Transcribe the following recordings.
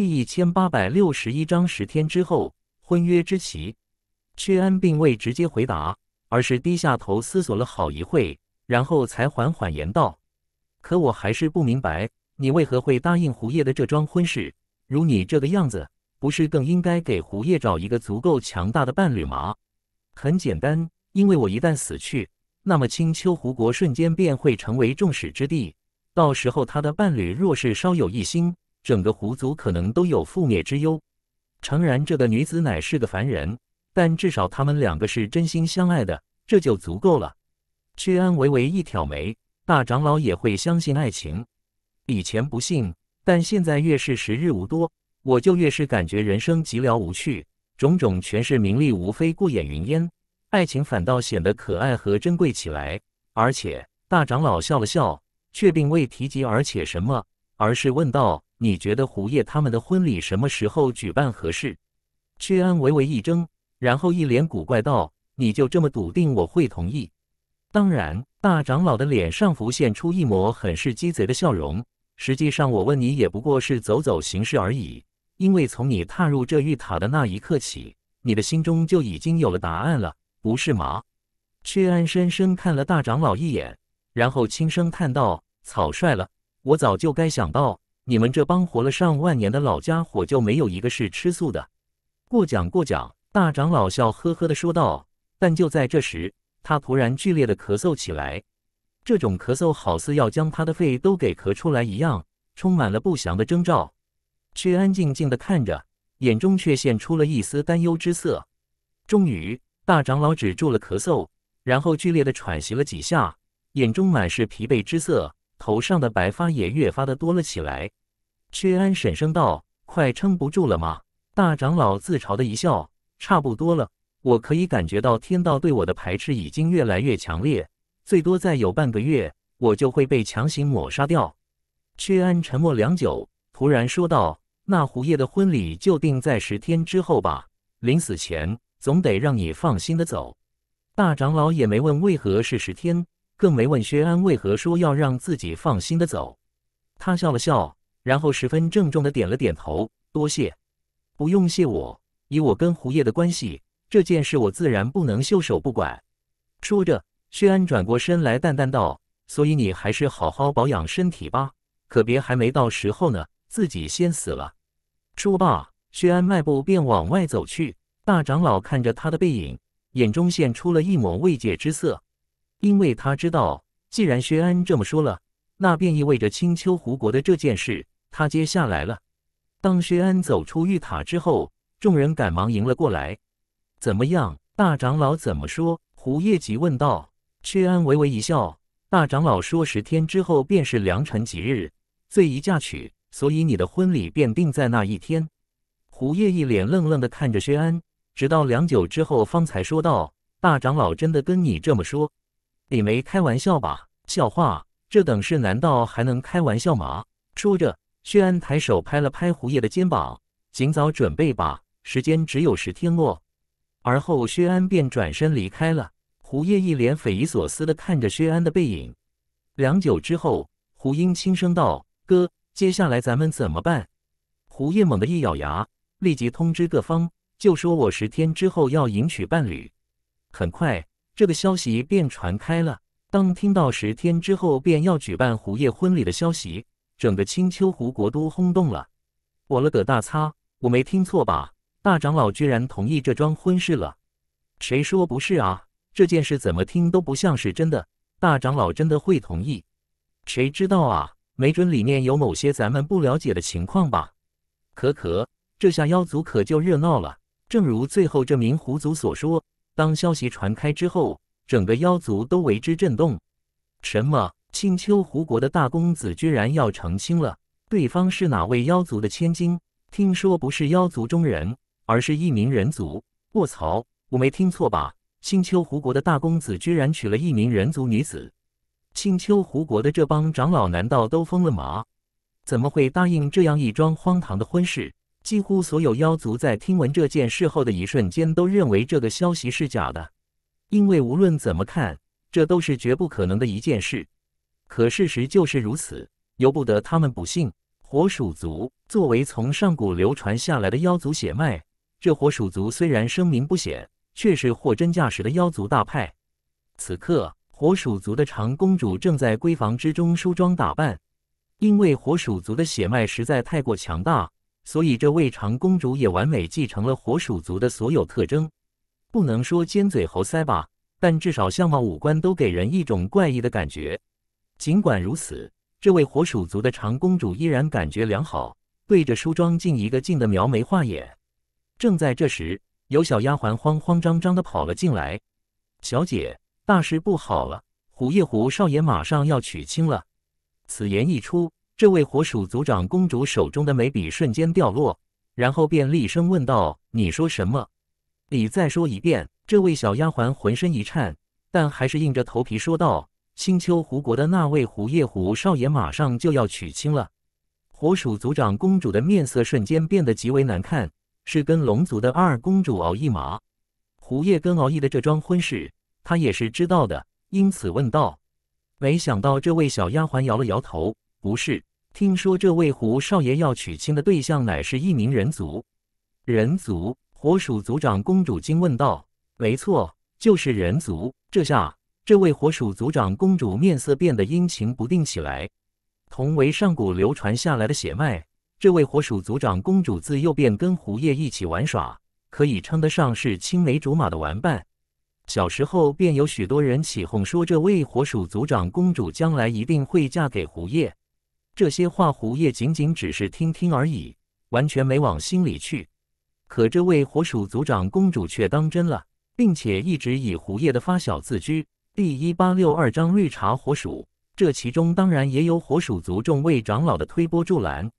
第一千八百六十一章十天之后婚约之期，屈安并未直接回答，而是低下头思索了好一会，然后才缓缓言道：“可我还是不明白，你为何会答应胡叶的这桩婚事？如你这个样子，不是更应该给胡叶找一个足够强大的伴侣吗？”很简单，因为我一旦死去，那么青丘狐国瞬间便会成为众矢之的。到时候，他的伴侣若是稍有异心，整个狐族可能都有覆灭之忧。诚然，这个女子乃是个凡人，但至少他们两个是真心相爱的，这就足够了。屈安微微一挑眉，大长老也会相信爱情。以前不信，但现在越是时日无多，我就越是感觉人生极寥无趣，种种全是名利，无非过眼云烟，爱情反倒显得可爱和珍贵起来。而且，大长老笑了笑，却并未提及“而且什么”，而是问道。你觉得胡叶他们的婚礼什么时候举办合适？屈安微微一怔，然后一脸古怪道：“你就这么笃定我会同意？”当然，大长老的脸上浮现出一抹很是鸡贼的笑容。实际上，我问你也不过是走走形式而已。因为从你踏入这玉塔的那一刻起，你的心中就已经有了答案了，不是吗？屈安深深看了大长老一眼，然后轻声叹道：“草率了，我早就该想到。”你们这帮活了上万年的老家伙，就没有一个是吃素的？过奖过奖！大长老笑呵呵的说道。但就在这时，他突然剧烈的咳嗽起来，这种咳嗽好似要将他的肺都给咳出来一样，充满了不祥的征兆。却安静静的看着，眼中却现出了一丝担忧之色。终于，大长老止住了咳嗽，然后剧烈的喘息了几下，眼中满是疲惫之色，头上的白发也越发的多了起来。薛安沈声道：“快撑不住了吗？”大长老自嘲的一笑：“差不多了，我可以感觉到天道对我的排斥已经越来越强烈，最多再有半个月，我就会被强行抹杀掉。”薛安沉默良久，突然说道：“那胡叶的婚礼就定在十天之后吧，临死前总得让你放心的走。”大长老也没问为何是十天，更没问薛安为何说要让自己放心的走。他笑了笑。然后十分郑重的点了点头，多谢，不用谢我。以我跟胡叶的关系，这件事我自然不能袖手不管。说着，薛安转过身来，淡淡道：“所以你还是好好保养身体吧，可别还没到时候呢，自己先死了。”说罢，薛安迈步便往外走去。大长老看着他的背影，眼中现出了一抹未解之色，因为他知道，既然薛安这么说了，那便意味着青丘狐国的这件事。他接下来了。当薛安走出玉塔之后，众人赶忙迎了过来。怎么样，大长老怎么说？胡业急问道。薛安微微一笑，大长老说：“十天之后便是良辰吉日，最宜嫁娶，所以你的婚礼便定在那一天。”胡业一脸愣愣的看着薛安，直到良久之后方才说道：“大长老真的跟你这么说？你没开玩笑吧？笑话，这等事难道还能开玩笑吗？”说着。薛安抬手拍了拍胡叶的肩膀，尽早准备吧，时间只有十天喽。而后，薛安便转身离开了。胡叶一脸匪夷所思地看着薛安的背影，良久之后，胡英轻声道：“哥，接下来咱们怎么办？”胡叶猛地一咬牙，立即通知各方，就说我十天之后要迎娶伴侣。很快，这个消息便传开了。当听到十天之后便要举办胡叶婚礼的消息。整个青丘湖国都轰动了，我了个大擦！我没听错吧？大长老居然同意这桩婚事了？谁说不是啊？这件事怎么听都不像是真的。大长老真的会同意？谁知道啊？没准里面有某些咱们不了解的情况吧？可可，这下妖族可就热闹了。正如最后这名狐族所说，当消息传开之后，整个妖族都为之震动。什么？青丘狐国的大公子居然要成亲了，对方是哪位妖族的千金？听说不是妖族中人，而是一名人族。卧槽，我没听错吧？青丘狐国的大公子居然娶了一名人族女子？青丘狐国的这帮长老难道都疯了吗？怎么会答应这样一桩荒唐的婚事？几乎所有妖族在听闻这件事后的一瞬间都认为这个消息是假的，因为无论怎么看，这都是绝不可能的一件事。可事实就是如此，由不得他们不信。火鼠族作为从上古流传下来的妖族血脉，这火鼠族虽然声名不显，却是货真价实的妖族大派。此刻，火鼠族的长公主正在闺房之中梳妆打扮。因为火鼠族的血脉实在太过强大，所以这位长公主也完美继承了火鼠族的所有特征。不能说尖嘴猴腮吧，但至少相貌五官都给人一种怪异的感觉。尽管如此，这位火鼠族的长公主依然感觉良好，对着梳妆镜一个劲的描眉画眼。正在这时，有小丫鬟慌慌张张的跑了进来：“小姐，大事不好了！虎夜虎少爷马上要娶亲了！”此言一出，这位火鼠族长公主手中的眉笔瞬间掉落，然后便厉声问道：“你说什么？你再说一遍！”这位小丫鬟浑身一颤，但还是硬着头皮说道。青丘狐国的那位狐夜狐少爷马上就要娶亲了，火鼠族长公主的面色瞬间变得极为难看，是跟龙族的二公主敖一马。狐夜跟敖一的这桩婚事，她也是知道的，因此问道：“没想到这位小丫鬟摇了摇头，不是。听说这位狐少爷要娶亲的对象乃是一名人族。”人族？火鼠族长公主惊问道：“没错，就是人族。”这下。这位火鼠族长公主面色变得阴晴不定起来。同为上古流传下来的血脉，这位火鼠族长公主自幼便跟胡叶一起玩耍，可以称得上是青梅竹马的玩伴。小时候便有许多人起哄说，这位火鼠族长公主将来一定会嫁给胡叶。这些话，胡叶仅仅只是听听而已，完全没往心里去。可这位火鼠族长公主却当真了，并且一直以胡叶的发小自居。第一八六二章，绿茶火鼠。这其中当然也有火鼠族众位长老的推波助澜。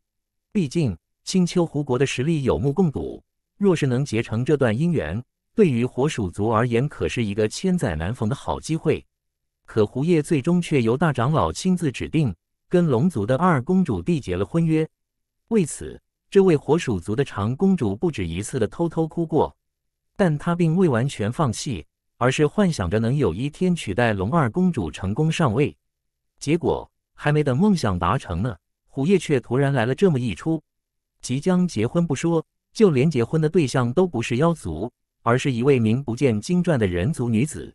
毕竟青丘狐国的实力有目共睹，若是能结成这段姻缘，对于火鼠族而言，可是一个千载难逢的好机会。可胡叶最终却由大长老亲自指定，跟龙族的二公主缔结了婚约。为此，这位火鼠族的长公主不止一次的偷偷哭过，但她并未完全放弃。而是幻想着能有一天取代龙二公主成功上位，结果还没等梦想达成呢，虎夜却突然来了这么一出，即将结婚不说，就连结婚的对象都不是妖族，而是一位名不见经传的人族女子，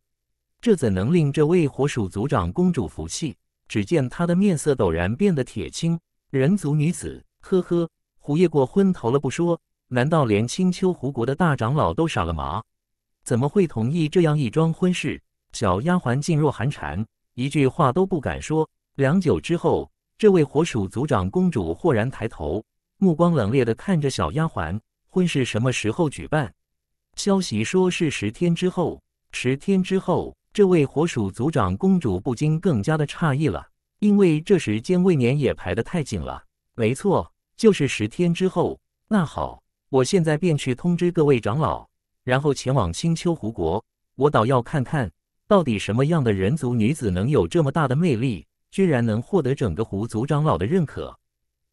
这怎能令这位火鼠族长公主服气？只见她的面色陡然变得铁青，人族女子，呵呵，虎夜过昏头了不说，难道连青丘狐国的大长老都傻了吗？怎么会同意这样一桩婚事？小丫鬟噤若寒蝉，一句话都不敢说。良久之后，这位火鼠族长公主豁然抬头，目光冷冽地看着小丫鬟：“婚事什么时候举办？”消息说是十天之后。十天之后，这位火鼠族长公主不禁更加的诧异了，因为这时间未年也排得太紧了。没错，就是十天之后。那好，我现在便去通知各位长老。然后前往青丘狐国，我倒要看看到底什么样的人族女子能有这么大的魅力，居然能获得整个狐族长老的认可。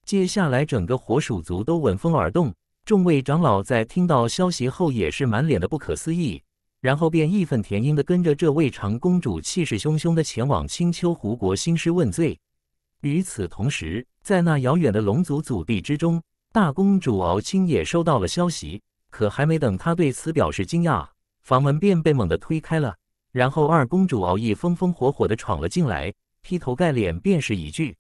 接下来，整个火鼠族都闻风而动，众位长老在听到消息后也是满脸的不可思议，然后便义愤填膺的跟着这位长公主，气势汹汹的前往青丘狐国兴师问罪。与此同时，在那遥远的龙族祖地之中，大公主敖青也收到了消息。可还没等他对此表示惊讶，房门便被猛地推开了，然后二公主敖毅风风火火地闯了进来，劈头盖脸便是一句：“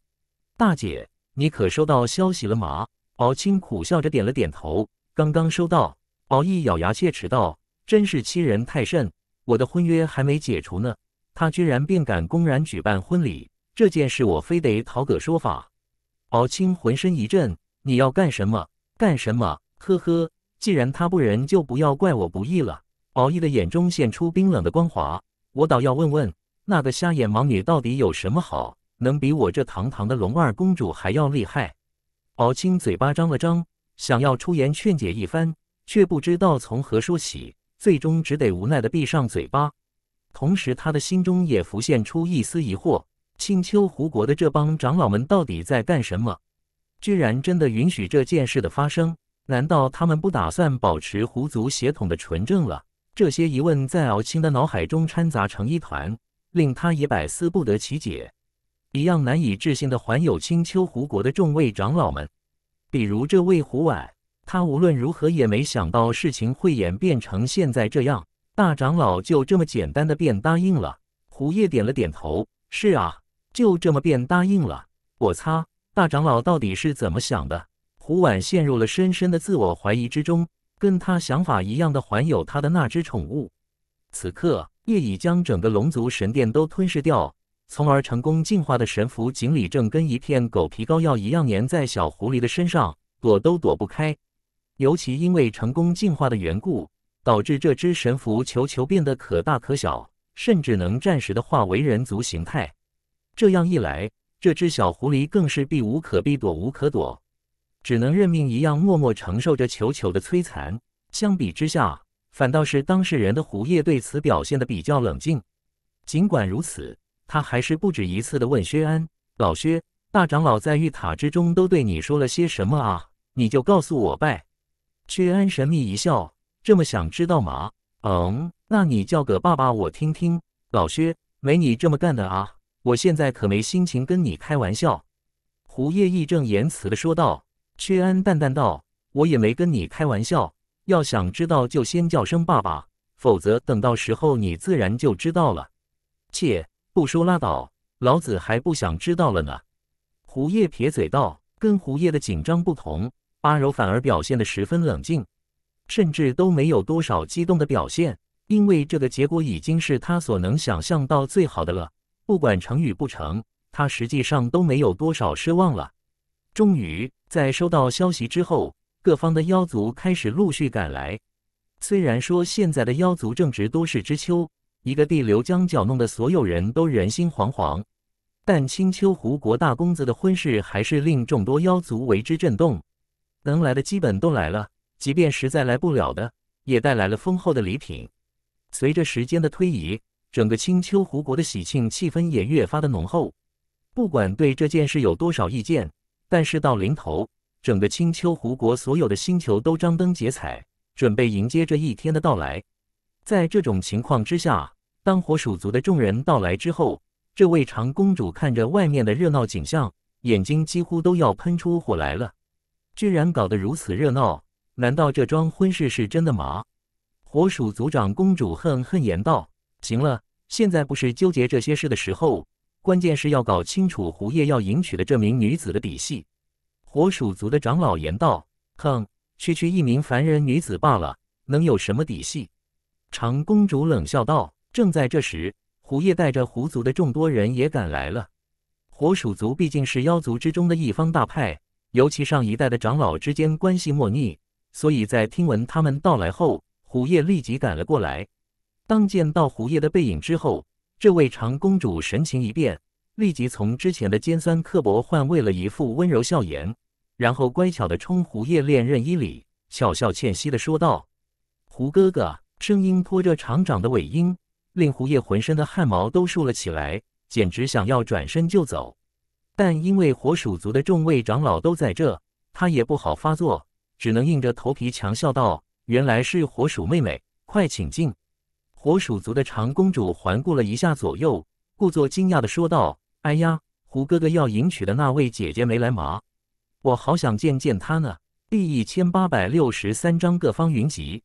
大姐，你可收到消息了吗？”敖青苦笑着点了点头：“刚刚收到。”敖毅咬牙切齿道：“真是欺人太甚！我的婚约还没解除呢，他居然便敢公然举办婚礼，这件事我非得讨个说法！”敖青浑身一震：“你要干什么？干什么？”呵呵。既然他不仁，就不要怪我不义了。宝义的眼中现出冰冷的光华，我倒要问问，那个瞎眼盲女到底有什么好，能比我这堂堂的龙二公主还要厉害？宝清嘴巴张了张，想要出言劝解一番，却不知道从何说起，最终只得无奈地闭上嘴巴。同时，他的心中也浮现出一丝疑惑：青丘狐国的这帮长老们到底在干什么？居然真的允许这件事的发生？难道他们不打算保持狐族血统的纯正了？这些疑问在敖青的脑海中掺杂成一团，令他也百思不得其解。一样难以置信的还有青丘狐国的众位长老们，比如这位狐婉，他无论如何也没想到事情会演变成现在这样。大长老就这么简单的便答应了。狐烨点了点头：“是啊，就这么便答应了。”我擦，大长老到底是怎么想的？胡婉陷入了深深的自我怀疑之中，跟他想法一样的还有他的那只宠物。此刻，夜已将整个龙族神殿都吞噬掉，从而成功进化的神符锦鲤正跟一片狗皮膏药一样粘在小狐狸的身上，躲都躲不开。尤其因为成功进化的缘故，导致这只神符球球变得可大可小，甚至能暂时的化为人族形态。这样一来，这只小狐狸更是避无可避，躲无可躲。只能认命一样默默承受着球球的摧残。相比之下，反倒是当事人的胡叶对此表现的比较冷静。尽管如此，他还是不止一次的问薛安：“老薛，大长老在玉塔之中都对你说了些什么啊？你就告诉我呗。”薛安神秘一笑：“这么想知道吗？嗯，那你叫个爸爸我听听。”老薛没你这么干的啊！我现在可没心情跟你开玩笑。”胡叶义正言辞的说道。屈安淡淡道：“我也没跟你开玩笑，要想知道就先叫声爸爸，否则等到时候你自然就知道了。”切，不说拉倒，老子还不想知道了呢。”胡叶撇嘴道。跟胡叶的紧张不同，阿柔反而表现得十分冷静，甚至都没有多少激动的表现，因为这个结果已经是他所能想象到最好的了。不管成与不成，他实际上都没有多少失望了。终于。在收到消息之后，各方的妖族开始陆续赶来。虽然说现在的妖族正值多事之秋，一个地流将搅弄得所有人都人心惶惶，但青丘狐国大公子的婚事还是令众多妖族为之震动。能来的基本都来了，即便实在来不了的，也带来了丰厚的礼品。随着时间的推移，整个青丘狐国的喜庆气氛也越发的浓厚。不管对这件事有多少意见。但是到临头，整个青丘湖国所有的星球都张灯结彩，准备迎接这一天的到来。在这种情况之下，当火鼠族的众人到来之后，这位长公主看着外面的热闹景象，眼睛几乎都要喷出火来了。居然搞得如此热闹，难道这桩婚事是真的吗？火鼠族长公主恨恨言道：“行了，现在不是纠结这些事的时候。”关键是要搞清楚胡叶要迎娶的这名女子的底细。火鼠族的长老言道：“哼，区区一名凡人女子罢了，能有什么底细？”长公主冷笑道。正在这时，胡叶带着狐族的众多人也赶来了。火鼠族毕竟是妖族之中的一方大派，尤其上一代的长老之间关系莫逆，所以在听闻他们到来后，胡叶立即赶了过来。当见到胡叶的背影之后，这位长公主神情一变，立即从之前的尖酸刻薄换位了一副温柔笑颜，然后乖巧的冲胡叶练任衣礼，笑笑谦兮的说道：“胡哥哥。”声音拖着长长的尾音，令胡叶浑身的汗毛都竖了起来，简直想要转身就走。但因为火鼠族的众位长老都在这，他也不好发作，只能硬着头皮强笑道：“原来是火鼠妹妹，快请进。”火鼠族的长公主环顾了一下左右，故作惊讶的说道：“哎呀，胡哥哥要迎娶的那位姐姐没来吗？我好想见见她呢。”第一千八百六十三章各方云集。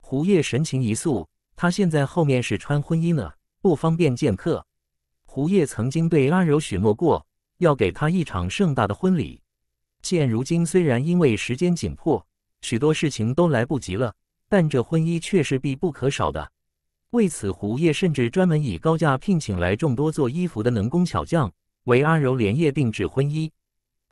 胡叶神情一肃，他现在后面是穿婚衣呢，不方便见客。胡叶曾经对阿柔许诺过，要给他一场盛大的婚礼。现如今虽然因为时间紧迫，许多事情都来不及了，但这婚衣却是必不可少的。为此，胡业甚至专门以高价聘请来众多做衣服的能工巧匠，为阿柔连夜定制婚衣。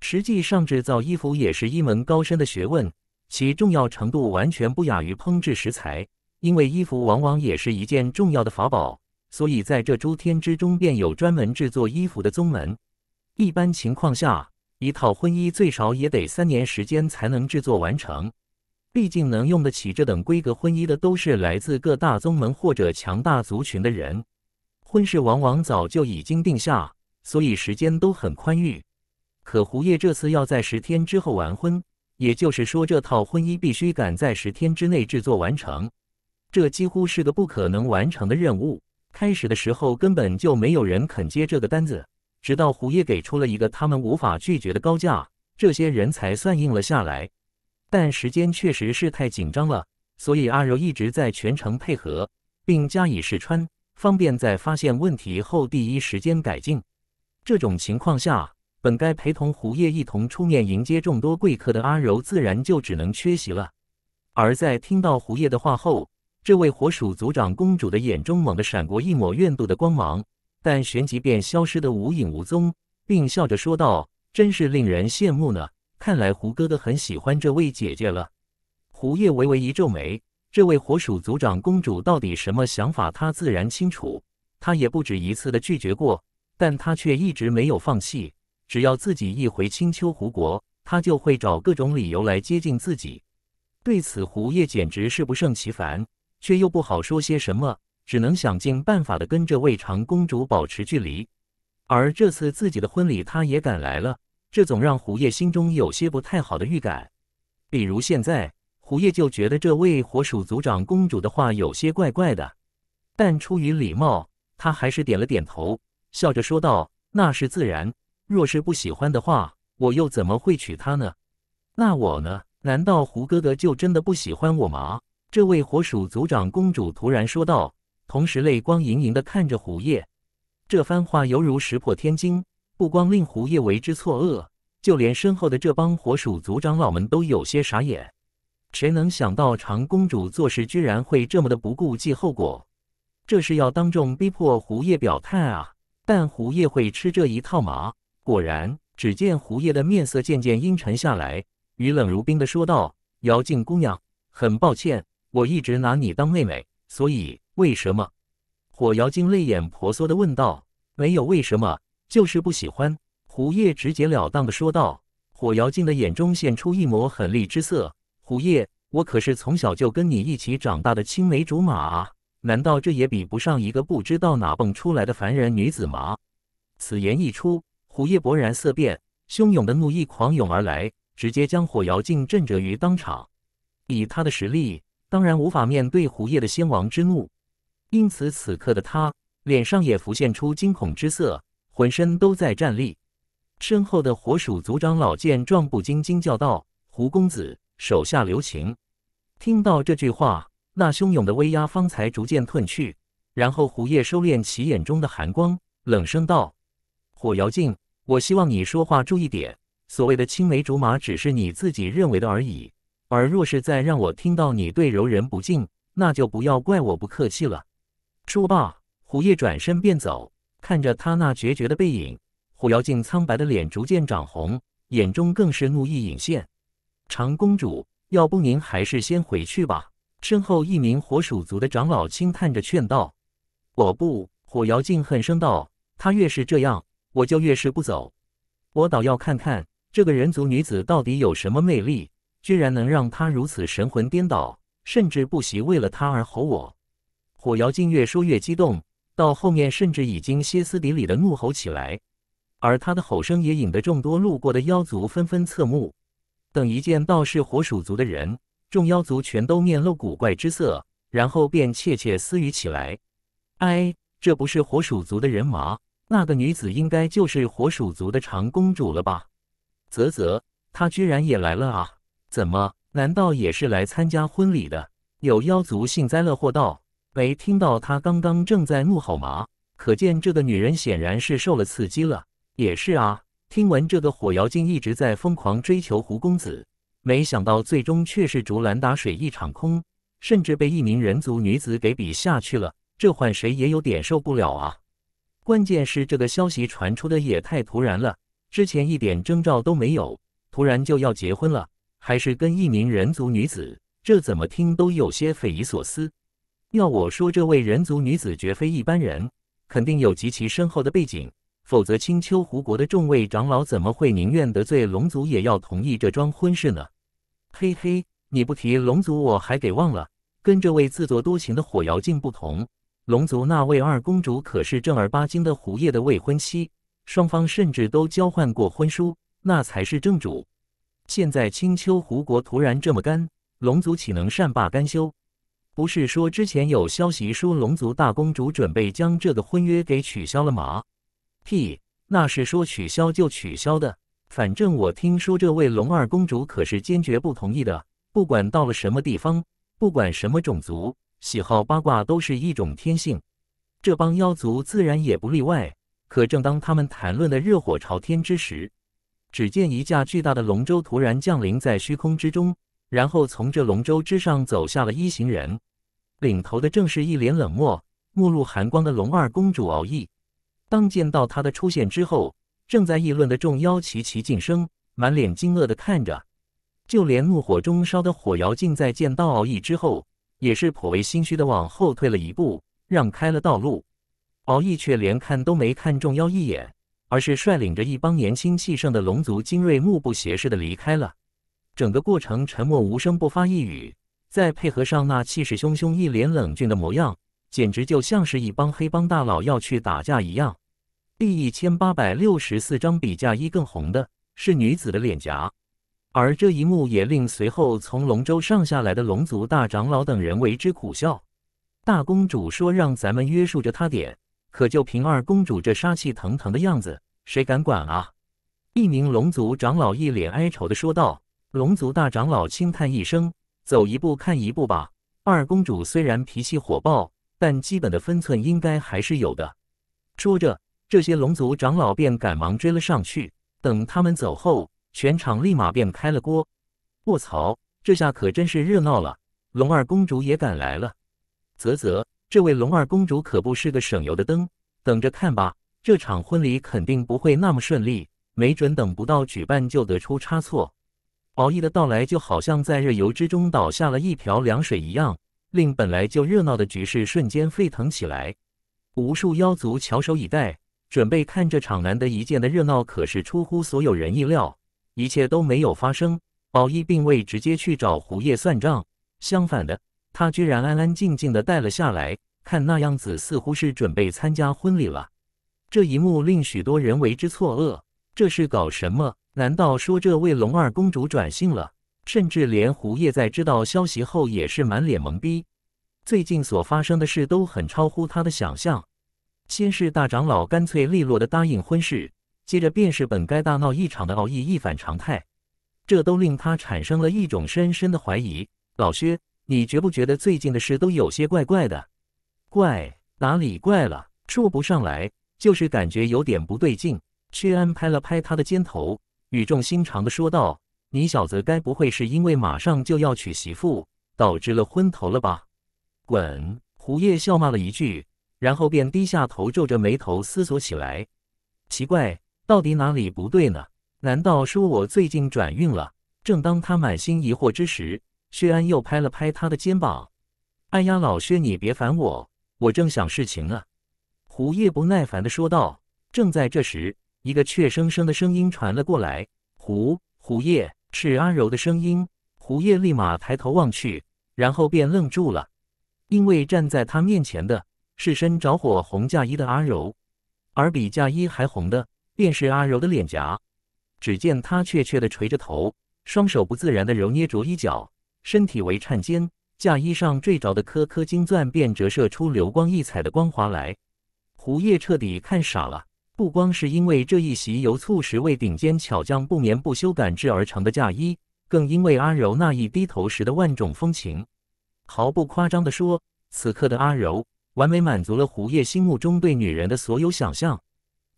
实际上，制造衣服也是一门高深的学问，其重要程度完全不亚于烹制食材。因为衣服往往也是一件重要的法宝，所以在这诸天之中，便有专门制作衣服的宗门。一般情况下，一套婚衣最少也得三年时间才能制作完成。毕竟能用得起这等规格婚衣的，都是来自各大宗门或者强大族群的人，婚事往往早就已经定下，所以时间都很宽裕。可胡叶这次要在十天之后完婚，也就是说，这套婚衣必须赶在十天之内制作完成，这几乎是个不可能完成的任务。开始的时候，根本就没有人肯接这个单子，直到胡叶给出了一个他们无法拒绝的高价，这些人才算应了下来。但时间确实是太紧张了，所以阿柔一直在全程配合并加以试穿，方便在发现问题后第一时间改进。这种情况下，本该陪同胡叶一同出面迎接众多贵客的阿柔，自然就只能缺席了。而在听到胡叶的话后，这位火鼠族长公主的眼中猛地闪过一抹怨毒的光芒，但旋即便消失的无影无踪，并笑着说道：“真是令人羡慕呢。”看来胡哥哥很喜欢这位姐姐了。胡叶微微一皱眉，这位火鼠族长公主到底什么想法，她自然清楚。她也不止一次的拒绝过，但她却一直没有放弃。只要自己一回青丘狐国，她就会找各种理由来接近自己。对此，胡叶简直是不胜其烦，却又不好说些什么，只能想尽办法的跟这位长公主保持距离。而这次自己的婚礼，她也赶来了。这总让胡叶心中有些不太好的预感，比如现在，胡叶就觉得这位火鼠族长公主的话有些怪怪的。但出于礼貌，他还是点了点头，笑着说道：“那是自然，若是不喜欢的话，我又怎么会娶她呢？”那我呢？难道胡哥哥就真的不喜欢我吗？”这位火鼠族长公主突然说道，同时泪光盈盈的看着胡叶。这番话犹如石破天惊。不光令狐夜为之错愕，就连身后的这帮火鼠族长老们都有些傻眼。谁能想到长公主做事居然会这么的不顾忌后果？这是要当众逼迫狐夜表态啊！但胡业会吃这一套吗？果然，只见胡烨的面色渐渐阴沉下来，与冷如冰的说道：“姚静姑娘，很抱歉，我一直拿你当妹妹，所以为什么？”火瑶精泪眼婆娑的问道：“没有为什么。”就是不喜欢，虎夜直截了当的说道。火瑶镜的眼中现出一抹狠厉之色。虎夜，我可是从小就跟你一起长大的青梅竹马，啊，难道这也比不上一个不知道哪蹦出来的凡人女子吗？此言一出，虎夜勃然色变，汹涌的怒意狂涌而来，直接将火瑶镜震折于当场。以他的实力，当然无法面对虎夜的先王之怒，因此此刻的他脸上也浮现出惊恐之色。浑身都在颤栗，身后的火鼠族长老见状不禁惊叫道：“胡公子，手下留情！”听到这句话，那汹涌的威压方才逐渐褪去。然后，胡烨收敛起眼中的寒光，冷声道：“火遥镜，我希望你说话注意点。所谓的青梅竹马，只是你自己认为的而已。而若是再让我听到你对柔人不敬，那就不要怪我不客气了。”说罢，胡烨转身便走。看着他那决绝的背影，火妖镜苍白的脸逐渐涨红，眼中更是怒意隐现。长公主，要不您还是先回去吧。身后一名火鼠族的长老轻叹着劝道：“我不。”火妖镜恨声道：“他越是这样，我就越是不走。我倒要看看这个人族女子到底有什么魅力，居然能让她如此神魂颠倒，甚至不惜为了她而吼我。”火妖镜越说越激动。到后面甚至已经歇斯底里的怒吼起来，而他的吼声也引得众多路过的妖族纷纷侧目。等一见到是火鼠族的人，众妖族全都面露古怪之色，然后便窃窃私语起来：“哎，这不是火鼠族的人吗？那个女子应该就是火鼠族的长公主了吧？”“啧啧，她居然也来了啊！怎么，难道也是来参加婚礼的？”有妖族幸灾乐祸道。没听到他刚刚正在怒吼吗？可见这个女人显然是受了刺激了。也是啊，听闻这个火妖精一直在疯狂追求胡公子，没想到最终却是竹篮打水一场空，甚至被一名人族女子给比下去了。这换谁也有点受不了啊！关键是这个消息传出的也太突然了，之前一点征兆都没有，突然就要结婚了，还是跟一名人族女子，这怎么听都有些匪夷所思。要我说，这位人族女子绝非一般人，肯定有极其深厚的背景，否则青丘狐国的众位长老怎么会宁愿得罪龙族也要同意这桩婚事呢？嘿嘿，你不提龙族我还给忘了。跟这位自作多情的火瑶静不同，龙族那位二公主可是正儿八经的胡夜的未婚妻，双方甚至都交换过婚书，那才是正主。现在青丘狐国突然这么干，龙族岂能善罢甘休？不是说之前有消息说龙族大公主准备将这个婚约给取消了吗？屁，那是说取消就取消的。反正我听说这位龙二公主可是坚决不同意的。不管到了什么地方，不管什么种族，喜好八卦都是一种天性，这帮妖族自然也不例外。可正当他们谈论的热火朝天之时，只见一架巨大的龙舟突然降临在虚空之中，然后从这龙舟之上走下了一行人。领头的正是一脸冷漠、目露寒光的龙二公主敖毅。当见到她的出现之后，正在议论的众妖齐齐噤声，满脸惊愕的看着。就连怒火中烧的火瑶，竟在见到敖毅之后，也是颇为心虚的往后退了一步，让开了道路。敖毅却连看都没看众妖一眼，而是率领着一帮年轻气盛的龙族精锐，目不斜视的离开了。整个过程沉默无声，不发一语。再配合上那气势汹汹、一脸冷峻的模样，简直就像是一帮黑帮大佬要去打架一样。第一千八百六十四章，比嫁衣更红的是女子的脸颊，而这一幕也令随后从龙舟上下来的龙族大长老等人为之苦笑。大公主说：“让咱们约束着她点，可就凭二公主这杀气腾腾的样子，谁敢管啊？”一名龙族长老一脸哀愁的说道。龙族大长老轻叹一声。走一步看一步吧。二公主虽然脾气火爆，但基本的分寸应该还是有的。说着，这些龙族长老便赶忙追了上去。等他们走后，全场立马便开了锅。卧槽，这下可真是热闹了。龙二公主也赶来了。啧啧，这位龙二公主可不是个省油的灯，等着看吧，这场婚礼肯定不会那么顺利，没准等不到举办就得出差错。宝玉的到来就好像在热油之中倒下了一瓢凉水一样，令本来就热闹的局势瞬间沸腾起来。无数妖族翘首以待，准备看这场难得一见的热闹，可是出乎所有人意料，一切都没有发生。宝玉并未直接去找胡叶算账，相反的，他居然安安静静的待了下来，看那样子似乎是准备参加婚礼了。这一幕令许多人为之错愕，这是搞什么？难道说这位龙二公主转性了？甚至连胡叶在知道消息后也是满脸懵逼。最近所发生的事都很超乎他的想象。先是大长老干脆利落的答应婚事，接着便是本该大闹一场的敖义一反常态，这都令他产生了一种深深的怀疑。老薛，你觉不觉得最近的事都有些怪怪的？怪哪里怪了？说不上来，就是感觉有点不对劲。薛安拍了拍他的肩头。语重心长的说道：“你小子该不会是因为马上就要娶媳妇，导致了昏头了吧？”滚！胡叶笑骂了一句，然后便低下头，皱着眉头思索起来。奇怪，到底哪里不对呢？难道说我最近转运了？正当他满心疑惑之时，薛安又拍了拍他的肩膀：“哎呀，老薛，你别烦我，我正想事情呢。”胡叶不耐烦的说道。正在这时。一个怯生生的声音传了过来：“胡胡叶是阿柔的声音。”胡叶立马抬头望去，然后便愣住了，因为站在他面前的是身着火红嫁衣的阿柔，而比嫁衣还红的，便是阿柔的脸颊。只见她怯怯地垂着头，双手不自然地揉捏着衣角，身体微颤间，嫁衣上缀着的颗颗金钻便折射出流光溢彩的光华来。胡叶彻底看傻了。不光是因为这一袭由促十位顶尖巧匠不眠不休赶制而成的嫁衣，更因为阿柔那一低头时的万种风情。毫不夸张地说，此刻的阿柔完美满足了胡叶心目中对女人的所有想象。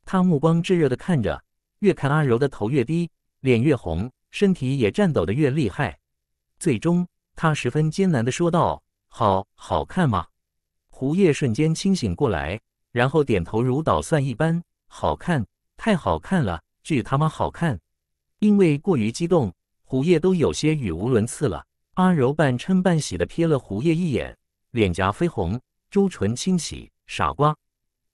他目光炙热地看着，越看阿柔的头越低，脸越红，身体也颤抖得越厉害。最终，他十分艰难地说道：“好好看吗？”胡叶瞬间清醒过来，然后点头如捣蒜一般。好看，太好看了，巨他妈好看！因为过于激动，胡叶都有些语无伦次了。阿柔半嗔半喜地瞥了胡叶一眼，脸颊绯红，朱唇轻启：“傻瓜。”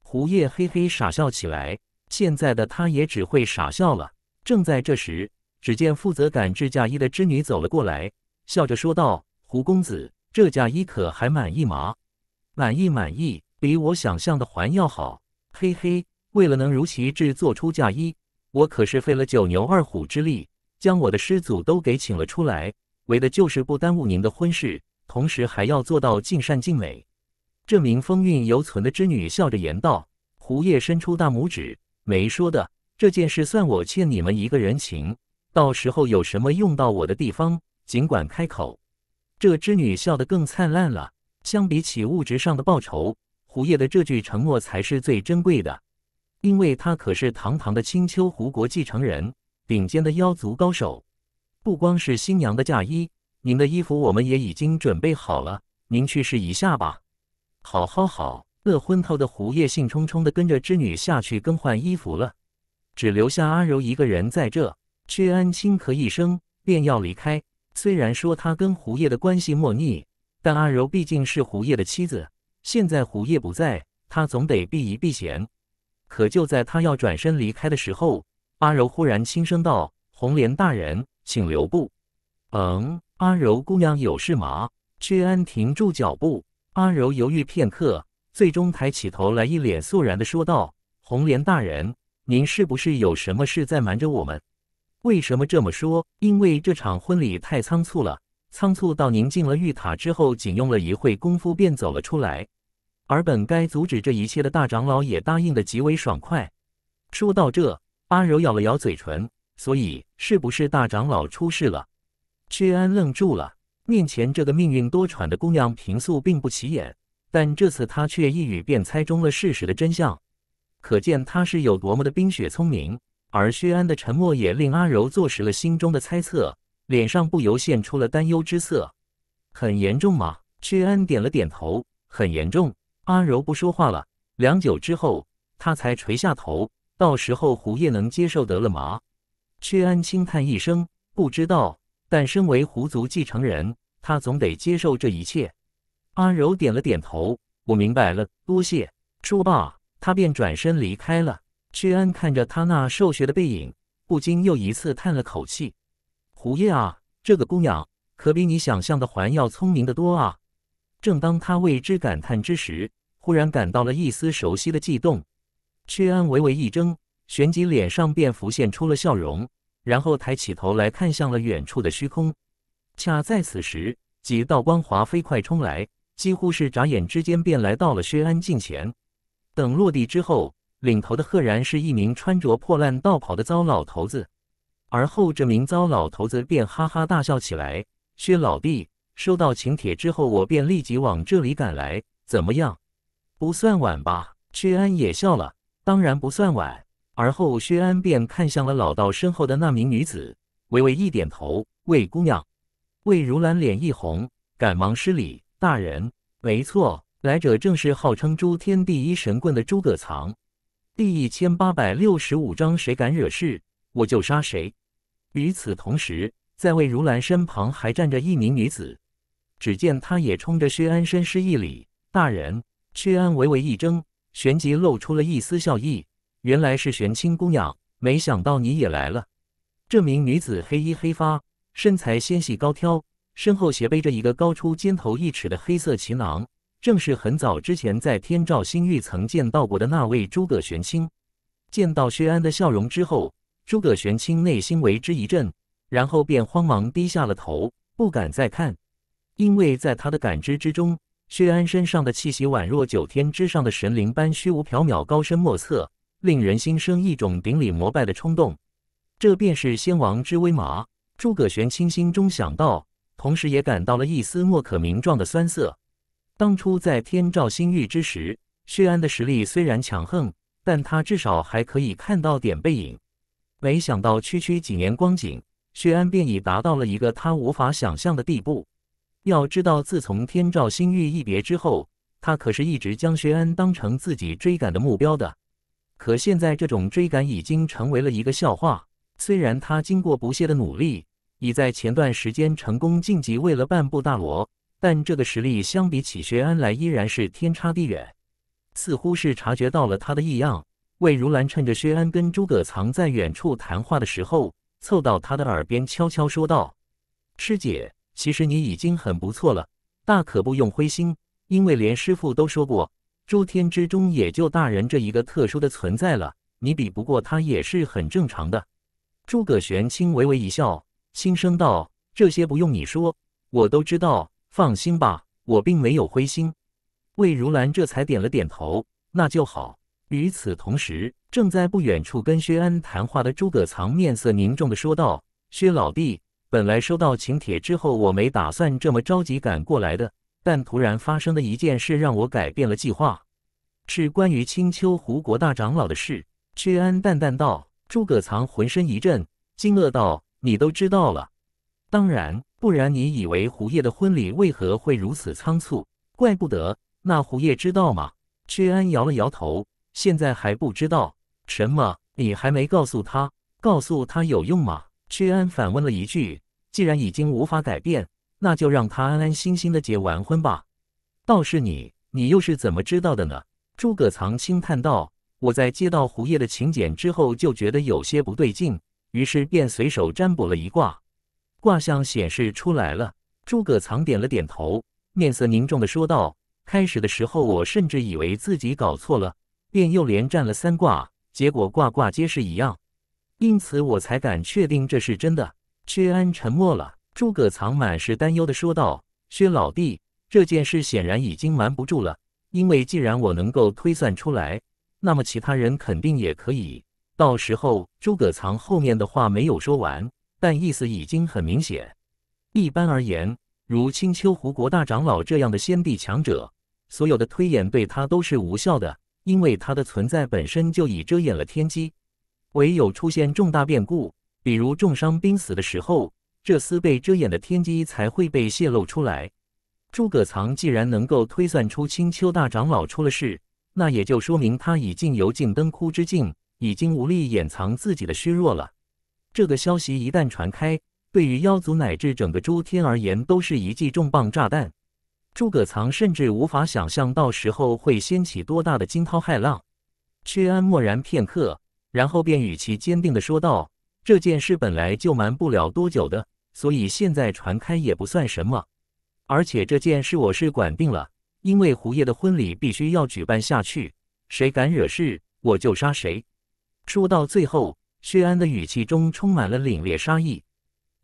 胡叶嘿嘿傻笑起来，现在的他也只会傻笑了。正在这时，只见负责赶制嫁衣的织女走了过来，笑着说道：“胡公子，这嫁衣可还满意吗？满意，满意，比我想象的还要好，嘿嘿。”为了能如其制做出嫁衣，我可是费了九牛二虎之力，将我的师祖都给请了出来，为的就是不耽误您的婚事，同时还要做到尽善尽美。这名风韵犹存的织女笑着言道：“胡叶伸出大拇指，没说的，这件事算我欠你们一个人情，到时候有什么用到我的地方，尽管开口。”这织女笑得更灿烂了。相比起物质上的报酬，胡叶的这句承诺才是最珍贵的。因为他可是堂堂的青丘狐国继承人，顶尖的妖族高手。不光是新娘的嫁衣，您的衣服我们也已经准备好了，您去试一下吧。好，好，好！乐昏头的狐叶兴冲冲地跟着织女下去更换衣服了，只留下阿柔一个人在这。薛安轻咳一声，便要离开。虽然说他跟狐叶的关系莫逆，但阿柔毕竟是狐叶的妻子，现在狐叶不在，他总得避一避嫌。可就在他要转身离开的时候，阿柔忽然轻声道：“红莲大人，请留步。”“嗯，阿柔姑娘有事吗？”薛安停住脚步。阿柔犹豫片刻，最终抬起头来，一脸肃然地说道：“红莲大人，您是不是有什么事在瞒着我们？为什么这么说？因为这场婚礼太仓促了，仓促到您进了玉塔之后，仅用了一会功夫便走了出来。”而本该阻止这一切的大长老也答应的极为爽快。说到这，阿柔咬了咬嘴唇。所以，是不是大长老出事了？屈安愣住了。面前这个命运多舛的姑娘，平素并不起眼，但这次她却一语便猜中了事实的真相，可见她是有多么的冰雪聪明。而薛安的沉默也令阿柔坐实了心中的猜测，脸上不由现出了担忧之色。很严重吗？薛安点了点头。很严重。阿柔不说话了，良久之后，她才垂下头。到时候，胡叶能接受得了吗？薛安轻叹一声，不知道。但身为狐族继承人，他总得接受这一切。阿柔点了点头，我明白了，多谢。说罢，他便转身离开了。薛安看着他那瘦削的背影，不禁又一次叹了口气。胡叶啊，这个姑娘可比你想象的还要聪明的多啊。正当他为之感叹之时，忽然感到了一丝熟悉的悸动。薛安微微一怔，旋即脸上便浮现出了笑容，然后抬起头来看向了远处的虚空。恰在此时，几道光华飞快冲来，几乎是眨眼之间便来到了薛安近前。等落地之后，领头的赫然是一名穿着破烂道袍的糟老头子。而后，这名糟老头子便哈哈大笑起来：“薛老弟。”收到请帖之后，我便立即往这里赶来。怎么样，不算晚吧？薛安也笑了，当然不算晚。而后薛安便看向了老道身后的那名女子，微微一点头。魏姑娘，魏如兰脸一红，赶忙施礼。大人，没错，来者正是号称诸天第一神棍的诸葛藏。第一千八百六十五章，谁敢惹事，我就杀谁。与此同时，在魏如兰身旁还站着一名女子。只见他也冲着薛安深施一礼，大人。薛安微微一怔，旋即露出了一丝笑意。原来是玄清姑娘，没想到你也来了。这名女子黑衣黑发，身材纤细高挑，身后斜背着一个高出肩头一尺的黑色琴囊，正是很早之前在天照星域曾见到过的那位诸葛玄清。见到薛安的笑容之后，诸葛玄清内心为之一震，然后便慌忙低下了头，不敢再看。因为在他的感知之中，薛安身上的气息宛若九天之上的神灵般虚无缥缈、高深莫测，令人心生一种顶礼膜拜的冲动。这便是先王之威马。诸葛玄清心中想到，同时也感到了一丝莫可名状的酸涩。当初在天照星域之时，薛安的实力虽然强横，但他至少还可以看到点背影。没想到区区几年光景，薛安便已达到了一个他无法想象的地步。要知道，自从天照星域一别之后，他可是一直将薛安当成自己追赶的目标的。可现在，这种追赶已经成为了一个笑话。虽然他经过不懈的努力，已在前段时间成功晋级为了半步大罗，但这个实力相比起薛安来，依然是天差地远。似乎是察觉到了他的异样，魏如兰趁着薛安跟诸葛藏在远处谈话的时候，凑到他的耳边悄悄说道：“师姐。”其实你已经很不错了，大可不用灰心，因为连师傅都说过，诸天之中也就大人这一个特殊的存在了，你比不过他也是很正常的。诸葛玄清微微一笑，轻声道：“这些不用你说，我都知道。放心吧，我并没有灰心。”魏如兰这才点了点头，那就好。与此同时，正在不远处跟薛安谈话的诸葛藏面色凝重地说道：“薛老弟。”本来收到请帖之后，我没打算这么着急赶过来的。但突然发生的一件事让我改变了计划，是关于青丘狐国大长老的事。薛安淡淡道：“诸葛藏浑身一震，惊愕道：‘你都知道了？’当然，不然你以为胡叶的婚礼为何会如此仓促？怪不得那胡叶知道吗？”薛安摇了摇头：“现在还不知道。什么？你还没告诉他？告诉他有用吗？”屈安反问了一句：“既然已经无法改变，那就让他安安心心的结完婚吧。倒是你，你又是怎么知道的呢？”诸葛藏轻叹道：“我在接到胡烨的请柬之后，就觉得有些不对劲，于是便随手占卜了一卦。卦象显示出来了。”诸葛藏点了点头，面色凝重的说道：“开始的时候，我甚至以为自己搞错了，便又连占了三卦，结果卦卦皆是一样。”因此，我才敢确定这是真的。薛安沉默了，诸葛藏满是担忧地说道：“薛老弟，这件事显然已经瞒不住了。因为既然我能够推算出来，那么其他人肯定也可以。到时候，诸葛藏后面的话没有说完，但意思已经很明显。一般而言，如青丘狐国大长老这样的先帝强者，所有的推演对他都是无效的，因为他的存在本身就已遮掩了天机。”唯有出现重大变故，比如重伤濒死的时候，这丝被遮掩的天机才会被泄露出来。诸葛藏既然能够推算出青丘大长老出了事，那也就说明他已经油尽灯枯之境，已经无力掩藏自己的虚弱了。这个消息一旦传开，对于妖族乃至整个诸天而言都是一记重磅炸弹。诸葛藏甚至无法想象到时候会掀起多大的惊涛骇浪。薛安默然片刻。然后便语气坚定地说道：“这件事本来就瞒不了多久的，所以现在传开也不算什么。而且这件事我是管定了，因为胡爷的婚礼必须要举办下去，谁敢惹事，我就杀谁。”说到最后，薛安的语气中充满了凛冽杀意。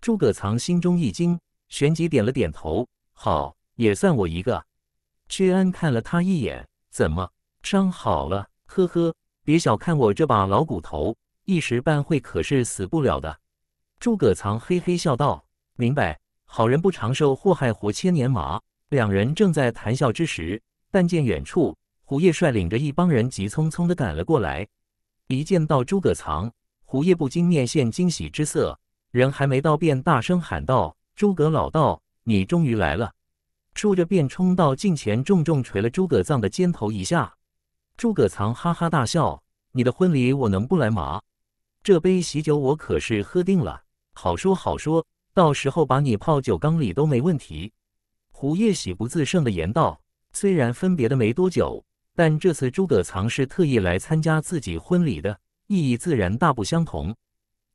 诸葛藏心中一惊，旋即点了点头：“好，也算我一个。”薛安看了他一眼：“怎么，伤好了？”“呵呵。”别小看我这把老骨头，一时半会可是死不了的。诸葛藏嘿嘿笑道：“明白，好人不长寿，祸害活千年嘛。”两人正在谈笑之时，但见远处胡叶率领着一帮人急匆匆的赶了过来。一见到诸葛藏，胡叶不禁面现惊喜之色，人还没到便大声喊道：“诸葛老道，你终于来了！”说着便冲到近前，重重捶了诸葛藏的肩头一下。诸葛藏哈哈大笑：“你的婚礼我能不来吗？这杯喜酒我可是喝定了。好说好说，到时候把你泡酒缸里都没问题。”胡叶喜不自胜的言道：“虽然分别的没多久，但这次诸葛藏是特意来参加自己婚礼的，意义自然大不相同。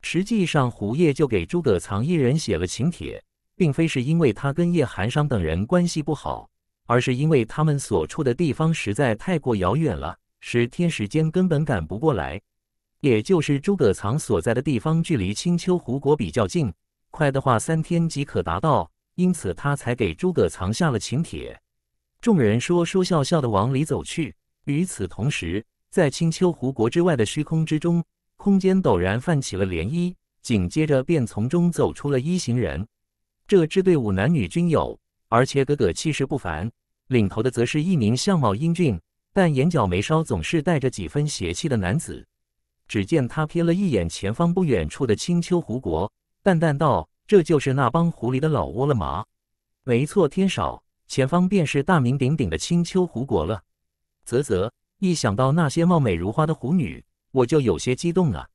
实际上，胡叶就给诸葛藏一人写了请帖，并非是因为他跟叶寒商等人关系不好。”而是因为他们所处的地方实在太过遥远了，十天时间根本赶不过来。也就是诸葛藏所在的地方距离青丘狐国比较近，快的话三天即可达到，因此他才给诸葛藏下了请帖。众人说说笑笑的往里走去。与此同时，在青丘狐国之外的虚空之中，空间陡然泛起了涟漪，紧接着便从中走出了一行人。这支队伍男女均有。而且哥哥气势不凡，领头的则是一名相貌英俊，但眼角眉梢总是带着几分邪气的男子。只见他瞥了一眼前方不远处的青丘狐国，淡淡道：“这就是那帮狐狸的老窝了吗？”“没错，天少，前方便是大名鼎鼎的青丘狐国了。”“啧啧，一想到那些貌美如花的狐女，我就有些激动啊！”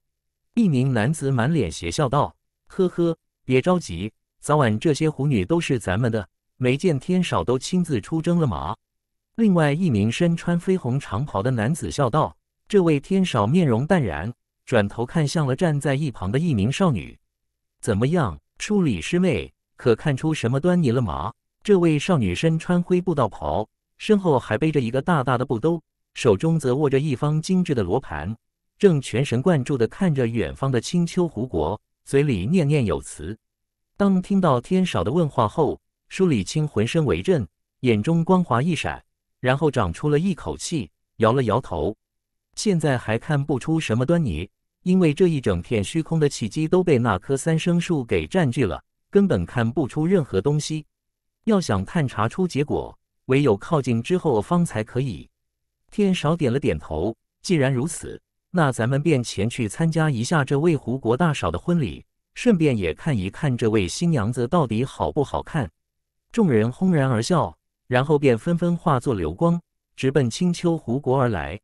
一名男子满脸邪笑道：“呵呵，别着急，早晚这些狐女都是咱们的。”没见天少都亲自出征了吗？另外一名身穿绯红长袍的男子笑道：“这位天少面容淡然，转头看向了站在一旁的一名少女。怎么样，处礼师妹，可看出什么端倪了吗？”这位少女身穿灰布道袍，身后还背着一个大大的布兜，手中则握着一方精致的罗盘，正全神贯注的看着远方的青丘湖国，嘴里念念有词。当听到天少的问话后。舒礼清浑身为震，眼中光华一闪，然后长出了一口气，摇了摇头。现在还看不出什么端倪，因为这一整片虚空的契机都被那棵三生树给占据了，根本看不出任何东西。要想探查出结果，唯有靠近之后方才可以。天少点了点头，既然如此，那咱们便前去参加一下这位胡国大少的婚礼，顺便也看一看这位新娘子到底好不好看。众人轰然而笑，然后便纷纷化作流光，直奔青丘狐国而来。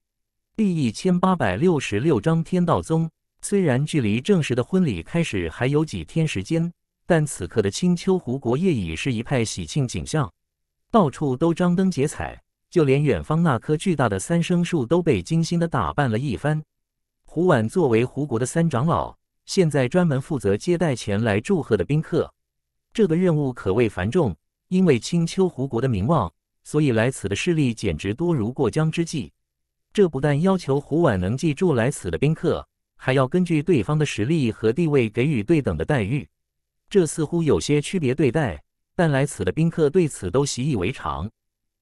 第一千八百六十六章天道宗。虽然距离正式的婚礼开始还有几天时间，但此刻的青丘狐国夜已是一派喜庆景象，到处都张灯结彩，就连远方那棵巨大的三生树都被精心的打扮了一番。胡婉作为狐国的三长老，现在专门负责接待前来祝贺的宾客，这个任务可谓繁重。因为青丘狐国的名望，所以来此的势力简直多如过江之鲫。这不但要求狐婉能记住来此的宾客，还要根据对方的实力和地位给予对等的待遇。这似乎有些区别对待，但来此的宾客对此都习以为常。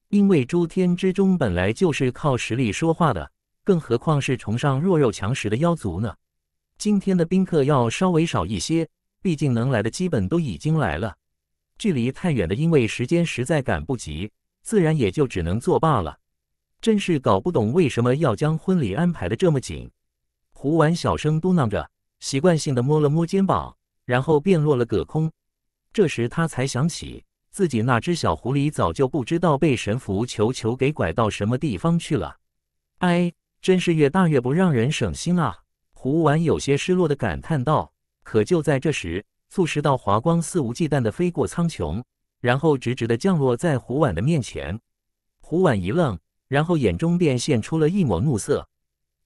因为诸天之中本来就是靠实力说话的，更何况是崇尚弱肉强食的妖族呢？今天的宾客要稍微少一些，毕竟能来的基本都已经来了。距离太远的，因为时间实在赶不及，自然也就只能作罢了。真是搞不懂为什么要将婚礼安排的这么紧。胡完小声嘟囔着，习惯性的摸了摸肩膀，然后便落了个空。这时他才想起自己那只小狐狸早就不知道被神符球球给拐到什么地方去了。哎，真是越大越不让人省心啊！胡完有些失落的感叹道。可就在这时，促使道华光肆无忌惮地飞过苍穹，然后直直地降落在胡婉的面前。胡婉一愣，然后眼中便现出了一抹怒色。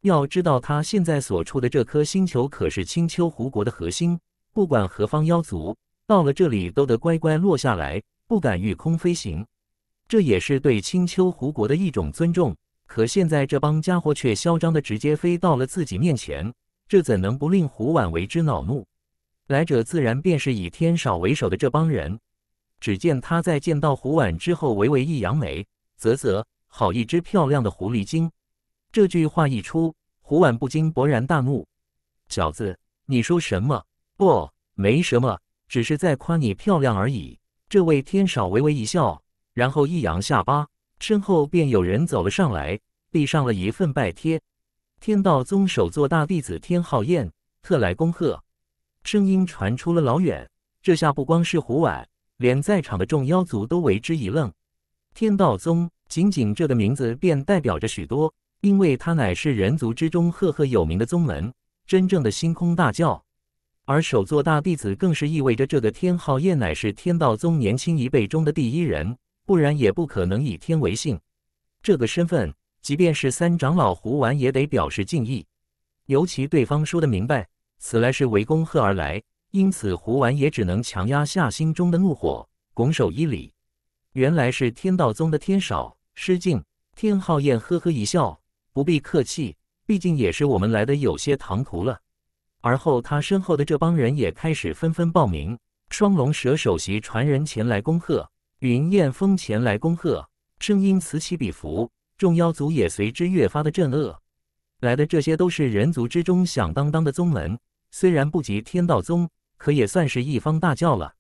要知道，他现在所处的这颗星球可是青丘狐国的核心，不管何方妖族到了这里都得乖乖落下来，不敢御空飞行，这也是对青丘狐国的一种尊重。可现在这帮家伙却嚣张的直接飞到了自己面前，这怎能不令胡婉为之恼怒？来者自然便是以天少为首的这帮人。只见他在见到胡婉之后，微微一扬眉：“啧啧，好一只漂亮的狐狸精。”这句话一出，胡婉不禁勃然大怒：“小子，你说什么？不，没什么，只是在夸你漂亮而已。”这位天少微微一笑，然后一扬下巴，身后便有人走了上来，递上了一份拜帖：“天道宗首座大弟子天昊晏，特来恭贺。”声音传出了老远，这下不光是胡婉，连在场的众妖族都为之一愣。天道宗仅仅这个名字便代表着许多，因为它乃是人族之中赫赫有名的宗门，真正的星空大教。而首座大弟子更是意味着这个天昊业乃是天道宗年轻一辈中的第一人，不然也不可能以天为姓。这个身份，即便是三长老胡完也得表示敬意，尤其对方说得明白。此来是为恭贺而来，因此胡丸也只能强压下心中的怒火，拱手一礼。原来是天道宗的天少，失敬。天浩彦呵呵一笑，不必客气，毕竟也是我们来的有些唐突了。而后他身后的这帮人也开始纷纷报名。双龙蛇首席传人前来恭贺，云燕峰前来恭贺，声音此起彼伏，众妖族也随之越发的震愕。来的这些都是人族之中响当当的宗门。虽然不及天道宗，可也算是一方大教了。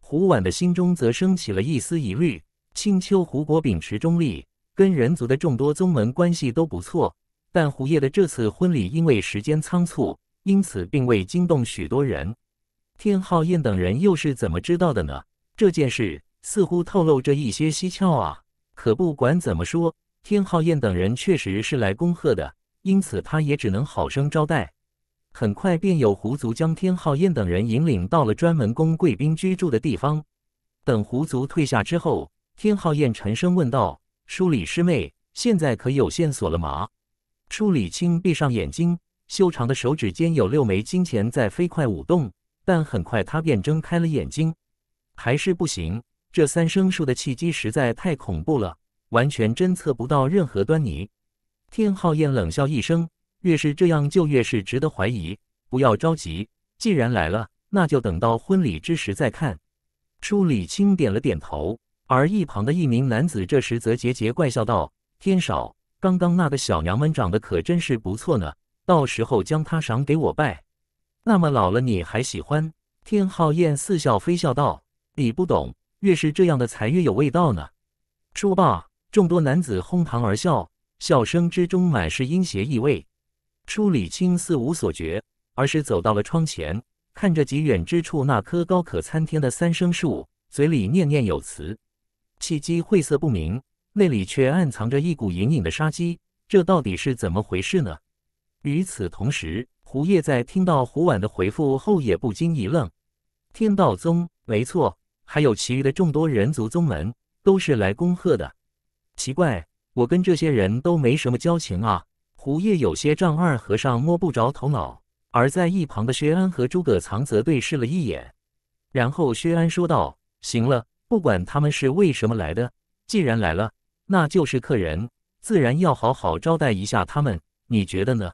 胡婉的心中则升起了一丝疑虑：青丘胡国秉持中立，跟人族的众多宗门关系都不错。但胡烨的这次婚礼因为时间仓促，因此并未惊动许多人。天浩彦等人又是怎么知道的呢？这件事似乎透露着一些蹊跷啊！可不管怎么说，天浩彦等人确实是来恭贺的，因此他也只能好生招待。很快便有狐族将天昊燕等人引领到了专门供贵宾居住的地方。等狐族退下之后，天昊燕沉声问道：“书礼师妹，现在可有线索了吗？”书礼清闭上眼睛，修长的手指间有六枚金钱在飞快舞动，但很快他便睁开了眼睛。还是不行，这三生树的契机实在太恐怖了，完全侦测不到任何端倪。天浩燕冷笑一声。越是这样，就越是值得怀疑。不要着急，既然来了，那就等到婚礼之时再看。舒礼清点了点头，而一旁的一名男子这时则桀桀怪笑道：“天少，刚刚那个小娘们长得可真是不错呢，到时候将她赏给我拜。那么老了你还喜欢？”天浩燕似笑非笑道：“你不懂，越是这样的才越有味道呢。”说罢，众多男子哄堂而笑，笑声之中满是阴邪意味。初理青似无所觉，而是走到了窗前，看着极远之处那棵高可参天的三生树，嘴里念念有词，气机晦涩不明，内里却暗藏着一股隐隐的杀机。这到底是怎么回事呢？与此同时，胡烨在听到胡婉的回复后，也不禁一愣。天道宗，没错，还有其余的众多人族宗门，都是来恭贺的。奇怪，我跟这些人都没什么交情啊。胡烨有些丈二和尚摸不着头脑，而在一旁的薛安和诸葛藏则对视了一眼，然后薛安说道：“行了，不管他们是为什么来的，既然来了，那就是客人，自然要好好招待一下他们。你觉得呢？”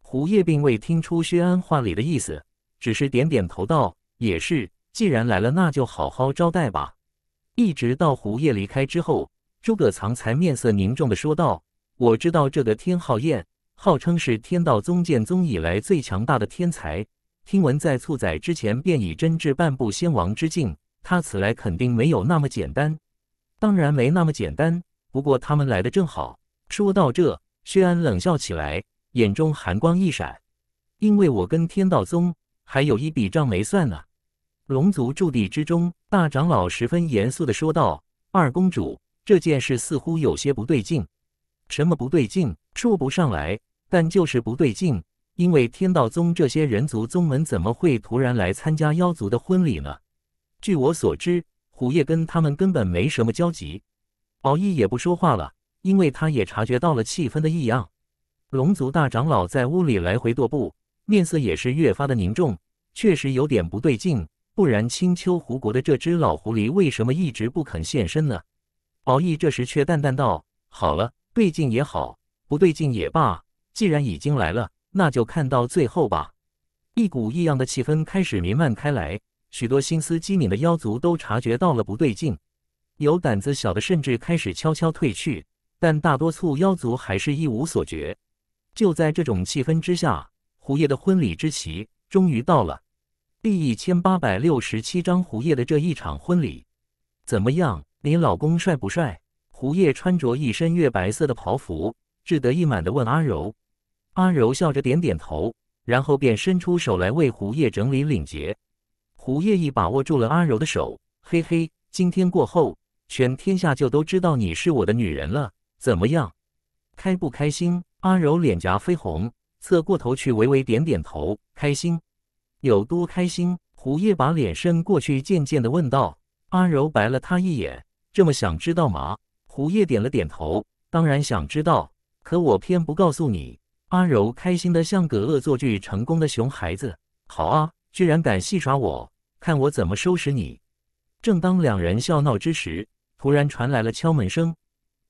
胡烨并未听出薛安话里的意思，只是点点头道：“也是，既然来了，那就好好招待吧。”一直到胡烨离开之后，诸葛藏才面色凝重地说道。我知道这个天昊宴号称是天道宗建宗以来最强大的天才，听闻在促宰之前便已真至半步仙王之境。他此来肯定没有那么简单，当然没那么简单。不过他们来的正好。说到这，薛安冷笑起来，眼中寒光一闪，因为我跟天道宗还有一笔账没算呢。龙族驻地之中，大长老十分严肃地说道：“二公主，这件事似乎有些不对劲。”什么不对劲，说不上来，但就是不对劲。因为天道宗这些人族宗门怎么会突然来参加妖族的婚礼呢？据我所知，虎夜跟他们根本没什么交集。宝义也不说话了，因为他也察觉到了气氛的异样。龙族大长老在屋里来回踱步，面色也是越发的凝重。确实有点不对劲，不然青丘狐国的这只老狐狸为什么一直不肯现身呢？宝义这时却淡淡道：“好了。”对劲也好，不对劲也罢，既然已经来了，那就看到最后吧。一股异样的气氛开始弥漫开来，许多心思机敏的妖族都察觉到了不对劲，有胆子小的甚至开始悄悄退去，但大多数妖族还是一无所觉。就在这种气氛之下，胡叶的婚礼之期终于到了。第一千八百六十七章，胡叶的这一场婚礼，怎么样？你老公帅不帅？胡叶穿着一身月白色的袍服，志得意满地问阿柔。阿柔笑着点点头，然后便伸出手来为胡叶整理领结。胡叶一把握住了阿柔的手，嘿嘿，今天过后，全天下就都知道你是我的女人了，怎么样？开不开心？阿柔脸颊绯红，侧过头去，微微点点头，开心。有多开心？胡叶把脸伸过去，渐渐地问道。阿柔白了他一眼，这么想知道吗？胡叶点了点头，当然想知道，可我偏不告诉你。阿柔开心的像个恶作剧成功的熊孩子，好啊，居然敢戏耍我，看我怎么收拾你！正当两人笑闹之时，突然传来了敲门声，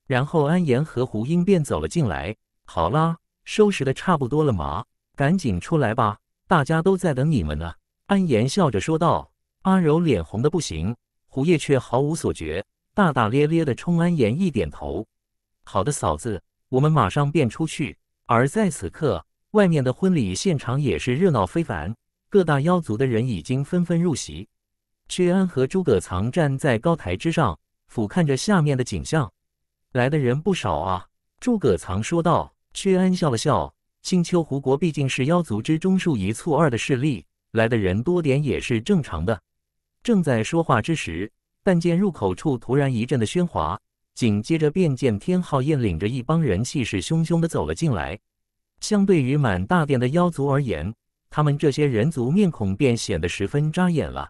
然后安言和胡英便走了进来。好啦，收拾的差不多了吗？赶紧出来吧，大家都在等你们呢。安言笑着说道。阿柔脸红的不行，胡叶却毫无所觉。大大咧咧的，冲安言一点头：“好的，嫂子，我们马上便出去。”而在此刻，外面的婚礼现场也是热闹非凡，各大妖族的人已经纷纷入席。薛安和诸葛藏站在高台之上，俯瞰着下面的景象。来的人不少啊，诸葛藏说道。薛安笑了笑：“青丘狐国毕竟是妖族之中数一数二的势力，来的人多点也是正常的。”正在说话之时。但见入口处突然一阵的喧哗，紧接着便见天浩晏领着一帮人气势汹汹的走了进来。相对于满大殿的妖族而言，他们这些人族面孔便显得十分扎眼了。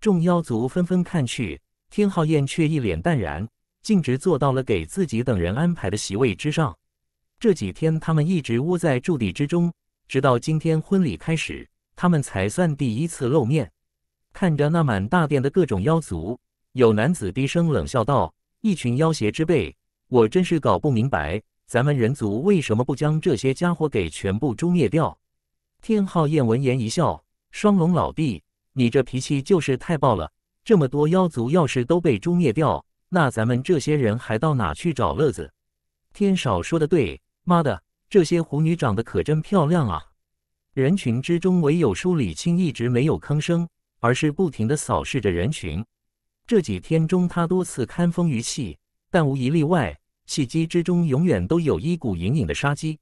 众妖族纷纷看去，天浩晏却一脸淡然，径直坐到了给自己等人安排的席位之上。这几天他们一直窝在驻地之中，直到今天婚礼开始，他们才算第一次露面。看着那满大殿的各种妖族。有男子低声冷笑道：“一群妖邪之辈，我真是搞不明白，咱们人族为什么不将这些家伙给全部诛灭掉？”天浩燕闻言一笑：“双龙老弟，你这脾气就是太爆了。这么多妖族要是都被诛灭掉，那咱们这些人还到哪去找乐子？”天少说的对，妈的，这些狐女长得可真漂亮啊！人群之中，唯有舒李清一直没有吭声，而是不停地扫视着人群。这几天中，他多次看风于戏，但无一例外，戏机之中永远都有一股隐隐的杀机，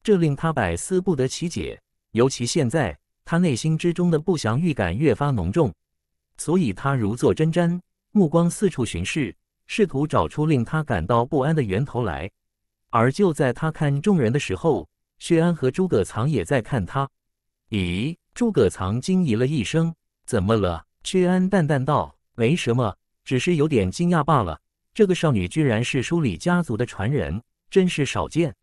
这令他百思不得其解。尤其现在，他内心之中的不祥预感越发浓重，所以他如坐针毡，目光四处巡视，试图找出令他感到不安的源头来。而就在他看众人的时候，薛安和诸葛藏也在看他。咦，诸葛藏惊疑了一声：“怎么了？”薛安淡淡道。没什么，只是有点惊讶罢了。这个少女居然是书里家族的传人，真是少见。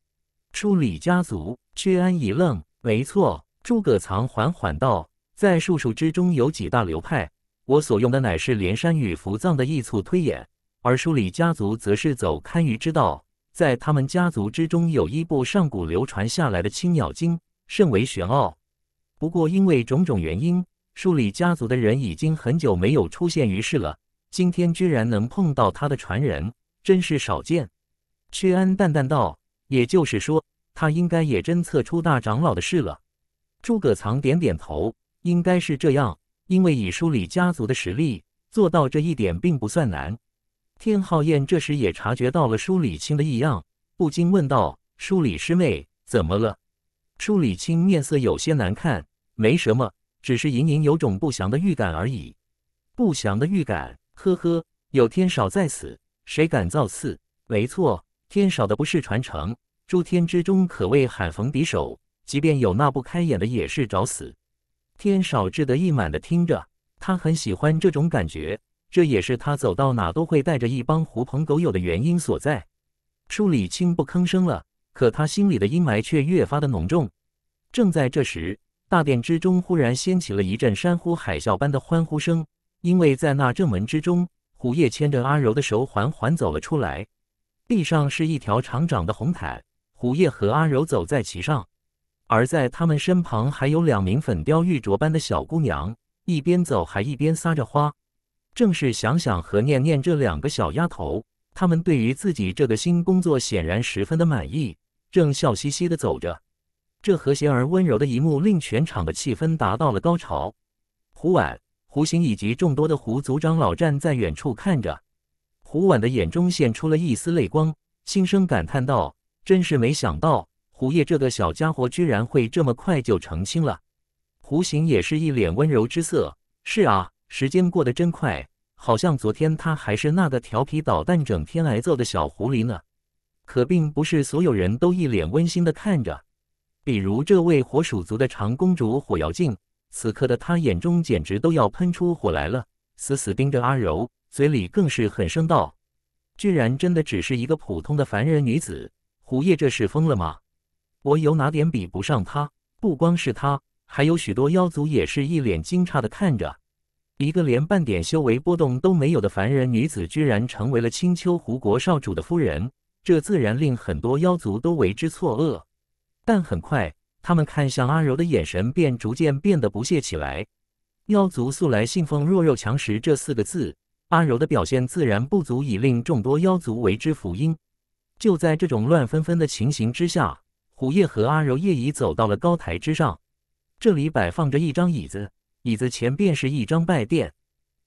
书里家族，屈安一愣。没错，诸葛藏缓缓道：“在术数之中有几大流派，我所用的乃是连山与伏藏的易促推演，而书里家族则是走堪舆之道。在他们家族之中有一部上古流传下来的青鸟经，甚为玄奥。不过因为种种原因。”书里家族的人已经很久没有出现于世了，今天居然能碰到他的传人，真是少见。屈安淡淡道：“也就是说，他应该也侦测出大长老的事了。”诸葛藏点点头：“应该是这样，因为以书里家族的实力，做到这一点并不算难。”天昊燕这时也察觉到了舒礼清的异样，不禁问道：“舒礼师妹，怎么了？”舒里清面色有些难看：“没什么。”只是隐隐有种不祥的预感而已，不祥的预感，呵呵，有天少在此，谁敢造次？没错，天少的不是传承，诸天之中可谓罕逢敌手，即便有那不开眼的，也是找死。天少志得意满的听着，他很喜欢这种感觉，这也是他走到哪都会带着一帮狐朋狗友的原因所在。舒理清不吭声了，可他心里的阴霾却越发的浓重。正在这时。大殿之中忽然掀起了一阵山呼海啸般的欢呼声，因为在那正门之中，虎爷牵着阿柔的手缓缓走了出来。地上是一条长长的红毯，虎爷和阿柔走在其上，而在他们身旁还有两名粉雕玉琢般的小姑娘，一边走还一边撒着花。正是想想和念念这两个小丫头，他们对于自己这个新工作显然十分的满意，正笑嘻嘻的走着。这和谐而温柔的一幕，令全场的气氛达到了高潮。胡婉、胡行以及众多的胡族长老站在远处看着，胡婉的眼中现出了一丝泪光，心生感叹道：“真是没想到，胡叶这个小家伙居然会这么快就成亲了。”胡行也是一脸温柔之色：“是啊，时间过得真快，好像昨天他还是那个调皮捣蛋、整天挨揍的小狐狸呢。”可并不是所有人都一脸温馨的看着。比如这位火鼠族的长公主火瑶镜，此刻的她眼中简直都要喷出火来了，死死盯着阿柔，嘴里更是狠声道：“居然真的只是一个普通的凡人女子！胡叶这是疯了吗？我有哪点比不上她？不光是她，还有许多妖族也是一脸惊诧的看着，一个连半点修为波动都没有的凡人女子，居然成为了青丘狐国少主的夫人，这自然令很多妖族都为之错愕。”但很快，他们看向阿柔的眼神便逐渐变得不屑起来。妖族素来信奉“弱肉强食”这四个字，阿柔的表现自然不足以令众多妖族为之福音。就在这种乱纷纷的情形之下，虎夜和阿柔夜已走到了高台之上。这里摆放着一张椅子，椅子前便是一张拜殿。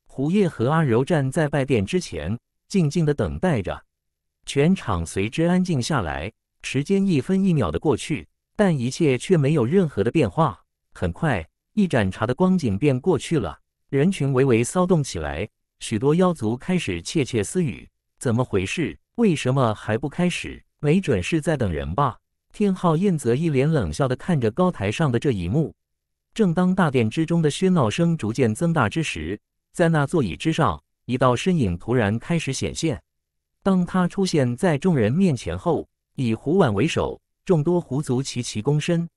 胡夜和阿柔站在拜殿之前，静静的等待着。全场随之安静下来。时间一分一秒的过去，但一切却没有任何的变化。很快，一盏茶的光景便过去了，人群微微骚动起来，许多妖族开始窃窃私语：“怎么回事？为什么还不开始？没准是在等人吧？”天浩燕则一脸冷笑的看着高台上的这一幕。正当大殿之中的喧闹声逐渐增大之时，在那座椅之上，一道身影突然开始显现。当他出现在众人面前后，以狐婉为首，众多狐族齐齐躬身。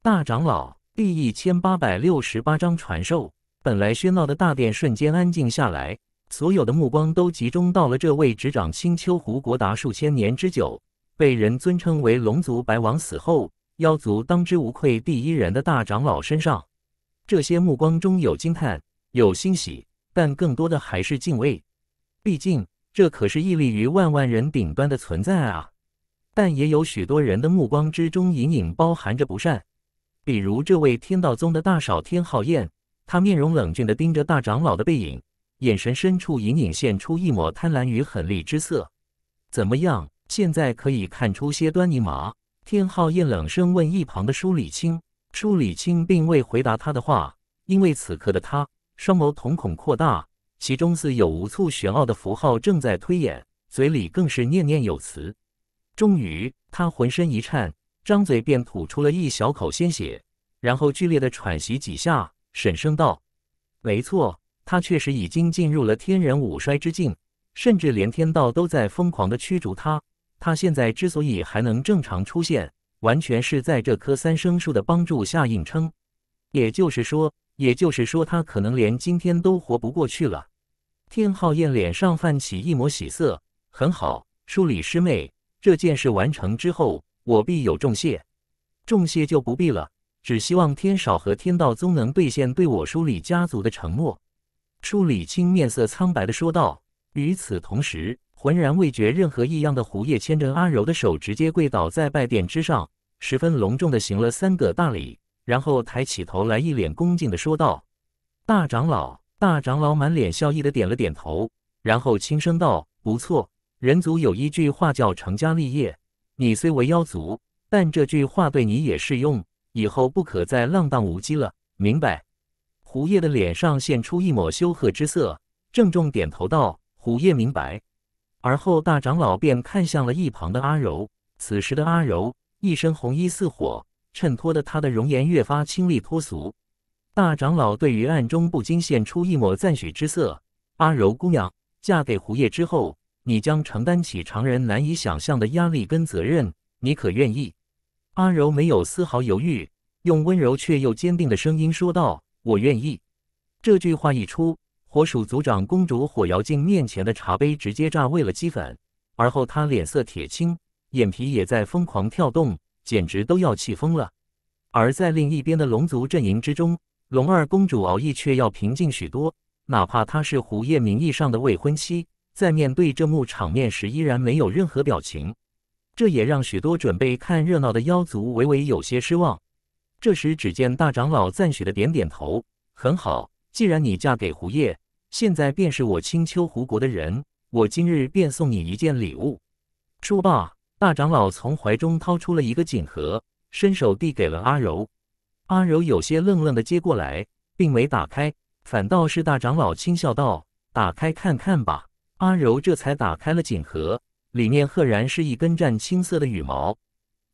大长老第一千八百六十八章传授。本来喧闹的大殿瞬间安静下来，所有的目光都集中到了这位执掌青丘狐国达数千年之久，被人尊称为龙族白王死后，妖族当之无愧第一人的大长老身上。这些目光中有惊叹，有欣喜，但更多的还是敬畏。毕竟，这可是屹立于万万人顶端的存在啊！但也有许多人的目光之中隐隐包含着不善，比如这位天道宗的大少天浩彦，他面容冷峻地盯着大长老的背影，眼神深处隐隐现出一抹贪婪与狠戾之色。怎么样，现在可以看出些端倪吗？天浩彦冷声问一旁的舒礼清。舒礼清并未回答他的话，因为此刻的他双眸瞳孔扩大，其中似有无数玄奥的符号正在推演，嘴里更是念念有词。终于，他浑身一颤，张嘴便吐出了一小口鲜血，然后剧烈的喘息几下，沈声道：“没错，他确实已经进入了天人五衰之境，甚至连天道都在疯狂的驱逐他。他现在之所以还能正常出现，完全是在这棵三生树的帮助下硬撑。也就是说，也就是说，他可能连今天都活不过去了。”天浩燕脸上泛起一抹喜色：“很好，书里师妹。”这件事完成之后，我必有重谢。重谢就不必了，只希望天少和天道宗能兑现对我梳理家族的承诺。”梳理清面色苍白的说道。与此同时，浑然未觉任何异样的胡叶牵着阿柔的手，直接跪倒在拜殿之上，十分隆重的行了三个大礼，然后抬起头来，一脸恭敬的说道：“大长老！”大长老满脸笑意的点了点头，然后轻声道：“不错。”人族有一句话叫“成家立业”，你虽为妖族，但这句话对你也适用。以后不可再浪荡无羁了，明白？胡叶的脸上现出一抹羞涩之色，郑重点头道：“胡叶明白。”而后，大长老便看向了一旁的阿柔。此时的阿柔一身红衣似火，衬托的她的容颜越发清丽脱俗。大长老对于暗中不禁现出一抹赞许之色：“阿柔姑娘嫁给胡叶之后。”你将承担起常人难以想象的压力跟责任，你可愿意？阿柔没有丝毫犹豫，用温柔却又坚定的声音说道：“我愿意。”这句话一出，火鼠族长公主火瑶镜面前的茶杯直接炸为了鸡粉，而后她脸色铁青，眼皮也在疯狂跳动，简直都要气疯了。而在另一边的龙族阵营之中，龙二公主敖义却要平静许多，哪怕她是胡叶名义上的未婚妻。在面对这幕场面时，依然没有任何表情，这也让许多准备看热闹的妖族微微有些失望。这时，只见大长老赞许的点点头：“很好，既然你嫁给胡叶，现在便是我青丘狐国的人。我今日便送你一件礼物。”说罢，大长老从怀中掏出了一个锦盒，伸手递给了阿柔。阿柔有些愣愣的接过来，并没打开，反倒是大长老轻笑道：“打开看看吧。”阿柔这才打开了锦盒，里面赫然是一根湛青色的羽毛。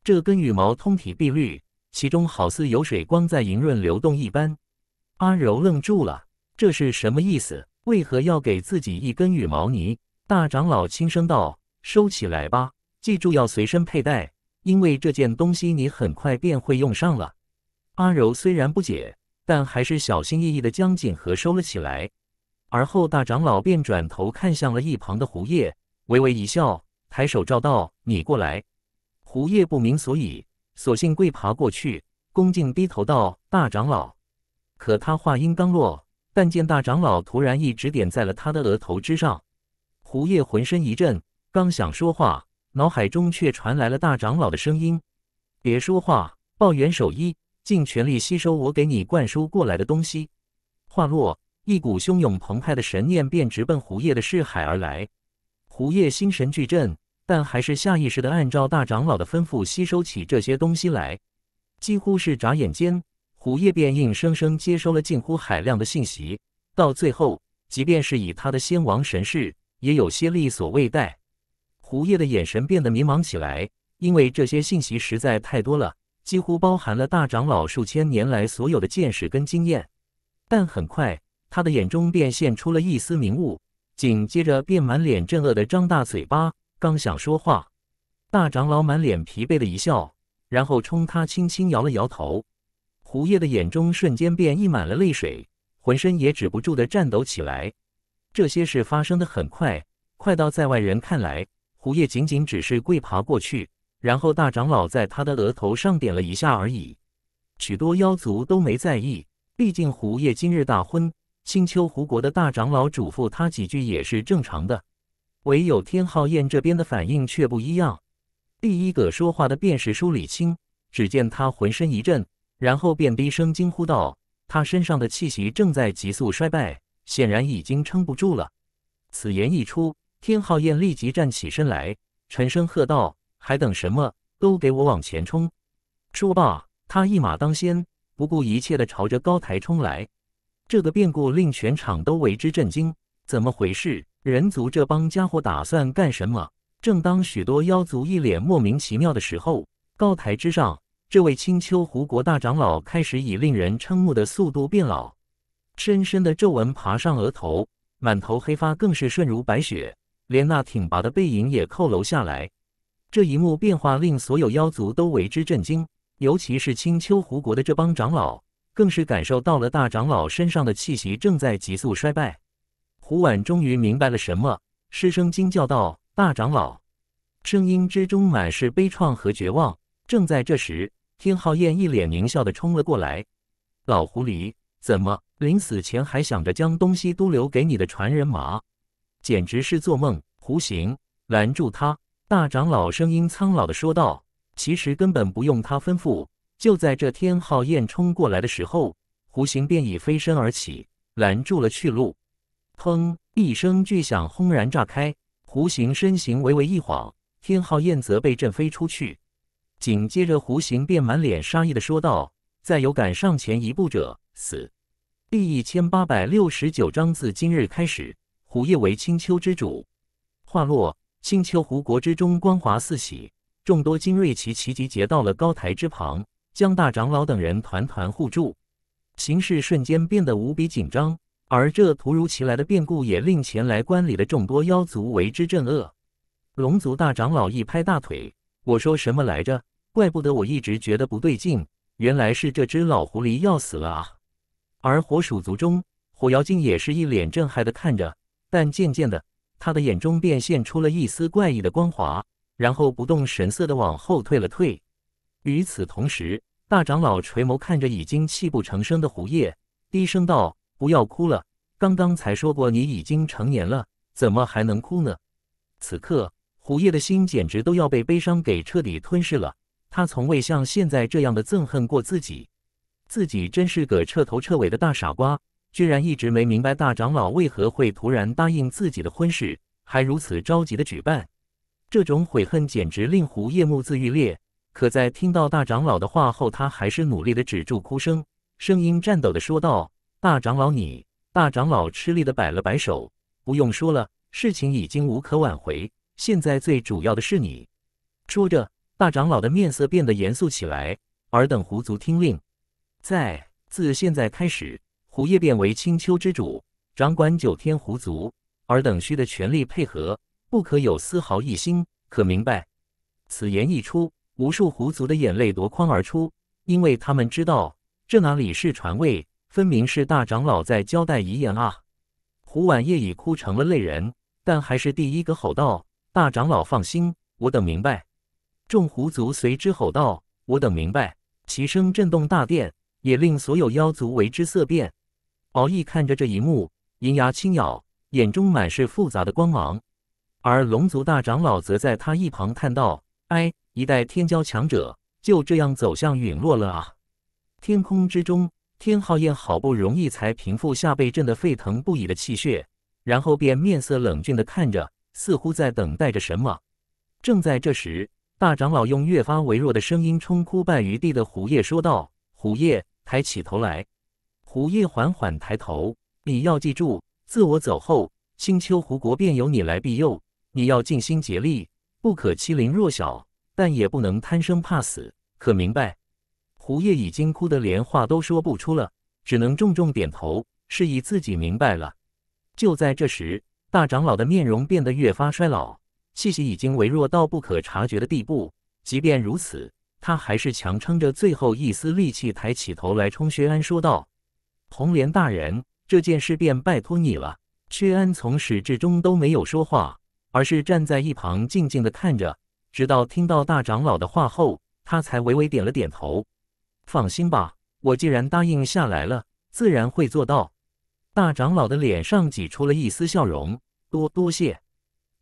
这根羽毛通体碧绿，其中好似有水光在莹润流动一般。阿柔愣住了，这是什么意思？为何要给自己一根羽毛呢？大长老轻声道：“收起来吧，记住要随身佩戴，因为这件东西你很快便会用上了。”阿柔虽然不解，但还是小心翼翼的将锦盒收了起来。而后，大长老便转头看向了一旁的胡叶，微微一笑，抬手召道：“你过来。”胡叶不明所以，索性跪爬过去，恭敬低头道：“大长老。”可他话音刚落，但见大长老突然一指点在了他的额头之上，胡叶浑身一震，刚想说话，脑海中却传来了大长老的声音：“别说话，抱元守一，尽全力吸收我给你灌输过来的东西。”话落。一股汹涌澎湃的神念便直奔胡叶的视海而来，胡叶心神俱震，但还是下意识的按照大长老的吩咐吸收起这些东西来。几乎是眨眼间，胡叶便硬生生接收了近乎海量的信息。到最后，即便是以他的先王神识，也有些力所未逮。胡叶的眼神变得迷茫起来，因为这些信息实在太多了，几乎包含了大长老数千年来所有的见识跟经验。但很快。他的眼中便现出了一丝明悟，紧接着便满脸震愕的张大嘴巴，刚想说话，大长老满脸疲惫的一笑，然后冲他轻轻摇了摇头。胡叶的眼中瞬间便溢满了泪水，浑身也止不住的颤抖起来。这些事发生的很快，快到在外人看来，胡叶仅仅只是跪爬过去，然后大长老在他的额头上点了一下而已。许多妖族都没在意，毕竟胡叶今日大婚。青丘狐国的大长老嘱咐他几句也是正常的，唯有天浩燕这边的反应却不一样。第一个说话的便是舒礼清，只见他浑身一震，然后便低声惊呼道：“他身上的气息正在急速衰败，显然已经撑不住了。”此言一出，天浩燕立即站起身来，沉声喝道：“还等什么？都给我往前冲！”说罢，他一马当先，不顾一切的朝着高台冲来。这个变故令全场都为之震惊，怎么回事？人族这帮家伙打算干什么？正当许多妖族一脸莫名其妙的时候，高台之上，这位青丘狐国大长老开始以令人瞠目的速度变老，深深的皱纹爬上额头，满头黑发更是顺如白雪，连那挺拔的背影也扣偻下来。这一幕变化令所有妖族都为之震惊，尤其是青丘狐国的这帮长老。更是感受到了大长老身上的气息正在急速衰败，胡婉终于明白了什么，失声惊叫道：“大长老！”声音之中满是悲怆和绝望。正在这时，天浩晏一脸狞笑的冲了过来：“老狐狸，怎么临死前还想着将东西都留给你的传人马？简直是做梦！”胡行，拦住他！”大长老声音苍老的说道：“其实根本不用他吩咐。”就在这天浩燕冲过来的时候，胡行便已飞身而起，拦住了去路。砰！一声巨响，轰然炸开。胡行身形微微一晃，天浩燕则被震飞出去。紧接着，胡行便满脸杀意的说道：“再有敢上前一步者，死！”第一千八百六十九章自今日开始，胡业为青丘之主。话落，青丘狐国之中光华四起，众多精锐齐齐集结到了高台之旁。江大长老等人团团护住，形势瞬间变得无比紧张。而这突如其来的变故也令前来观礼的众多妖族为之震愕。龙族大长老一拍大腿：“我说什么来着？怪不得我一直觉得不对劲，原来是这只老狐狸要死了啊！”而火鼠族中，火妖精也是一脸震撼的看着，但渐渐的，他的眼中便现出了一丝怪异的光华，然后不动神色的往后退了退。与此同时，大长老垂眸看着已经泣不成声的胡叶，低声道：“不要哭了，刚刚才说过你已经成年了，怎么还能哭呢？”此刻，胡叶的心简直都要被悲伤给彻底吞噬了。他从未像现在这样的憎恨过自己，自己真是个彻头彻尾的大傻瓜，居然一直没明白大长老为何会突然答应自己的婚事，还如此着急的举办。这种悔恨简直令胡叶目眦欲裂。可在听到大长老的话后，他还是努力的止住哭声，声音颤抖的说道：“大长老，你……”大长老吃力的摆了摆手：“不用说了，事情已经无可挽回。现在最主要的是你。”说着，大长老的面色变得严肃起来：“尔等狐族听令，在自现在开始，狐夜变为青丘之主，掌管九天狐族。尔等需的全力配合，不可有丝毫异心，可明白？”此言一出。无数狐族的眼泪夺眶而出，因为他们知道这哪里是传位，分明是大长老在交代遗言啊！胡晚夜已哭成了泪人，但还是第一个吼道：“大长老放心，我等明白。”众狐族随之吼道：“我等明白！”齐声震动大殿，也令所有妖族为之色变。敖毅看着这一幕，银牙轻咬，眼中满是复杂的光芒。而龙族大长老则在他一旁叹道。哎，一代天骄强者就这样走向陨落了啊！天空之中，天浩燕好不容易才平复下被震得沸腾不已的气血，然后便面色冷峻地看着，似乎在等待着什么。正在这时，大长老用越发微弱的声音冲枯败于地的胡叶说道：“胡叶，抬起头来。”胡叶缓缓抬头。你要记住，自我走后，青丘湖国便由你来庇佑，你要尽心竭力。不可欺凌弱小，但也不能贪生怕死。可明白？胡叶已经哭得连话都说不出了，只能重重点头，示意自己明白了。就在这时，大长老的面容变得越发衰老，气息已经微弱到不可察觉的地步。即便如此，他还是强撑着最后一丝力气抬起头来，冲薛安说道：“红莲大人，这件事便拜托你了。”薛安从始至终都没有说话。而是站在一旁静静的看着，直到听到大长老的话后，他才微微点了点头。放心吧，我既然答应下来了，自然会做到。大长老的脸上挤出了一丝笑容。多多谢。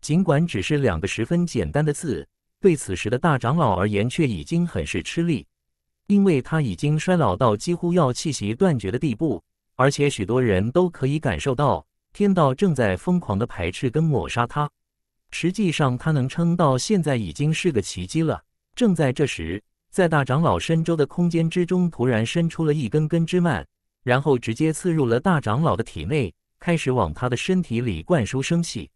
尽管只是两个十分简单的字，对此时的大长老而言却已经很是吃力，因为他已经衰老到几乎要气息断绝的地步，而且许多人都可以感受到天道正在疯狂的排斥跟抹杀他。实际上，他能撑到现在已经是个奇迹了。正在这时，在大长老身周的空间之中，突然伸出了一根根枝蔓，然后直接刺入了大长老的体内，开始往他的身体里灌输生气。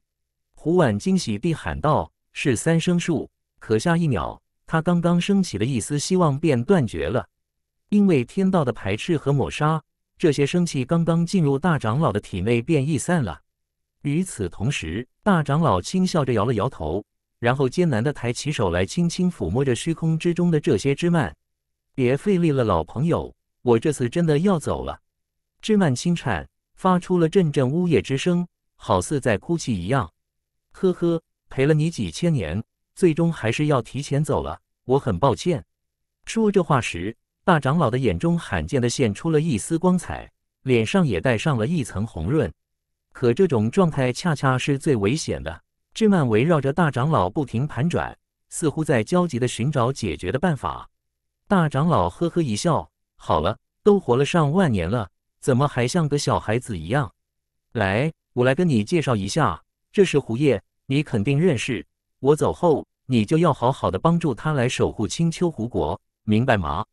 胡婉惊喜地喊道：“是三生树！”可下一秒，他刚刚升起了一丝希望，便断绝了，因为天道的排斥和抹杀，这些生气刚刚进入大长老的体内便易散了。与此同时，大长老轻笑着摇了摇头，然后艰难地抬起手来，轻轻抚摸着虚空之中的这些枝蔓。别费力了，老朋友，我这次真的要走了。枝蔓轻颤，发出了阵阵呜咽之声，好似在哭泣一样。呵呵，陪了你几千年，最终还是要提前走了，我很抱歉。说这话时，大长老的眼中罕见地现出了一丝光彩，脸上也带上了一层红润。可这种状态恰恰是最危险的。智曼围绕着大长老不停盘转，似乎在焦急地寻找解决的办法。大长老呵呵一笑：“好了，都活了上万年了，怎么还像个小孩子一样？来，我来跟你介绍一下，这是胡叶，你肯定认识。我走后，你就要好好的帮助他来守护青丘湖国，明白吗？”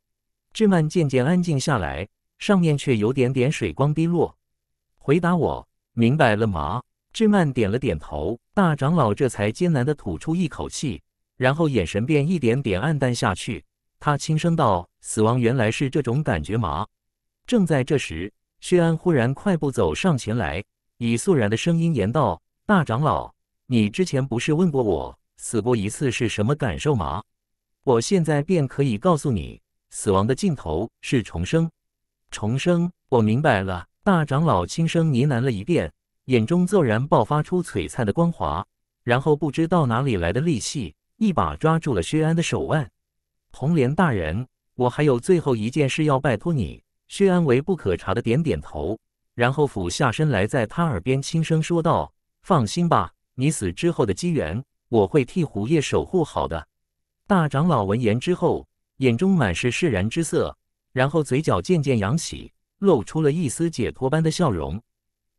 智曼渐渐安静下来，上面却有点点水光滴落。回答我。明白了吗？智曼点了点头，大长老这才艰难地吐出一口气，然后眼神便一点点暗淡下去。他轻声道：“死亡原来是这种感觉吗？”正在这时，薛安忽然快步走上前来，以肃然的声音言道：“大长老，你之前不是问过我死过一次是什么感受吗？我现在便可以告诉你，死亡的尽头是重生。重生，我明白了。”大长老轻声呢喃了一遍，眼中骤然爆发出璀璨的光华，然后不知道哪里来的力气，一把抓住了薛安的手腕。红莲大人，我还有最后一件事要拜托你。薛安微不可察的点点头，然后俯下身来，在他耳边轻声说道：“放心吧，你死之后的机缘，我会替胡叶守护好的。”大长老闻言之后，眼中满是释然之色，然后嘴角渐渐扬起。露出了一丝解脱般的笑容。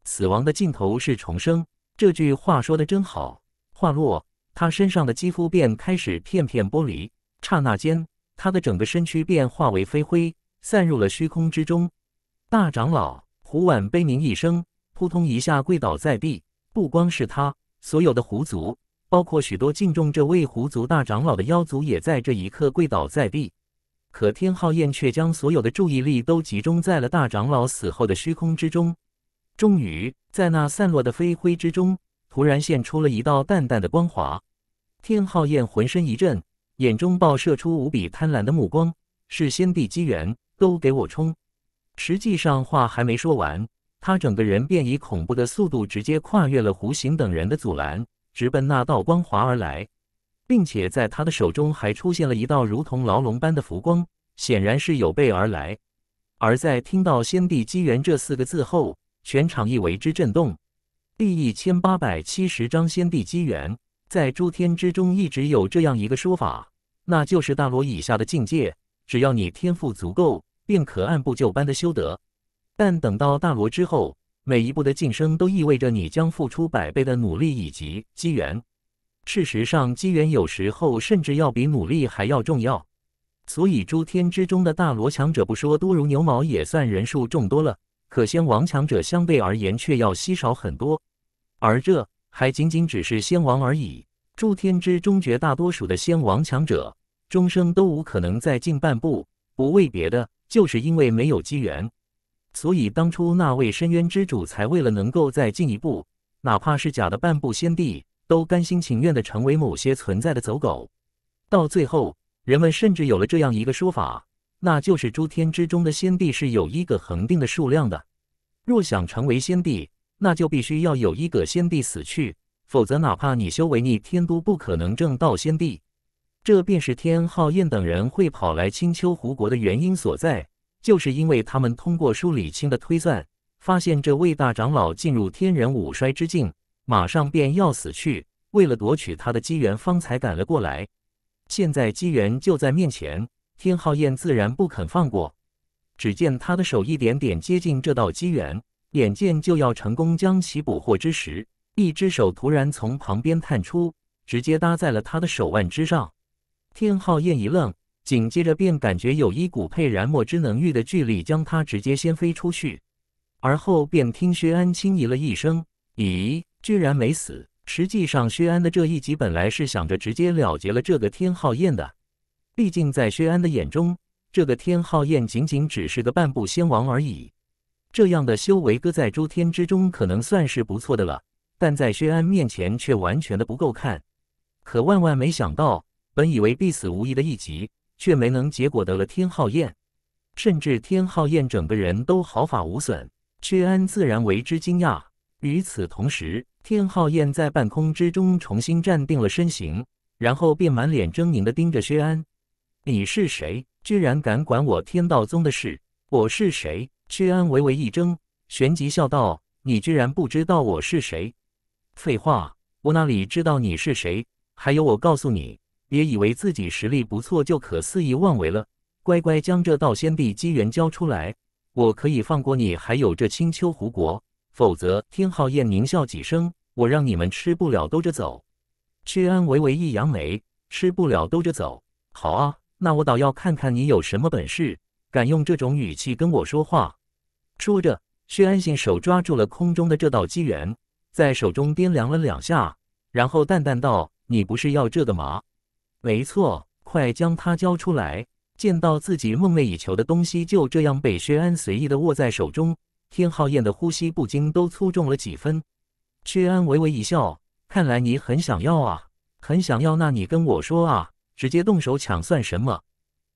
死亡的尽头是重生，这句话说的真好。话落，他身上的肌肤便开始片片剥离，刹那间，他的整个身躯便化为飞灰，散入了虚空之中。大长老胡婉悲鸣一声，扑通一下跪倒在地。不光是他，所有的狐族，包括许多敬重这位狐族大长老的妖族，也在这一刻跪倒在地。可天浩燕却将所有的注意力都集中在了大长老死后的虚空之中。终于，在那散落的飞灰之中，突然现出了一道淡淡的光华。天浩燕浑身一震，眼中爆射出无比贪婪的目光：“是先帝机缘，都给我冲！”实际上，话还没说完，他整个人便以恐怖的速度直接跨越了胡行等人的阻拦，直奔那道光华而来。并且在他的手中还出现了一道如同牢笼般的浮光，显然是有备而来。而在听到“先帝机缘”这四个字后，全场亦为之震动。第一千八百七十章先帝机缘，在诸天之中一直有这样一个说法，那就是大罗以下的境界，只要你天赋足够，便可按部就班的修得。但等到大罗之后，每一步的晋升都意味着你将付出百倍的努力以及机缘。事实上，机缘有时候甚至要比努力还要重要。所以，诸天之中的大罗强者不说多如牛毛，也算人数众多了。可仙王强者相对而言，却要稀少很多。而这还仅仅只是仙王而已。诸天之中，绝大多数的仙王强者，终生都无可能再进半步。不为别的，就是因为没有机缘。所以，当初那位深渊之主才为了能够再进一步，哪怕是假的半步仙帝。都甘心情愿地成为某些存在的走狗，到最后，人们甚至有了这样一个说法，那就是诸天之中的仙帝是有一个恒定的数量的。若想成为仙帝，那就必须要有一个仙帝死去，否则哪怕你修为逆天，都不可能证道仙帝。这便是天昊晏等人会跑来青丘狐国的原因所在，就是因为他们通过梳理清的推算，发现这位大长老进入天人五衰之境。马上便要死去，为了夺取他的机缘，方才赶了过来。现在机缘就在面前，天浩晏自然不肯放过。只见他的手一点点接近这道机缘，眼见就要成功将其捕获之时，一只手突然从旁边探出，直接搭在了他的手腕之上。天浩晏一愣，紧接着便感觉有一股沛然莫之能御的巨力将他直接掀飞出去。而后便听薛安轻咦了一声：“咦。”居然没死！实际上，薛安的这一集本来是想着直接了结了这个天浩宴的。毕竟，在薛安的眼中，这个天浩宴仅仅只是个半步仙王而已。这样的修为搁在诸天之中，可能算是不错的了。但在薛安面前，却完全的不够看。可万万没想到，本以为必死无疑的一集，却没能结果得了天浩宴，甚至天浩宴整个人都毫发无损，薛安自然为之惊讶。与此同时，天浩燕在半空之中重新站定了身形，然后便满脸狰狞地盯着薛安：“你是谁？居然敢管我天道宗的事？我是谁？”薛安微微一怔，旋即笑道：“你居然不知道我是谁？废话，我哪里知道你是谁？还有，我告诉你，别以为自己实力不错就可肆意妄为了，乖乖将这道仙帝机缘交出来，我可以放过你。还有这青丘狐国。”否则，天浩燕狞笑几声，我让你们吃不了兜着走。薛安微微一扬眉，吃不了兜着走？好啊，那我倒要看看你有什么本事，敢用这种语气跟我说话。说着，薛安信手抓住了空中的这道机缘，在手中掂量了两下，然后淡淡道：“你不是要这个吗？”没错，快将它交出来！见到自己梦寐以求的东西就这样被薛安随意的握在手中。天浩燕的呼吸不禁都粗重了几分，薛安微微一笑，看来你很想要啊，很想要，那你跟我说啊，直接动手抢算什么？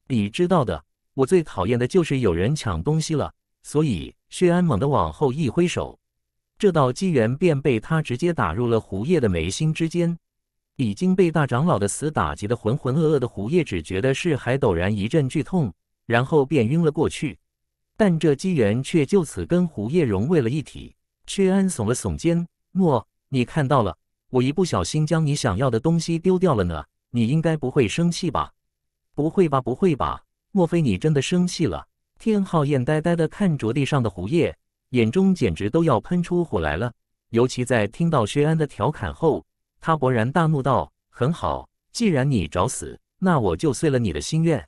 你知道的，我最讨厌的就是有人抢东西了。所以，薛安猛地往后一挥手，这道机缘便被他直接打入了胡叶的眉心之间。已经被大长老的死打击的浑浑噩噩的胡叶，只觉得是还陡然一阵剧痛，然后便晕了过去。但这机缘却就此跟胡叶融为了一体。薛安耸了耸肩：“莫，你看到了，我一不小心将你想要的东西丢掉了呢。你应该不会生气吧？”“不会吧，不会吧？莫非你真的生气了？”天浩眼呆呆地看着地上的胡叶，眼中简直都要喷出火来了。尤其在听到薛安的调侃后，他勃然大怒道：“很好，既然你找死，那我就遂了你的心愿。”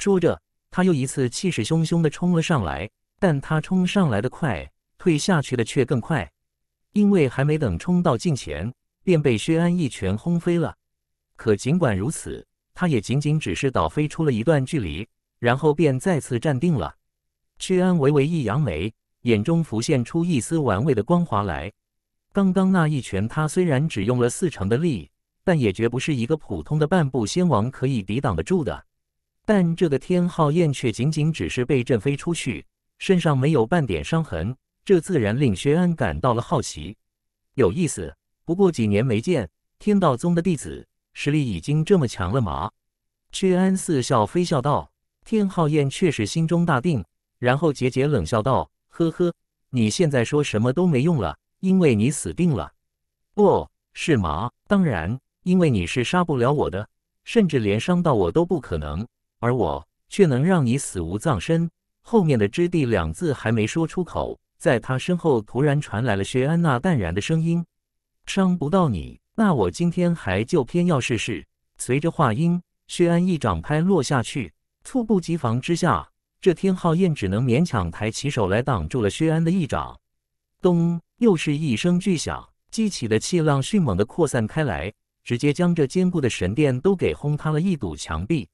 说着。他又一次气势汹汹地冲了上来，但他冲上来的快，退下去的却更快。因为还没等冲到近前，便被薛安一拳轰飞了。可尽管如此，他也仅仅只是倒飞出了一段距离，然后便再次站定了。薛安微微一扬眉，眼中浮现出一丝玩味的光华来。刚刚那一拳，他虽然只用了四成的力，但也绝不是一个普通的半步仙王可以抵挡得住的。但这个天昊燕却仅仅只是被震飞出去，身上没有半点伤痕，这自然令薛安感到了好奇。有意思，不过几年没见，天道宗的弟子实力已经这么强了吗？薛安似笑非笑道：“天昊燕却是心中大定，然后桀桀冷笑道：‘呵呵，你现在说什么都没用了，因为你死定了。’哦，是吗？当然，因为你是杀不了我的，甚至连伤到我都不可能。”而我却能让你死无葬身。后面的“之地”两字还没说出口，在他身后突然传来了薛安娜淡然的声音：“伤不到你，那我今天还就偏要试试。”随着话音，薛安一掌拍落下去，猝不及防之下，这天浩燕只能勉强抬起手来挡住了薛安的一掌。咚！又是一声巨响，激起了气浪，迅猛的扩散开来，直接将这坚固的神殿都给轰塌了一堵墙壁。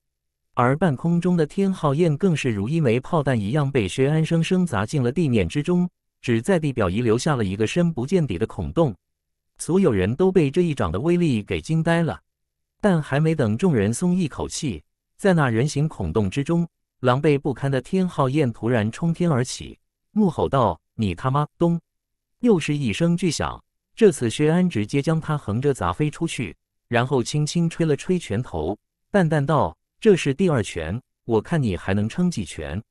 而半空中的天昊焰更是如一枚炮弹一样被薛安生生砸进了地面之中，只在地表遗留下了一个深不见底的孔洞。所有人都被这一掌的威力给惊呆了，但还没等众人松一口气，在那人形孔洞之中，狼狈不堪的天昊焰突然冲天而起，怒吼道：“你他妈！”咚！又是一声巨响，这次薛安直接将他横着砸飞出去，然后轻轻吹了吹拳头，淡淡道。这是第二拳，我看你还能撑几拳。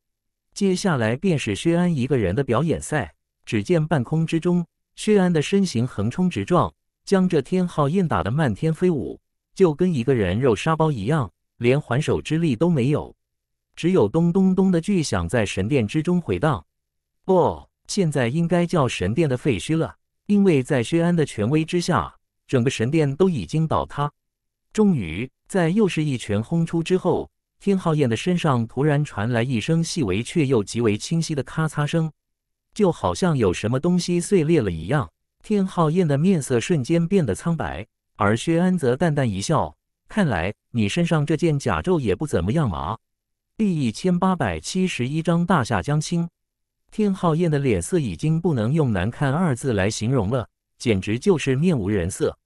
接下来便是薛安一个人的表演赛。只见半空之中，薛安的身形横冲直撞，将这天昊印打得漫天飞舞，就跟一个人肉沙包一样，连还手之力都没有。只有咚咚咚的巨响在神殿之中回荡。不，现在应该叫神殿的废墟了，因为在薛安的权威之下，整个神殿都已经倒塌。终于。在又是一拳轰出之后，天浩燕的身上突然传来一声细微却又极为清晰的咔嚓声，就好像有什么东西碎裂了一样。天浩燕的面色瞬间变得苍白，而薛安则淡淡一笑：“看来你身上这件甲胄也不怎么样嘛。”第一千八百七十一章大夏将倾。天浩燕的脸色已经不能用难看二字来形容了，简直就是面无人色。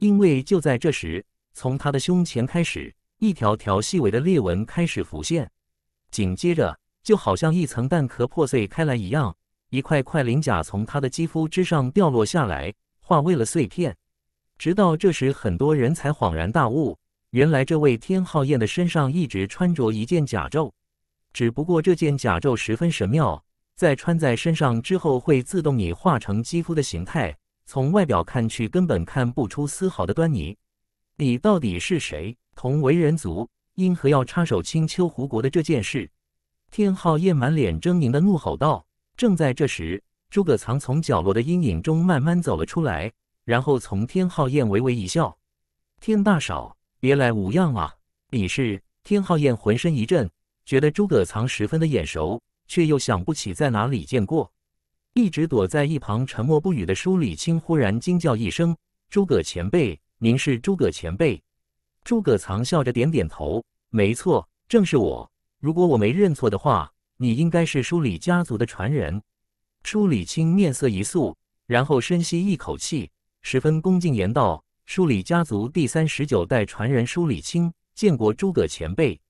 因为就在这时。从他的胸前开始，一条条细微的裂纹开始浮现，紧接着，就好像一层蛋壳破碎开来一样，一块块鳞甲从他的肌肤之上掉落下来，化为了碎片。直到这时，很多人才恍然大悟，原来这位天昊燕的身上一直穿着一件甲胄，只不过这件甲胄十分神妙，在穿在身上之后会自动拟化成肌肤的形态，从外表看去根本看不出丝毫的端倪。你到底是谁？同为人族，因何要插手青丘狐国的这件事？天浩燕满脸狰狞的怒吼道。正在这时，诸葛藏从角落的阴影中慢慢走了出来，然后从天浩燕微微一笑：“天大少，别来无恙啊！”你是天浩燕浑身一震，觉得诸葛藏十分的眼熟，却又想不起在哪里见过。一直躲在一旁沉默不语的舒礼清忽然惊叫一声：“诸葛前辈！”您是诸葛前辈，诸葛藏笑着点点头，没错，正是我。如果我没认错的话，你应该是舒里家族的传人。舒理清面色一肃，然后深吸一口气，十分恭敬言道：“舒理家族第三十九代传人舒理清，见过诸葛前辈。”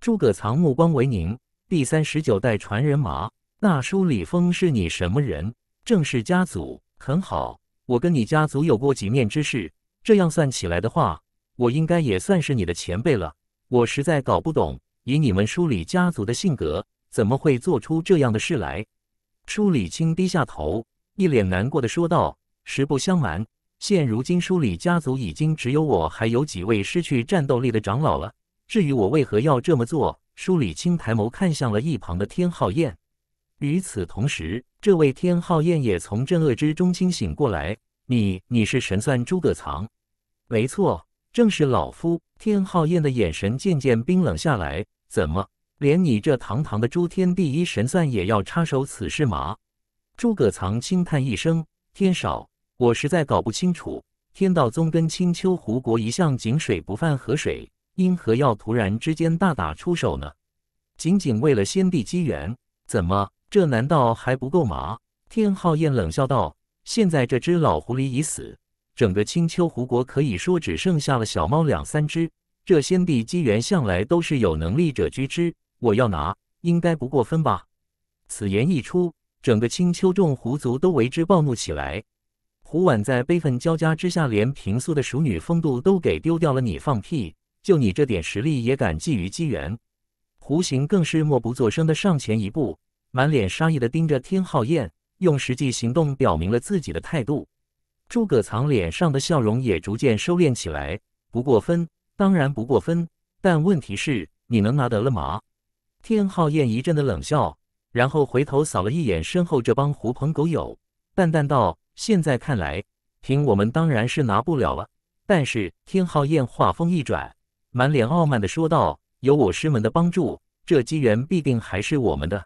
诸葛藏目光为凝，第三十九代传人嘛？那舒理峰是你什么人？正是家族，很好，我跟你家族有过几面之事，这样算起来的话，我应该也算是你的前辈了。我实在搞不懂，以你们书里家族的性格，怎么会做出这样的事来？书里清低下头，一脸难过的说道：“实不相瞒，现如今书里家族已经只有我还有几位失去战斗力的长老了。至于我为何要这么做，书里清抬眸看向了一旁的天浩燕。与此同时，这位天浩燕也从震恶之中清醒过来。”你你是神算诸葛藏，没错，正是老夫。天浩晏的眼神渐渐冰冷下来。怎么，连你这堂堂的诸天第一神算也要插手此事吗？诸葛藏轻叹一声：“天少，我实在搞不清楚，天道宗跟青丘湖国一向井水不犯河水，因何要突然之间大打出手呢？仅仅为了先帝机缘，怎么，这难道还不够吗？”天浩晏冷笑道。现在这只老狐狸已死，整个青丘狐国可以说只剩下了小猫两三只。这先帝机缘向来都是有能力者居之，我要拿，应该不过分吧？此言一出，整个青丘众狐族都为之暴怒起来。狐婉在悲愤交加之下，连平素的淑女风度都给丢掉了。你放屁！就你这点实力，也敢觊觎机缘？狐行更是默不作声的上前一步，满脸杀意的盯着天浩燕。用实际行动表明了自己的态度，诸葛藏脸上的笑容也逐渐收敛起来。不过分，当然不过分，但问题是，你能拿得了吗？天浩燕一阵的冷笑，然后回头扫了一眼身后这帮狐朋狗友，淡淡道：“现在看来，凭我们当然是拿不了了。”但是天浩燕话锋一转，满脸傲慢的说道：“有我师门的帮助，这机缘必定还是我们的。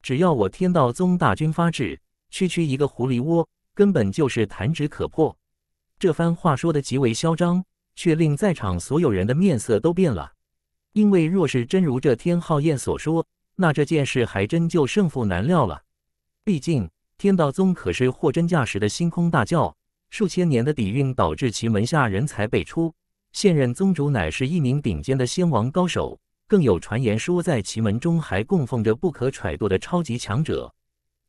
只要我天道宗大军发至。”区区一个狐狸窝，根本就是弹指可破。这番话说的极为嚣张，却令在场所有人的面色都变了。因为若是真如这天浩彦所说，那这件事还真就胜负难料了。毕竟天道宗可是货真价实的星空大教，数千年的底蕴导致其门下人才辈出。现任宗主乃是一名顶尖的仙王高手，更有传言说，在其门中还供奉着不可揣度的超级强者。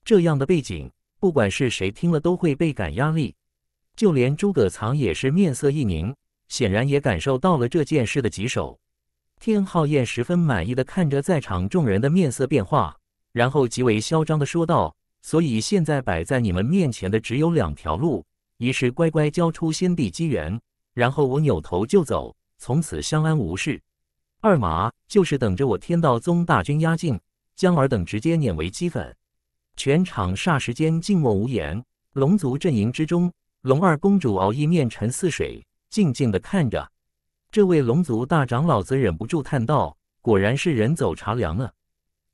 这样的背景，不管是谁听了都会倍感压力。就连诸葛藏也是面色一凝，显然也感受到了这件事的棘手。天浩彦十分满意的看着在场众人的面色变化，然后极为嚣张的说道：“所以现在摆在你们面前的只有两条路：一是乖乖交出先帝机缘，然后我扭头就走，从此相安无事；二嘛，就是等着我天道宗大军压境，将尔等直接碾为齑粉。”全场霎时间静默无言。龙族阵营之中，龙二公主敖一面沉似水，静静的看着。这位龙族大长老子忍不住叹道：“果然是人走茶凉呢。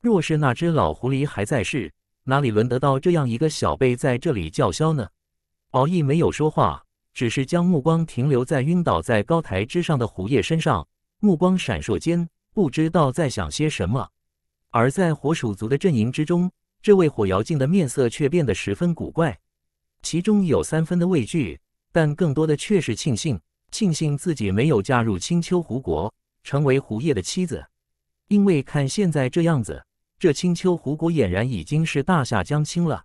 若是那只老狐狸还在世，哪里轮得到这样一个小辈在这里叫嚣呢？”敖毅没有说话，只是将目光停留在晕倒在高台之上的胡烨身上，目光闪烁间，不知道在想些什么。而在火鼠族的阵营之中。这位火瑶镜的面色却变得十分古怪，其中有三分的畏惧，但更多的却是庆幸，庆幸自己没有嫁入青丘狐国，成为胡叶的妻子。因为看现在这样子，这青丘狐国俨然已经是大夏将倾了。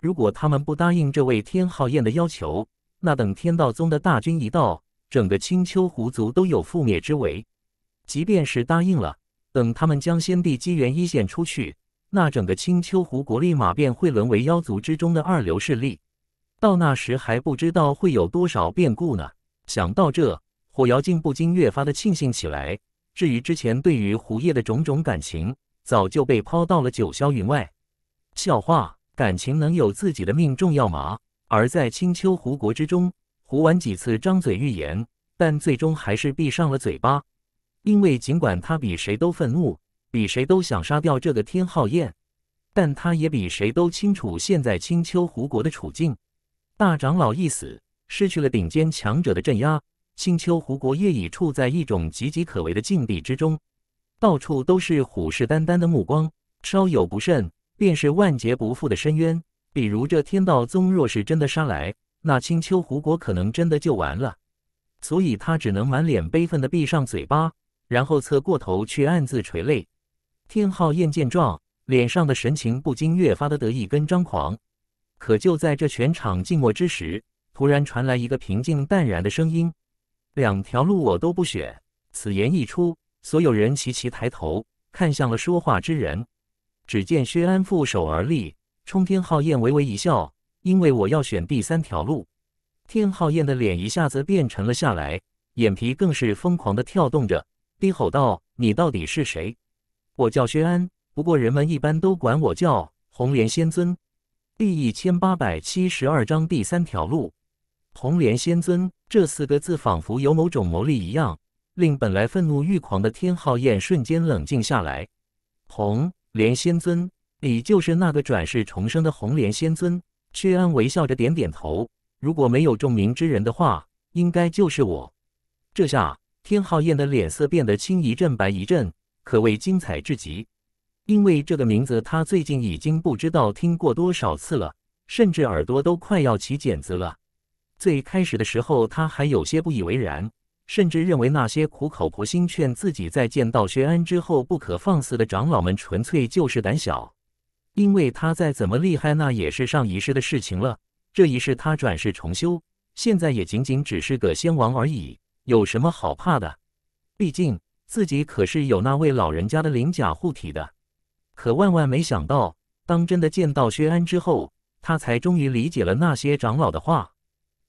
如果他们不答应这位天昊晏的要求，那等天道宗的大军一到，整个青丘狐族都有覆灭之危。即便是答应了，等他们将先帝机缘一线出去。那整个青丘狐国立马便会沦为妖族之中的二流势力，到那时还不知道会有多少变故呢。想到这，火瑶竟不禁越发的庆幸起来。至于之前对于胡叶的种种感情，早就被抛到了九霄云外。笑话，感情能有自己的命重要吗？而在青丘狐国之中，胡完几次张嘴欲言，但最终还是闭上了嘴巴，因为尽管他比谁都愤怒。比谁都想杀掉这个天昊燕，但他也比谁都清楚现在青丘狐国的处境。大长老一死，失去了顶尖强者的镇压，青丘狐国业已处在一种岌岌可危的境地之中，到处都是虎视眈眈的目光，稍有不慎，便是万劫不复的深渊。比如这天道宗若是真的杀来，那青丘狐国可能真的就完了。所以他只能满脸悲愤地闭上嘴巴，然后侧过头去，暗自垂泪。天浩燕见状，脸上的神情不禁越发的得意跟张狂。可就在这全场静默之时，突然传来一个平静淡然的声音：“两条路我都不选。”此言一出，所有人齐齐抬头看向了说话之人。只见薛安负手而立，冲天浩燕微微一笑：“因为我要选第三条路。”天浩燕的脸一下子变沉了下来，眼皮更是疯狂的跳动着，低吼道：“你到底是谁？”我叫薛安，不过人们一般都管我叫红莲仙尊。第一千八百七十二章第三条路。红莲仙尊这四个字仿佛有某种魔力一样，令本来愤怒欲狂的天浩燕瞬间冷静下来。红莲仙尊，你就是那个转世重生的红莲仙尊？薛安微笑着点点头。如果没有众名之人的话，应该就是我。这下，天浩燕的脸色变得青一阵白一阵。可谓精彩至极，因为这个名字他最近已经不知道听过多少次了，甚至耳朵都快要起茧子了。最开始的时候，他还有些不以为然，甚至认为那些苦口婆心劝自己在见到薛安之后不可放肆的长老们，纯粹就是胆小。因为他再怎么厉害，那也是上一世的事情了，这一世他转世重修，现在也仅仅只是个仙王而已，有什么好怕的？毕竟。自己可是有那位老人家的鳞甲护体的，可万万没想到，当真的见到薛安之后，他才终于理解了那些长老的话。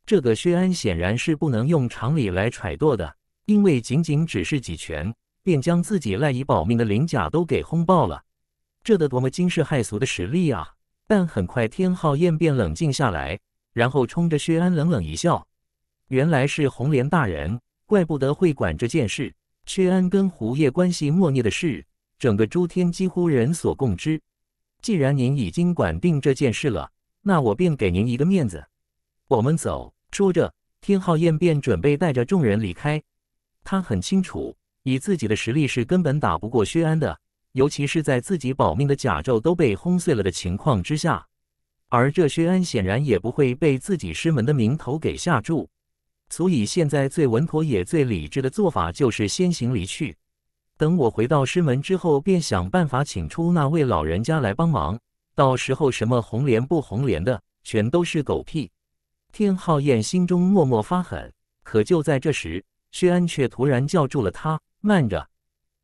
这个薛安显然是不能用常理来揣度的，因为仅仅只是几拳，便将自己赖以保命的鳞甲都给轰爆了，这得多么惊世骇俗的实力啊！但很快，天昊晏便冷静下来，然后冲着薛安冷冷一笑：“原来是红莲大人，怪不得会管这件事。”薛安跟胡叶关系莫逆的事，整个诸天几乎人所共知。既然您已经管定这件事了，那我便给您一个面子。我们走。”说着，天浩燕便准备带着众人离开。他很清楚，以自己的实力是根本打不过薛安的，尤其是在自己保命的甲胄都被轰碎了的情况之下。而这薛安显然也不会被自己师门的名头给吓住。所以，现在最稳妥也最理智的做法，就是先行离去。等我回到师门之后，便想办法请出那位老人家来帮忙。到时候什么红莲不红莲的，全都是狗屁。天浩燕心中默默发狠。可就在这时，薛安却突然叫住了他：“慢着！”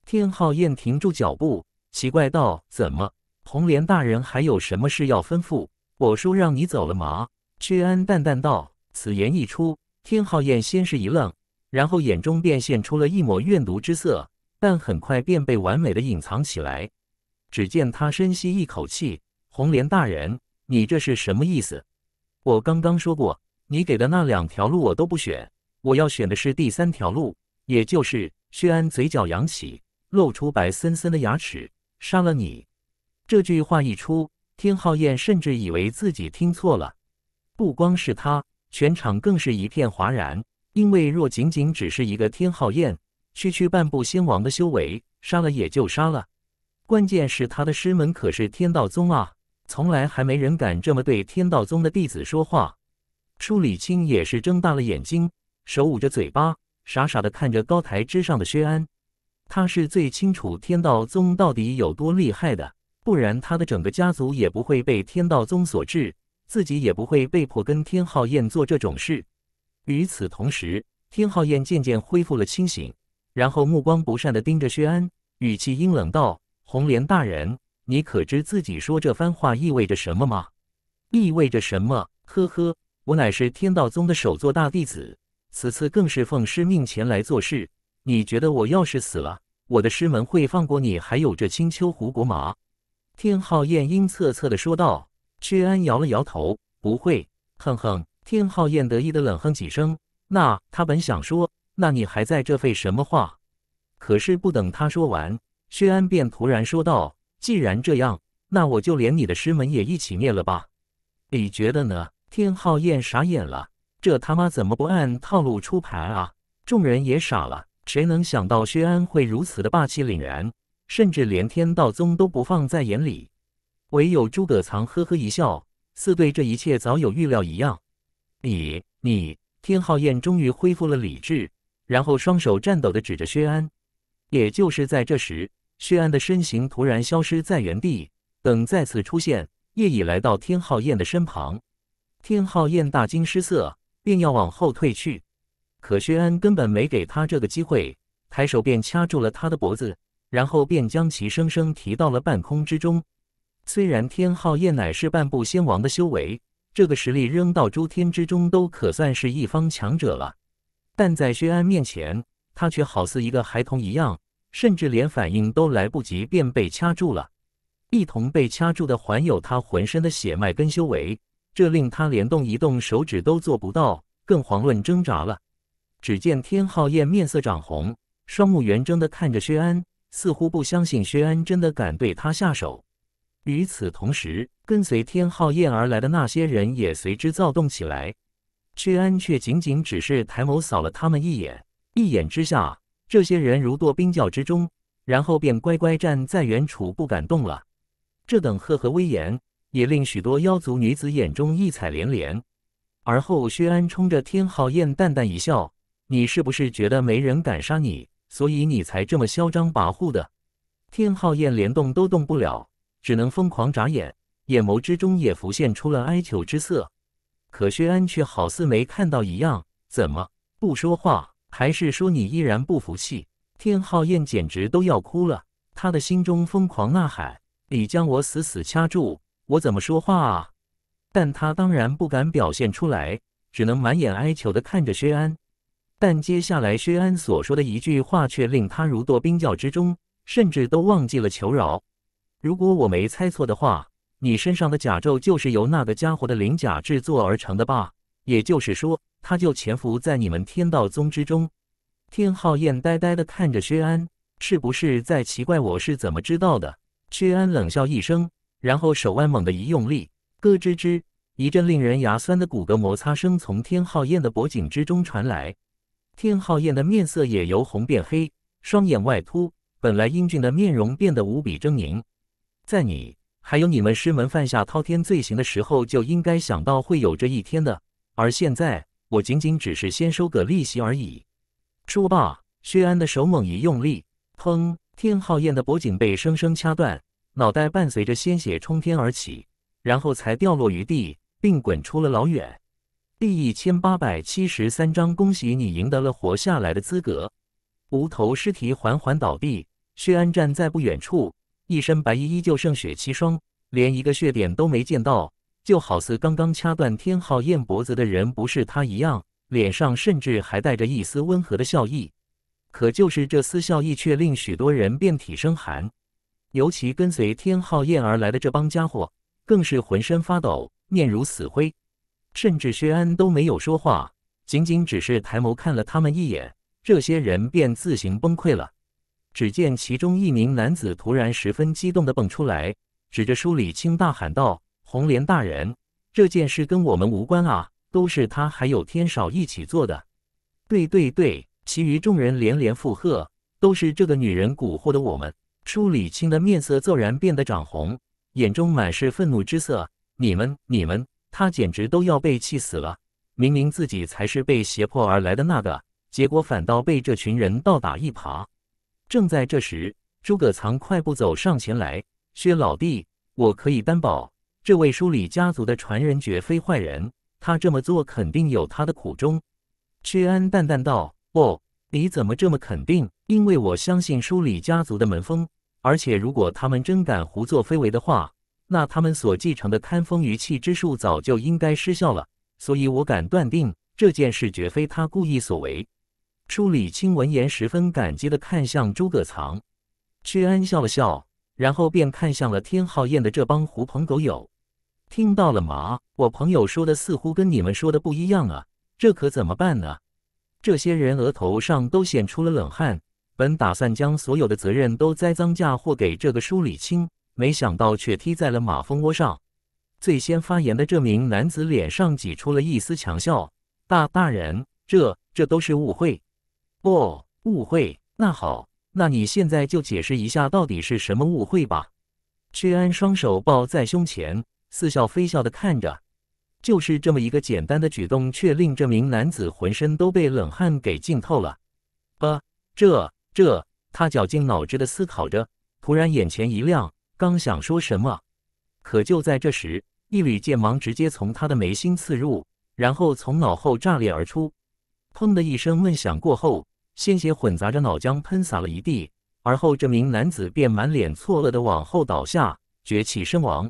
天浩燕停住脚步，奇怪道：“怎么？红莲大人还有什么事要吩咐？我说让你走了吗？”薛安淡淡道：“此言一出。”天浩燕先是一愣，然后眼中便现出了一抹怨毒之色，但很快便被完美的隐藏起来。只见他深吸一口气：“红莲大人，你这是什么意思？我刚刚说过，你给的那两条路我都不选，我要选的是第三条路，也就是……”薛安嘴角扬起，露出白森森的牙齿：“杀了你！”这句话一出，天浩燕甚至以为自己听错了。不光是他。全场更是一片哗然，因为若仅仅只是一个天浩宴，区区半步仙王的修为，杀了也就杀了。关键是他的师门可是天道宗啊，从来还没人敢这么对天道宗的弟子说话。舒礼清也是睁大了眼睛，手捂着嘴巴，傻傻的看着高台之上的薛安。他是最清楚天道宗到底有多厉害的，不然他的整个家族也不会被天道宗所制。自己也不会被迫跟天昊燕做这种事。与此同时，天昊燕渐渐恢复了清醒，然后目光不善的盯着薛安，语气阴冷道：“红莲大人，你可知自己说这番话意味着什么吗？意味着什么？呵呵，我乃是天道宗的首座大弟子，此次更是奉师命前来做事。你觉得我要是死了，我的师门会放过你还有这青丘狐国吗？”天昊燕阴恻恻的说道。薛安摇了摇头，不会。哼哼，天浩彦得意的冷哼几声。那他本想说，那你还在这废什么话？可是不等他说完，薛安便突然说道：“既然这样，那我就连你的师门也一起灭了吧？你觉得呢？”天浩彦傻眼了，这他妈怎么不按套路出牌啊？众人也傻了，谁能想到薛安会如此的霸气凛然，甚至连天道宗都不放在眼里？唯有诸葛藏呵呵一笑，似对这一切早有预料一样。你你，天浩燕终于恢复了理智，然后双手颤抖地指着薛安。也就是在这时，薛安的身形突然消失在原地，等再次出现，夜已来到天浩燕的身旁。天浩燕大惊失色，便要往后退去，可薛安根本没给他这个机会，抬手便掐住了他的脖子，然后便将其生生提到了半空之中。虽然天昊夜乃是半步仙王的修为，这个实力扔到诸天之中都可算是一方强者了，但在薛安面前，他却好似一个孩童一样，甚至连反应都来不及，便被掐住了。一同被掐住的还有他浑身的血脉跟修为，这令他连动一动手指都做不到，更遑论挣扎了。只见天昊夜面色涨红，双目圆睁的看着薛安，似乎不相信薛安真的敢对他下手。与此同时，跟随天昊燕而来的那些人也随之躁动起来。薛安却仅仅只是抬眸扫了他们一眼，一眼之下，这些人如堕冰窖之中，然后便乖乖站在原处不敢动了。这等赫赫威严，也令许多妖族女子眼中异彩连连。而后，薛安冲着天昊燕淡淡一笑：“你是不是觉得没人敢杀你，所以你才这么嚣张跋扈的？”天昊燕连动都动不了。只能疯狂眨眼，眼眸之中也浮现出了哀求之色。可薛安却好似没看到一样，怎么不说话？还是说你依然不服气？天浩燕简直都要哭了，他的心中疯狂呐喊：“你将我死死掐住，我怎么说话啊？”但他当然不敢表现出来，只能满眼哀求地看着薛安。但接下来薛安所说的一句话却令他如堕冰窖之中，甚至都忘记了求饶。如果我没猜错的话，你身上的甲胄就是由那个家伙的鳞甲制作而成的吧？也就是说，他就潜伏在你们天道宗之中。天浩燕呆呆地看着薛安，是不是在奇怪我是怎么知道的？薛安冷笑一声，然后手腕猛地一用力，咯吱吱，一阵令人牙酸的骨骼摩擦声从天浩燕的脖颈之中传来。天浩燕的面色也由红变黑，双眼外凸，本来英俊的面容变得无比狰狞。在你还有你们师门犯下滔天罪行的时候，就应该想到会有这一天的。而现在，我仅仅只是先收个利息而已。说罢，薛安的手猛一用力，砰！天浩燕的脖颈被生生掐断，脑袋伴随着鲜血冲天而起，然后才掉落于地，并滚出了老远。第一千八百七十三章，恭喜你赢得了活下来的资格。无头尸体缓缓倒地，薛安站在不远处。一身白衣依旧胜雪凄霜，连一个血点都没见到，就好似刚刚掐断天昊燕脖子的人不是他一样。脸上甚至还带着一丝温和的笑意，可就是这丝笑意却令许多人遍体生寒，尤其跟随天昊燕而来的这帮家伙，更是浑身发抖，面如死灰。甚至薛安都没有说话，仅仅只是抬眸看了他们一眼，这些人便自行崩溃了。只见其中一名男子突然十分激动地蹦出来，指着舒礼清大喊道：“红莲大人，这件事跟我们无关啊，都是他还有天少一起做的。”“对对对！”其余众人连连附和，“都是这个女人蛊惑的我们。”舒礼清的面色骤然变得涨红，眼中满是愤怒之色。“你们，你们！”他简直都要被气死了。明明自己才是被胁迫而来的那个，结果反倒被这群人倒打一耙。正在这时，诸葛藏快步走上前来：“薛老弟，我可以担保，这位书里家族的传人绝非坏人，他这么做肯定有他的苦衷。”薛安淡淡道：“哦，你怎么这么肯定？因为我相信书里家族的门风，而且如果他们真敢胡作非为的话，那他们所继承的堪风于气之术早就应该失效了。所以我敢断定，这件事绝非他故意所为。”舒礼清闻言十分感激的看向诸葛藏，屈安笑了笑，然后便看向了天浩宴的这帮狐朋狗友。听到了吗？我朋友说的似乎跟你们说的不一样啊，这可怎么办呢？这些人额头上都显出了冷汗，本打算将所有的责任都栽赃嫁祸给这个舒礼清，没想到却踢在了马蜂窝上。最先发言的这名男子脸上挤出了一丝强笑：“大大人，这这都是误会。”哦，误会。那好，那你现在就解释一下到底是什么误会吧。屈安双手抱在胸前，似笑非笑的看着。就是这么一个简单的举动，却令这名男子浑身都被冷汗给浸透了。呃，这这……他绞尽脑汁的思考着，突然眼前一亮，刚想说什么，可就在这时，一缕剑芒直接从他的眉心刺入，然后从脑后炸裂而出。砰的一声闷响过后。鲜血混杂着脑浆喷洒了一地，而后这名男子便满脸错愕地往后倒下，绝气身亡。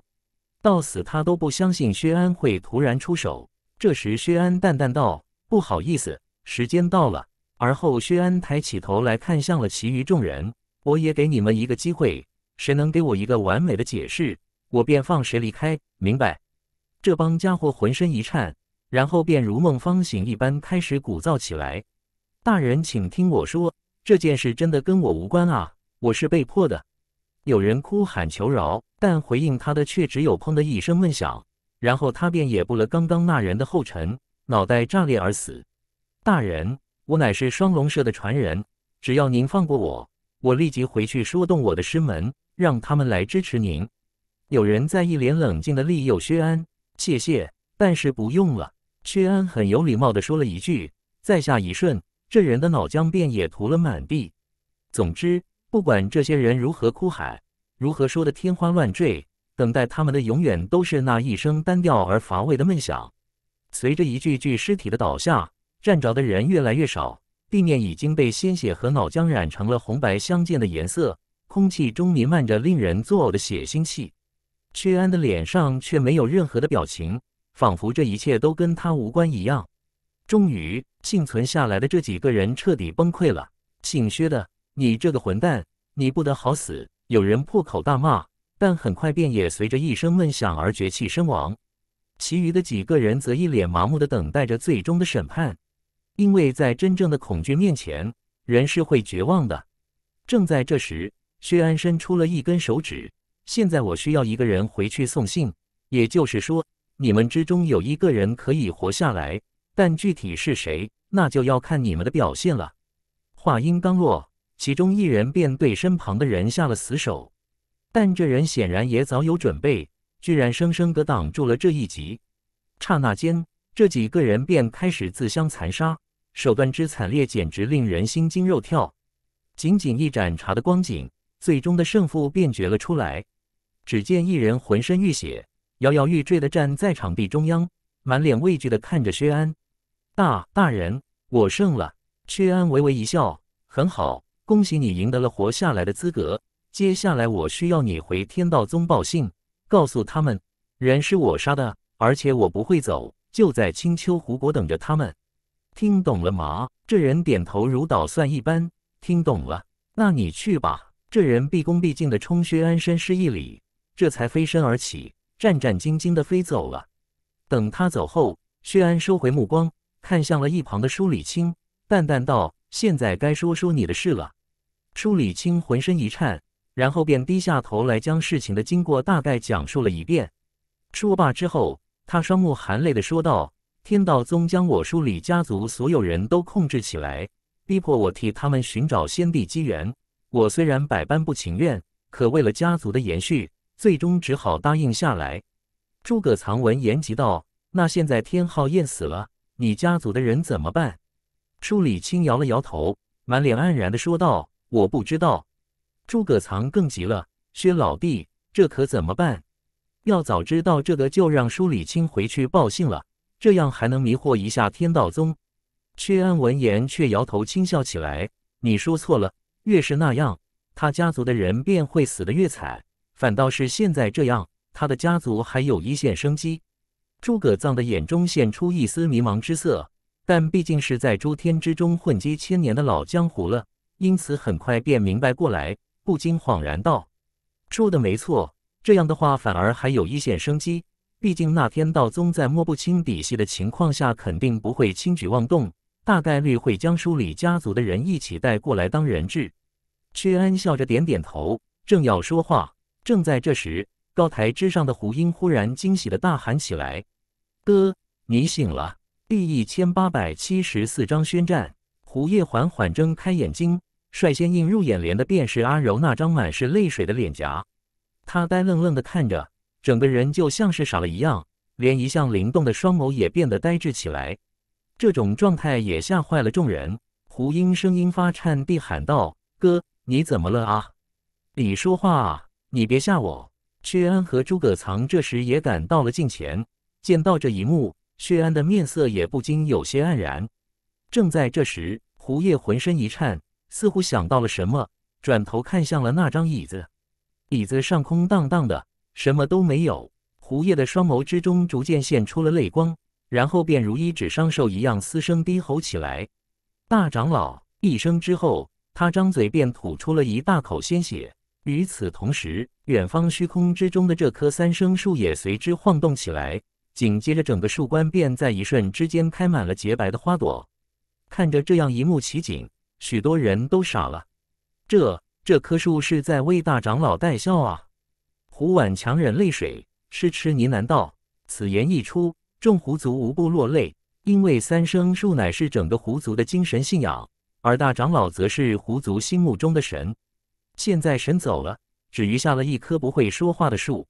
到死他都不相信薛安会突然出手。这时，薛安淡淡道：“不好意思，时间到了。”而后，薛安抬起头来看向了其余众人：“我也给你们一个机会，谁能给我一个完美的解释，我便放谁离开。明白？”这帮家伙浑身一颤，然后便如梦方醒一般开始鼓噪起来。大人，请听我说，这件事真的跟我无关啊！我是被迫的。有人哭喊求饶，但回应他的却只有砰的一声闷响，然后他便也步了刚刚那人的后尘，脑袋炸裂而死。大人，我乃是双龙社的传人，只要您放过我，我立即回去说动我的师门，让他们来支持您。有人在一脸冷静的利诱薛安。谢谢，但是不用了。薛安很有礼貌的说了一句：“在下一顺。”这人的脑浆便也涂了满地。总之，不管这些人如何哭喊，如何说的天花乱坠，等待他们的永远都是那一声单调而乏味的梦想。随着一具具尸体的倒下，站着的人越来越少，地面已经被鲜血和脑浆染成了红白相间的颜色，空气中弥漫着令人作呕的血腥气。屈安的脸上却没有任何的表情，仿佛这一切都跟他无关一样。终于幸存下来的这几个人彻底崩溃了。姓薛的，你这个混蛋，你不得好死！有人破口大骂，但很快便也随着一声闷响而绝气身亡。其余的几个人则一脸麻木地等待着最终的审判，因为在真正的恐惧面前，人是会绝望的。正在这时，薛安伸出了一根手指：“现在我需要一个人回去送信，也就是说，你们之中有一个人可以活下来。”但具体是谁，那就要看你们的表现了。话音刚落，其中一人便对身旁的人下了死手，但这人显然也早有准备，居然生生的挡住了这一击。刹那间，这几个人便开始自相残杀，手段之惨烈，简直令人心惊肉跳。仅仅一盏茶的光景，最终的胜负便决了出来。只见一人浑身浴血，摇摇欲坠的站在场地中央，满脸畏惧的看着薛安。大大人，我胜了。薛安微微一笑，很好，恭喜你赢得了活下来的资格。接下来我需要你回天道宗报信，告诉他们人是我杀的，而且我不会走，就在青丘湖国等着他们。听懂了吗？这人点头如捣蒜一般，听懂了。那你去吧。这人毕恭毕敬地冲薛安深施一礼，这才飞身而起，战战兢兢地飞走了。等他走后，薛安收回目光。看向了一旁的舒礼清，淡淡道：“现在该说说你的事了。”舒礼清浑身一颤，然后便低下头来，将事情的经过大概讲述了一遍。说罢之后，他双目含泪的说道：“天道宗将我书礼家族所有人都控制起来，逼迫我替他们寻找先帝机缘。我虽然百般不情愿，可为了家族的延续，最终只好答应下来。”诸葛藏闻言即道：“那现在天昊晏死了。”你家族的人怎么办？舒礼清摇了摇头，满脸黯然的说道：“我不知道。”诸葛藏更急了：“薛老弟，这可怎么办？要早知道这个，就让舒礼清回去报信了，这样还能迷惑一下天道宗。”薛安闻言却摇头轻笑起来：“你说错了，越是那样，他家族的人便会死得越惨，反倒是现在这样，他的家族还有一线生机。”诸葛藏的眼中现出一丝迷茫之色，但毕竟是在诸天之中混迹千年的老江湖了，因此很快便明白过来，不禁恍然道：“说的没错，这样的话反而还有一线生机。毕竟那天道宗在摸不清底细的情况下，肯定不会轻举妄动，大概率会将书里家族的人一起带过来当人质。”屈安笑着点点头，正要说话，正在这时，高台之上的胡英忽然惊喜的大喊起来。哥，你醒了！第一千八百七十四章宣战。胡叶缓缓睁开眼睛，率先映入眼帘的便是阿柔那张满是泪水的脸颊。他呆愣愣的看着，整个人就像是傻了一样，连一向灵动的双眸也变得呆滞起来。这种状态也吓坏了众人。胡英声音发颤地喊道：“哥，你怎么了啊？你说话啊！你别吓我！”薛安和诸葛藏这时也赶到了近前。见到这一幕，薛安的面色也不禁有些黯然。正在这时，胡叶浑身一颤，似乎想到了什么，转头看向了那张椅子。椅子上空荡荡的，什么都没有。胡叶的双眸之中逐渐现出了泪光，然后便如一纸伤兽一样嘶声低吼起来：“大长老！”一声之后，他张嘴便吐出了一大口鲜血。与此同时，远方虚空之中的这棵三生树也随之晃动起来。紧接着，整个树冠便在一瞬之间开满了洁白的花朵。看着这样一幕奇景，许多人都傻了。这这棵树是在为大长老带孝啊！胡婉强忍泪水，痴痴呢喃道：“此言一出，众狐族无不落泪。因为三生树乃是整个狐族的精神信仰，而大长老则是狐族心目中的神。现在神走了，只余下了一棵不会说话的树。”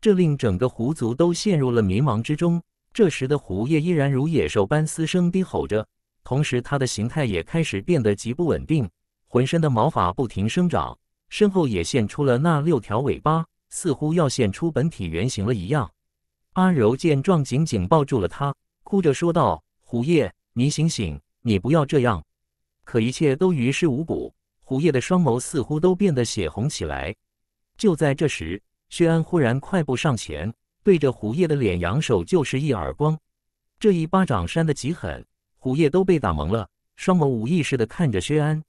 这令整个狐族都陷入了迷茫之中。这时的狐夜依然如野兽般嘶声低吼着，同时它的形态也开始变得极不稳定，浑身的毛发不停生长，身后也现出了那六条尾巴，似乎要现出本体原型了一样。阿柔见状，紧紧抱住了他，哭着说道：“狐夜，你醒醒，你不要这样。”可一切都于事无补，狐夜的双眸似乎都变得血红起来。就在这时，薛安忽然快步上前，对着胡烨的脸扬手就是一耳光。这一巴掌扇得极狠，胡烨都被打蒙了，双眸无意识的看着薛安。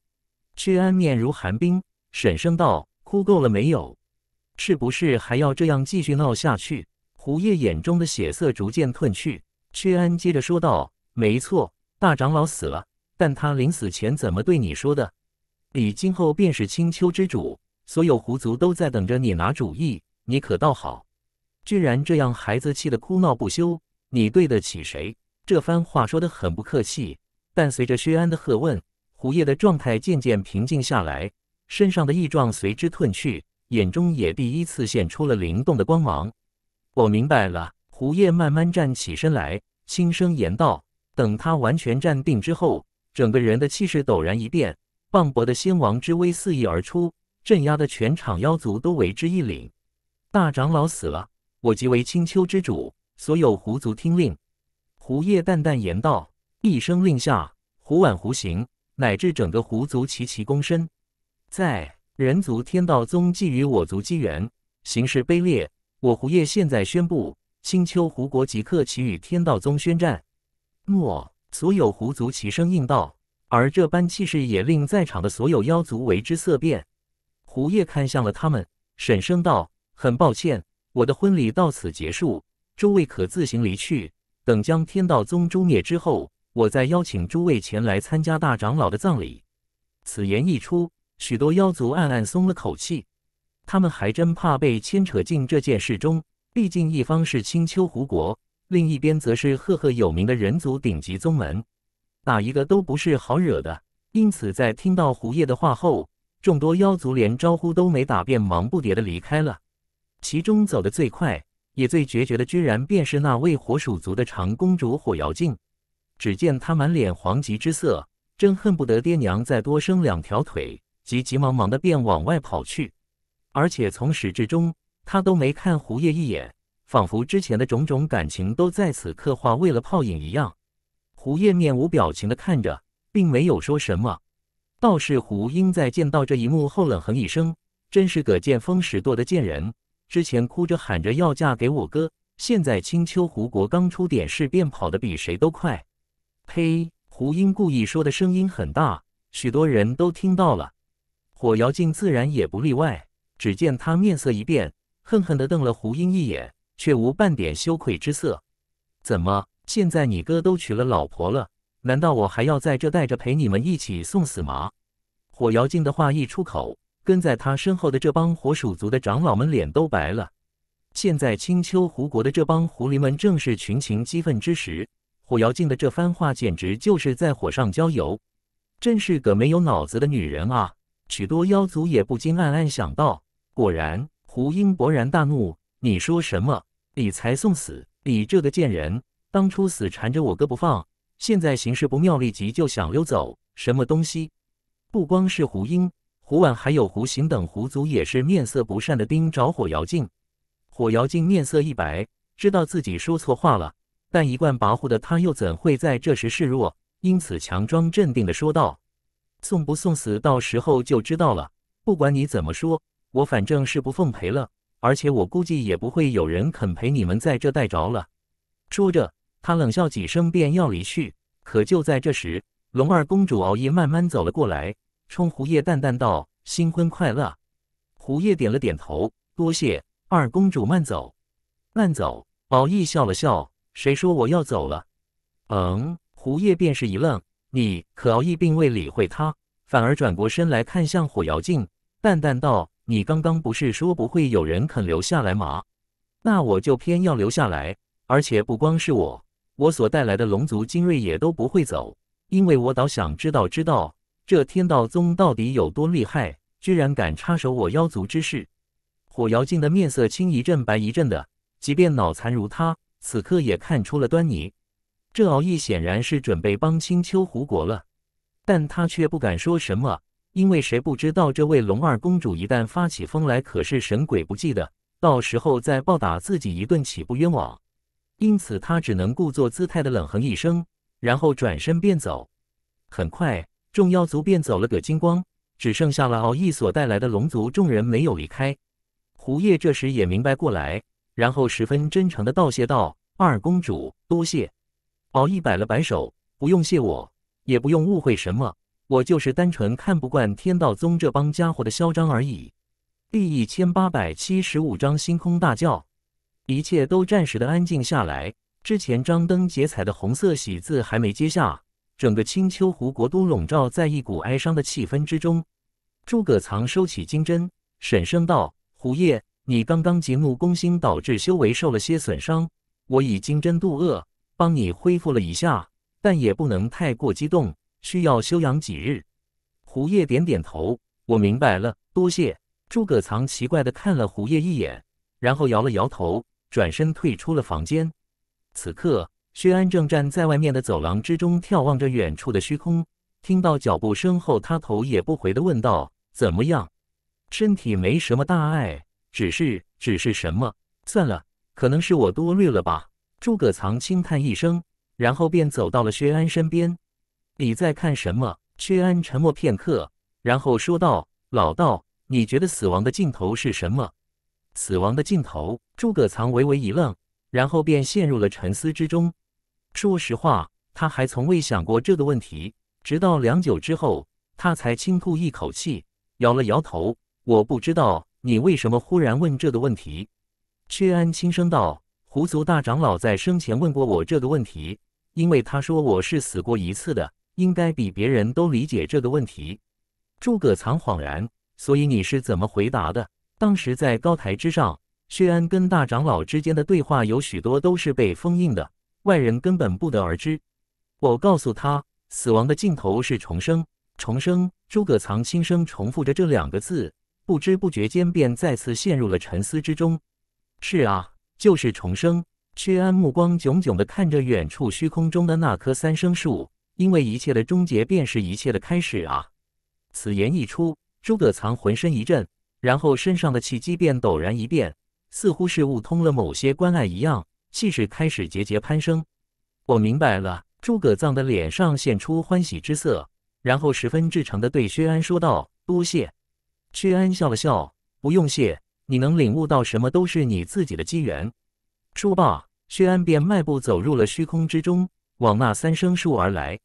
薛安面如寒冰，沈声道：“哭够了没有？是不是还要这样继续闹下去？”胡烨眼中的血色逐渐褪去。薛安接着说道：“没错，大长老死了，但他临死前怎么对你说的？你今后便是青丘之主，所有狐族都在等着你拿主意。”你可倒好，居然这样孩子气的哭闹不休，你对得起谁？这番话说得很不客气，但随着薛安的喝问，胡烨的状态渐渐平静下来，身上的异状随之褪去，眼中也第一次现出了灵动的光芒。我明白了，胡烨慢慢站起身来，轻声言道。等他完全站定之后，整个人的气势陡然一变，磅礴的仙王之威肆意而出，镇压的全场妖族都为之一凛。大长老死了，我即为青丘之主，所有狐族听令。”狐叶淡淡言道，一声令下，狐挽狐行乃至整个狐族齐齐躬身。在人族天道宗觊觎我族机缘，行事卑劣，我狐叶现在宣布，青丘狐国即刻起与天道宗宣战。诺，所有狐族齐声应道。而这般气势也令在场的所有妖族为之色变。狐叶看向了他们，沈声道。很抱歉，我的婚礼到此结束，诸位可自行离去。等将天道宗诛灭之后，我再邀请诸位前来参加大长老的葬礼。此言一出，许多妖族暗暗松了口气。他们还真怕被牵扯进这件事中，毕竟一方是青丘狐国，另一边则是赫赫有名的人族顶级宗门，哪一个都不是好惹的。因此，在听到胡烨的话后，众多妖族连招呼都没打，便忙不迭的离开了。其中走得最快也最决绝的，居然便是那位火鼠族的长公主火瑶镜。只见她满脸惶急之色，真恨不得爹娘再多生两条腿，急急忙忙的便往外跑去。而且从始至终，她都没看胡叶一眼，仿佛之前的种种感情都在此刻化为了泡影一样。胡叶面无表情的看着，并没有说什么。倒是胡英在见到这一幕后，冷哼一声：“真是个见风使舵的贱人。”之前哭着喊着要嫁给我哥，现在青丘狐国刚出点事，便跑得比谁都快。呸！胡英故意说的声音很大，许多人都听到了，火瑶镜自然也不例外。只见他面色一变，恨恨地瞪了胡英一眼，却无半点羞愧之色。怎么？现在你哥都娶了老婆了，难道我还要在这带着陪你们一起送死吗？火瑶镜的话一出口。跟在他身后的这帮火鼠族的长老们脸都白了。现在青丘狐国的这帮狐狸们正是群情激愤之时，火妖镜的这番话简直就是在火上浇油，真是个没有脑子的女人啊！许多妖族也不禁暗暗想到：果然，胡英勃然大怒：“你说什么？你才送死！你这个贱人，当初死缠着我哥不放，现在形势不妙，立即就想溜走，什么东西？不光是胡英胡婉还有胡行等胡族也是面色不善的盯着火瑶镜。火瑶镜面色一白，知道自己说错话了，但一贯跋扈的他又怎会在这时示弱？因此强装镇定的说道：“送不送死，到时候就知道了。不管你怎么说，我反正是不奉陪了。而且我估计也不会有人肯陪你们在这待着了。”说着，他冷笑几声，便要离去。可就在这时，龙二公主熬夜慢慢走了过来。冲胡叶淡淡道：“新婚快乐。”胡叶点了点头，多谢二公主，慢走，慢走。宝义笑了笑：“谁说我要走了？”嗯，胡叶便是一愣。你可，敖义并未理会他，反而转过身来看向火瑶镜，淡淡道：“你刚刚不是说不会有人肯留下来吗？那我就偏要留下来，而且不光是我，我所带来的龙族精锐也都不会走，因为我倒想知道知道。”这天道宗到底有多厉害？居然敢插手我妖族之事！火瑶镜的面色青一阵白一阵的，即便脑残如他，此刻也看出了端倪。这敖毅显然是准备帮青丘胡国了，但他却不敢说什么，因为谁不知道这位龙二公主一旦发起疯来，可是神鬼不济的，到时候再暴打自己一顿，岂不冤枉？因此，他只能故作姿态的冷哼一声，然后转身便走。很快。众妖族便走了个精光，只剩下了敖毅所带来的龙族众人没有离开。胡叶这时也明白过来，然后十分真诚的道谢道：“二公主，多谢。”敖毅摆了摆手：“不用谢我，也不用误会什么，我就是单纯看不惯天道宗这帮家伙的嚣张而已。”第一千八百七十五章星空大教。一切都暂时的安静下来，之前张灯结彩的红色喜字还没揭下。整个青丘湖国都笼罩在一股哀伤的气氛之中。诸葛藏收起金针，沈声道：“胡烨，你刚刚急怒攻心，导致修为受了些损伤。我以金针渡厄，帮你恢复了一下，但也不能太过激动，需要休养几日。”胡烨点点头：“我明白了，多谢。”诸葛藏奇怪地看了胡烨一眼，然后摇了摇头，转身退出了房间。此刻。薛安正站在外面的走廊之中眺望着远处的虚空，听到脚步声后，他头也不回的问道：“怎么样？身体没什么大碍，只是只是什么？算了，可能是我多虑了吧。”诸葛藏轻叹一声，然后便走到了薛安身边。“你在看什么？”薛安沉默片刻，然后说道：“老道，你觉得死亡的尽头是什么？”死亡的尽头？诸葛藏微微一愣，然后便陷入了沉思之中。说实话，他还从未想过这个问题。直到良久之后，他才轻吐一口气，摇了摇头。我不知道你为什么忽然问这个问题。薛安轻声道：“狐族大长老在生前问过我这个问题，因为他说我是死过一次的，应该比别人都理解这个问题。”诸葛藏恍然，所以你是怎么回答的？当时在高台之上，薛安跟大长老之间的对话有许多都是被封印的。外人根本不得而知。我告诉他，死亡的尽头是重生。重生。诸葛藏轻声重复着这两个字，不知不觉间便再次陷入了沉思之中。是啊，就是重生。薛安目光炯炯的看着远处虚空中的那棵三生树，因为一切的终结便是一切的开始啊！此言一出，诸葛藏浑身一震，然后身上的气机便陡然一变，似乎是悟通了某些关隘一样。气势开始节节攀升，我明白了。诸葛藏的脸上现出欢喜之色，然后十分至诚的对薛安说道：“多谢。”薛安笑了笑：“不用谢，你能领悟到什么都是你自己的机缘。”说罢，薛安便迈步走入了虚空之中，往那三生树而来。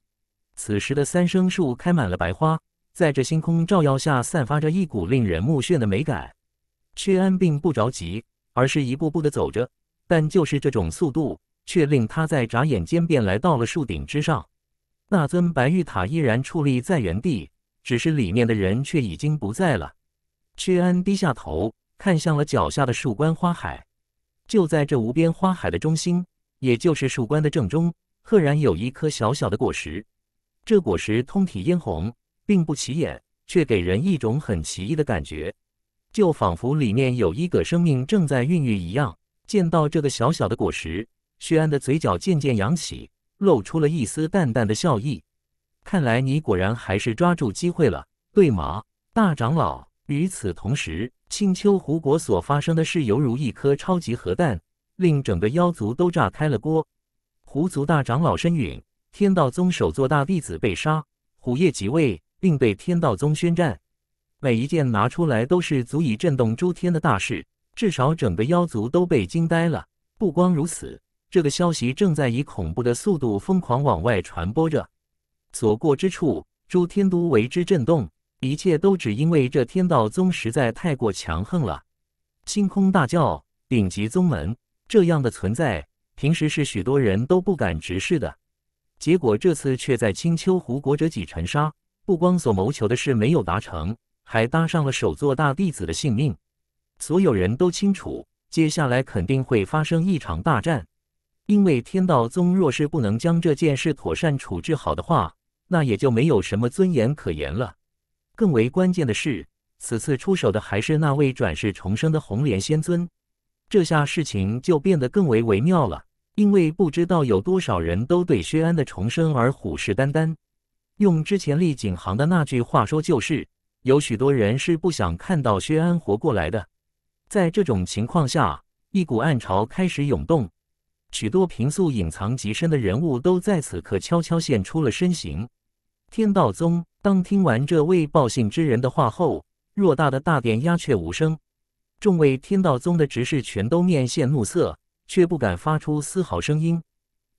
此时的三生树开满了白花，在这星空照耀下，散发着一股令人目眩的美感。薛安并不着急，而是一步步的走着。但就是这种速度，却令他在眨眼间便来到了树顶之上。那尊白玉塔依然矗立在原地，只是里面的人却已经不在了。屈安低下头，看向了脚下的树冠花海。就在这无边花海的中心，也就是树冠的正中，赫然有一颗小小的果实。这果实通体嫣红，并不起眼，却给人一种很奇异的感觉，就仿佛里面有一个生命正在孕育一样。见到这个小小的果实，薛安的嘴角渐渐扬起，露出了一丝淡淡的笑意。看来你果然还是抓住机会了，对吗，大长老？与此同时，青丘狐国所发生的事犹如一颗超级核弹，令整个妖族都炸开了锅。狐族大长老身陨，天道宗首座大弟子被杀，虎夜即位，并被天道宗宣战。每一件拿出来都是足以震动诸天的大事。至少整个妖族都被惊呆了。不光如此，这个消息正在以恐怖的速度疯狂往外传播着，所过之处，诸天都为之震动。一切都只因为这天道宗实在太过强横了。星空大教，顶级宗门这样的存在，平时是许多人都不敢直视的，结果这次却在青丘湖国者几沉沙。不光所谋求的事没有达成，还搭上了首座大弟子的性命。”所有人都清楚，接下来肯定会发生一场大战。因为天道宗若是不能将这件事妥善处置好的话，那也就没有什么尊严可言了。更为关键的是，此次出手的还是那位转世重生的红莲仙尊，这下事情就变得更为微妙了。因为不知道有多少人都对薛安的重生而虎视眈眈。用之前厉景行的那句话说，就是有许多人是不想看到薛安活过来的。在这种情况下，一股暗潮开始涌动，许多平素隐藏极深的人物都在此刻悄悄现出了身形。天道宗当听完这位报信之人的话后，偌大的大殿鸦雀无声，众位天道宗的执事全都面现怒色，却不敢发出丝毫声音，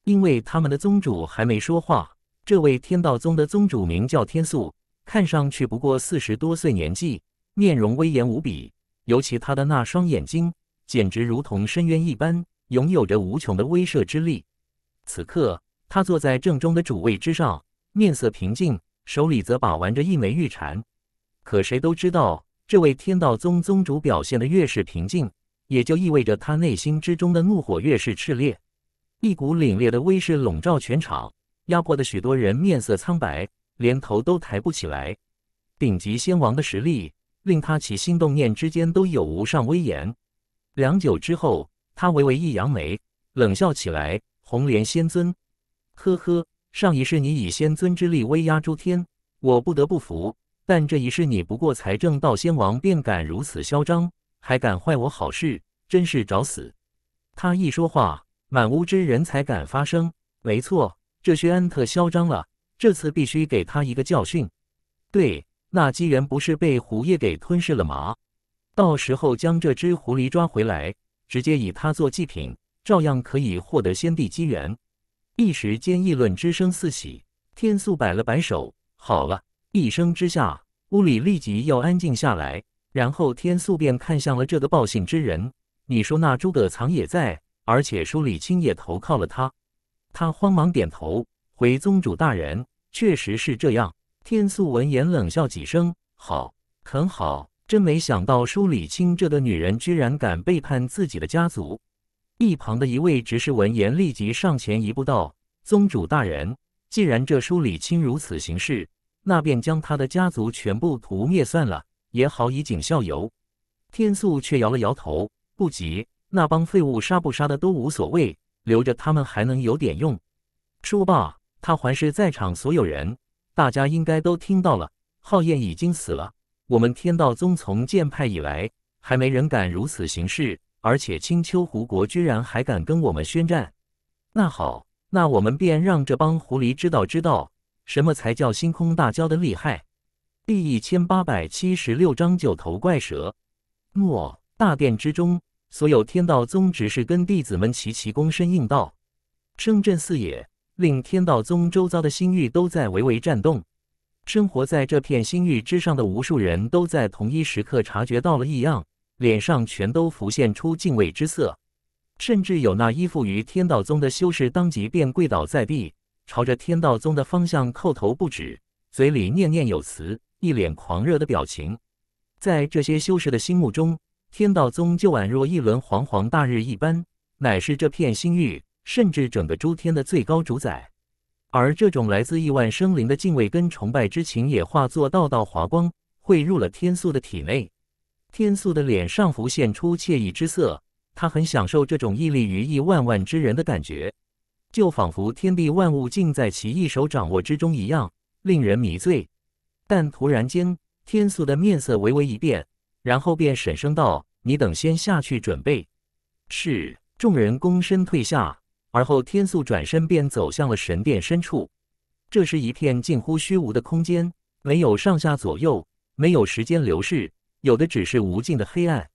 因为他们的宗主还没说话。这位天道宗的宗主名叫天素，看上去不过四十多岁年纪，面容威严无比。尤其他的那双眼睛，简直如同深渊一般，拥有着无穷的威慑之力。此刻，他坐在正中的主位之上，面色平静，手里则把玩着一枚玉蝉。可谁都知道，这位天道宗宗主表现的越是平静，也就意味着他内心之中的怒火越是炽烈。一股凛冽的威势笼罩全场，压迫的许多人面色苍白，连头都抬不起来。顶级仙王的实力。令他起心动念之间都有无上威严。良久之后，他微微一扬眉，冷笑起来：“红莲仙尊，呵呵，上一世你以仙尊之力威压诸天，我不得不服。但这一世你不过才正道仙王，便敢如此嚣张，还敢坏我好事，真是找死！”他一说话，满屋之人才敢发声。没错，这薛安特嚣张了，这次必须给他一个教训。对。那机缘不是被狐叶给吞噬了吗？到时候将这只狐狸抓回来，直接以它做祭品，照样可以获得先帝机缘。一时间议论之声四起。天素摆了摆手：“好了。”一声之下，屋里立即又安静下来。然后天素便看向了这个报信之人：“你说那诸葛藏也在，而且书里青也投靠了他。”他慌忙点头：“回宗主大人，确实是这样。”天素闻言冷笑几声：“好，很好，真没想到舒礼清这的女人居然敢背叛自己的家族。”一旁的一位执事闻言立即上前一步道：“宗主大人，既然这舒礼清如此行事，那便将他的家族全部屠灭算了，也好以儆效尤。”天素却摇了摇头：“不急，那帮废物杀不杀的都无所谓，留着他们还能有点用。”说罢，他环视在场所有人。大家应该都听到了，浩燕已经死了。我们天道宗从建派以来，还没人敢如此行事。而且青丘狐国居然还敢跟我们宣战。那好，那我们便让这帮狐狸知道知道，什么才叫星空大教的厉害。第一千八百七十六章九头怪蛇。诺，大殿之中，所有天道宗执事跟弟子们齐齐躬身应道：“圣震四野。”令天道宗周遭的星域都在微微颤动，生活在这片星域之上的无数人都在同一时刻察觉到了异样，脸上全都浮现出敬畏之色，甚至有那依附于天道宗的修士当即便跪倒在地，朝着天道宗的方向叩头不止，嘴里念念有词，一脸狂热的表情。在这些修士的心目中，天道宗就宛若一轮煌煌大日一般，乃是这片星域。甚至整个诸天的最高主宰，而这种来自亿万生灵的敬畏跟崇拜之情，也化作道道华光，汇入了天素的体内。天素的脸上浮现出惬意之色，他很享受这种屹立于亿万万之人的感觉，就仿佛天地万物尽在其一手掌握之中一样，令人迷醉。但突然间，天素的面色微微一变，然后便沈声道：“你等先下去准备。”是，众人躬身退下。而后，天素转身便走向了神殿深处。这是一片近乎虚无的空间，没有上下左右，没有时间流逝，有的只是无尽的黑暗。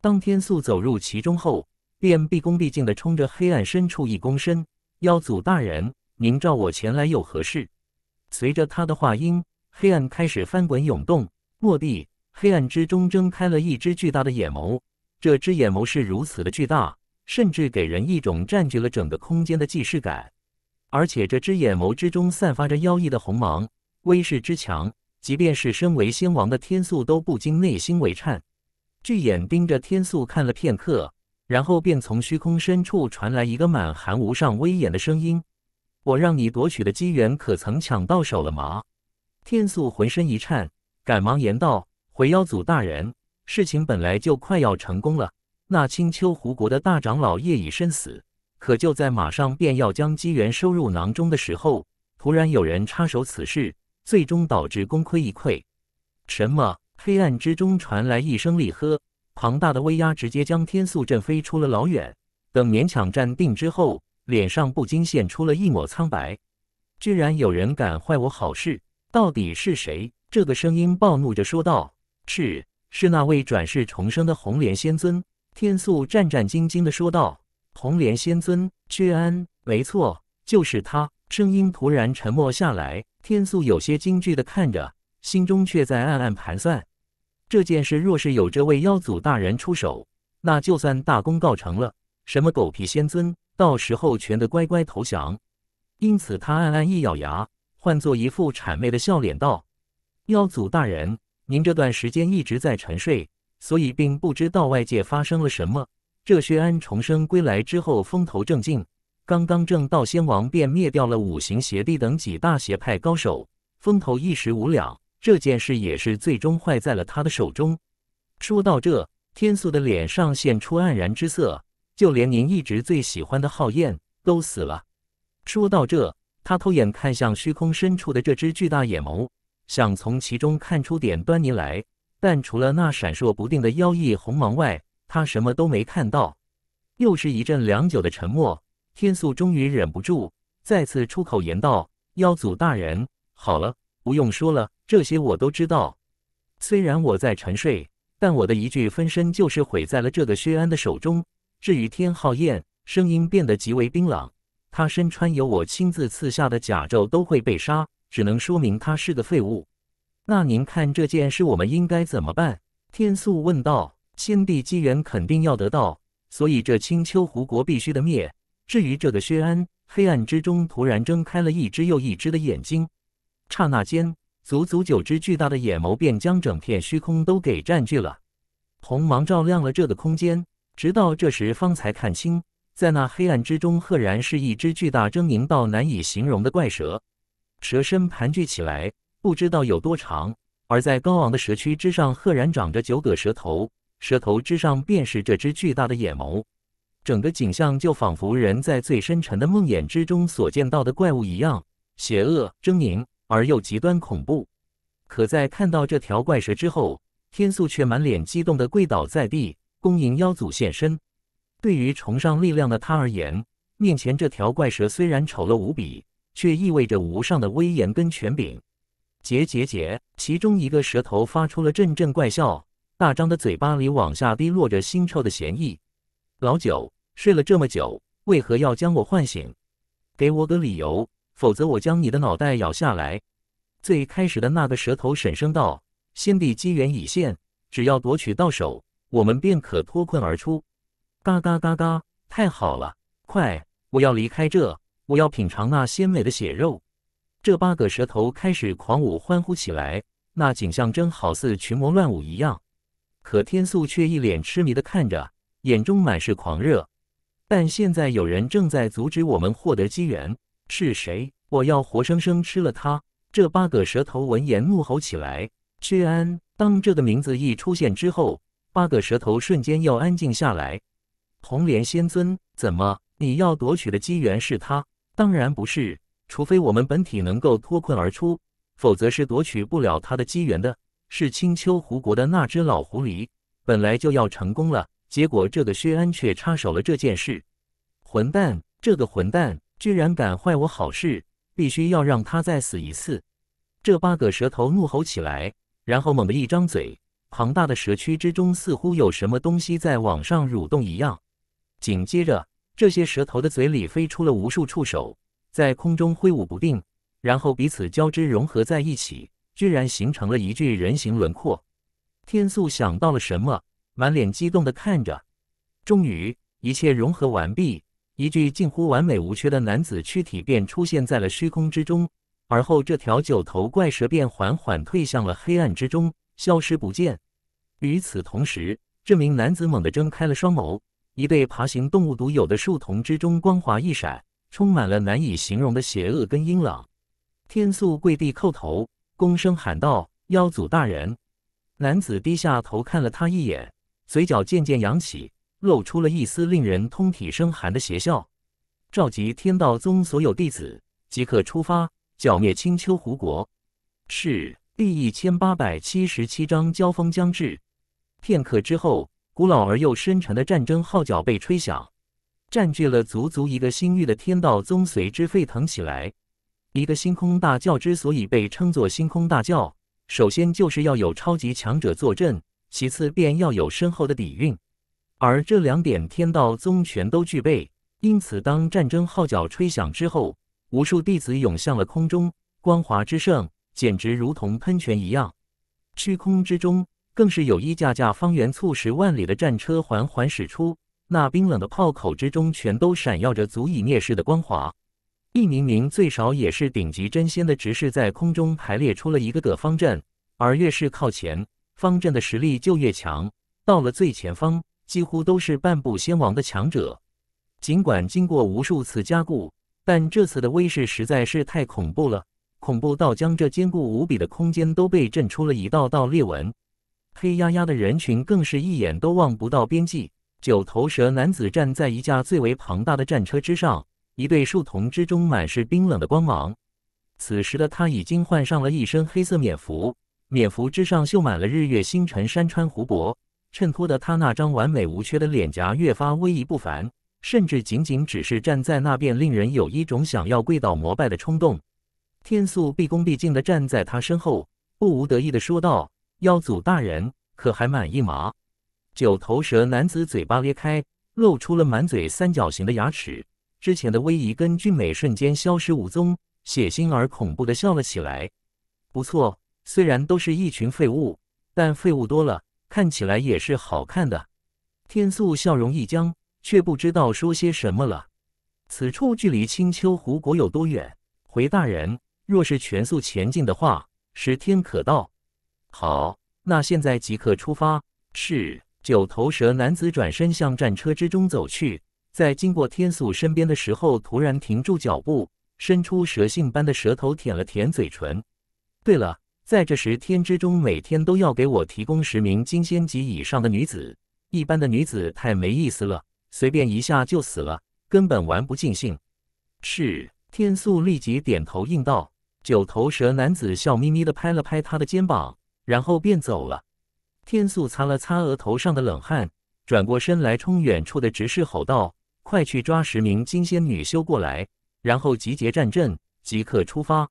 当天素走入其中后，便毕恭毕敬地冲着黑暗深处一躬身：“妖祖大人，您召我前来有何事？”随着他的话音，黑暗开始翻滚涌动。末地，黑暗之中睁开了一只巨大的眼眸。这只眼眸是如此的巨大。甚至给人一种占据了整个空间的既视感，而且这只眼眸之中散发着妖异的红芒，威势之强，即便是身为仙王的天素都不禁内心为颤。巨眼盯着天素看了片刻，然后便从虚空深处传来一个满含无上威严的声音：“我让你夺取的机缘，可曾抢到手了吗？”天素浑身一颤，赶忙言道：“回妖祖大人，事情本来就快要成功了。”那青丘狐国的大长老夜已身死，可就在马上便要将机缘收入囊中的时候，突然有人插手此事，最终导致功亏一篑。什么？黑暗之中传来一声厉喝，庞大的威压直接将天素震飞出了老远。等勉强站定之后，脸上不禁现出了一抹苍白。居然有人敢坏我好事，到底是谁？这个声音暴怒着说道：“是，是那位转世重生的红莲仙尊。”天素战战兢兢地说道：“红莲仙尊，居安，没错，就是他。”声音突然沉默下来。天素有些惊惧地看着，心中却在暗暗盘算：这件事若是有这位妖祖大人出手，那就算大功告成了。什么狗屁仙尊，到时候全得乖乖投降。因此，他暗暗一咬牙，换作一副谄媚的笑脸道：“妖祖大人，您这段时间一直在沉睡。”所以并不知道外界发生了什么。这薛安重生归来之后，风头正劲，刚刚正道仙王便灭掉了五行邪帝等几大邪派高手，风头一时无两。这件事也是最终坏在了他的手中。说到这，天素的脸上现出黯然之色，就连您一直最喜欢的皓晏都死了。说到这，他偷眼看向虚空深处的这只巨大眼眸，想从其中看出点端倪来。但除了那闪烁不定的妖异红芒外，他什么都没看到。又是一阵良久的沉默，天素终于忍不住再次出口言道：“妖祖大人，好了，不用说了，这些我都知道。虽然我在沉睡，但我的一具分身就是毁在了这个薛安的手中。至于天浩燕，声音变得极为冰冷，他身穿由我亲自赐下的甲胄都会被杀，只能说明他是个废物。”那您看这件事，我们应该怎么办？天素问道。先帝机缘肯定要得到，所以这青丘狐国必须的灭。至于这个薛安，黑暗之中突然睁开了一只又一只的眼睛，刹那间，足足九只巨大的眼眸便将整片虚空都给占据了，红芒照亮了这个空间。直到这时方才看清，在那黑暗之中，赫然是一只巨大、狰狞到难以形容的怪蛇，蛇身盘踞起来。不知道有多长，而在高昂的蛇躯之上，赫然长着九个蛇头，蛇头之上便是这只巨大的眼眸。整个景象就仿佛人在最深沉的梦魇之中所见到的怪物一样，邪恶、狰狞而又极端恐怖。可在看到这条怪蛇之后，天素却满脸激动地跪倒在地，恭迎妖祖现身。对于崇尚力量的他而言，面前这条怪蛇虽然丑陋无比，却意味着无上的威严跟权柄。结结结！其中一个蛇头发出了阵阵怪笑，大张的嘴巴里往下滴落着腥臭的涎液。老九睡了这么久，为何要将我唤醒？给我个理由，否则我将你的脑袋咬下来！最开始的那个蛇头沈声道：“先帝机缘已现，只要夺取到手，我们便可脱困而出。”嘎嘎嘎嘎！太好了，快！我要离开这，我要品尝那鲜美的血肉。这八个蛇头开始狂舞欢呼起来，那景象真好似群魔乱舞一样。可天素却一脸痴迷的看着，眼中满是狂热。但现在有人正在阻止我们获得机缘，是谁？我要活生生吃了他！这八个蛇头闻言怒吼起来。赤安，当这个名字一出现之后，八个蛇头瞬间要安静下来。红莲仙尊，怎么？你要夺取的机缘是他？当然不是。除非我们本体能够脱困而出，否则是夺取不了他的机缘的。是青丘狐国的那只老狐狸，本来就要成功了，结果这个薛安却插手了这件事。混蛋！这个混蛋居然敢坏我好事！必须要让他再死一次！这八个蛇头怒吼起来，然后猛地一张嘴，庞大的蛇躯之中似乎有什么东西在往上蠕动一样。紧接着，这些蛇头的嘴里飞出了无数触手。在空中挥舞不定，然后彼此交织融合在一起，居然形成了一具人形轮廓。天素想到了什么，满脸激动地看着。终于，一切融合完毕，一具近乎完美无缺的男子躯体便出现在了虚空之中。而后，这条九头怪蛇便缓缓退向了黑暗之中，消失不见。与此同时，这名男子猛地睁开了双眸，一对爬行动物独有的树瞳之中，光华一闪。充满了难以形容的邪恶跟阴冷。天素跪地叩头，躬声喊道：“妖祖大人！”男子低下头看了他一眼，嘴角渐渐扬起，露出了一丝令人通体生寒的邪笑。召集天道宗所有弟子，即刻出发，剿灭青丘狐国。是第一千八百七十七章交锋将至。片刻之后，古老而又深沉的战争号角被吹响。占据了足足一个星域的天道宗随之沸腾起来。一个星空大教之所以被称作星空大教，首先就是要有超级强者坐镇，其次便要有深厚的底蕴。而这两点，天道宗全都具备。因此，当战争号角吹响之后，无数弟子涌向了空中，光华之盛简直如同喷泉一样。虚空之中，更是有一架架方圆数十万里的战车缓缓驶出。那冰冷的炮口之中，全都闪耀着足以灭世的光华。一宁宁最少也是顶级真仙的执事，在空中排列出了一个个方阵，而越是靠前，方阵的实力就越强。到了最前方，几乎都是半步仙王的强者。尽管经过无数次加固，但这次的威势实在是太恐怖了，恐怖到将这坚固无比的空间都被震出了一道道裂纹。黑压压的人群，更是一眼都望不到边际。九头蛇男子站在一架最为庞大的战车之上，一对树瞳之中满是冰冷的光芒。此时的他已经换上了一身黑色冕服，冕服之上绣满了日月星辰、山川湖泊，衬托的他那张完美无缺的脸颊越发威仪不凡，甚至仅仅只是站在那便令人有一种想要跪倒膜拜的冲动。天素毕恭毕敬地站在他身后，不无得意地说道：“妖祖大人，可还满意吗？”九头蛇男子嘴巴裂开，露出了满嘴三角形的牙齿。之前的威仪跟俊美瞬间消失无踪，血腥而恐怖的笑了起来。不错，虽然都是一群废物，但废物多了，看起来也是好看的。天素笑容一僵，却不知道说些什么了。此处距离青丘湖国有多远？回大人，若是全速前进的话，十天可到。好，那现在即刻出发。是。九头蛇男子转身向战车之中走去，在经过天素身边的时候，突然停住脚步，伸出蛇性般的舌头舔了舔嘴唇。对了，在这十天之中，每天都要给我提供十名金仙级以上的女子。一般的女子太没意思了，随便一下就死了，根本玩不尽兴。是，天素立即点头应道。九头蛇男子笑眯眯地拍了拍他的肩膀，然后便走了。天素擦了擦额头上的冷汗，转过身来冲远处的执事吼道：“快去抓十名金仙女修过来，然后集结战阵，即刻出发！”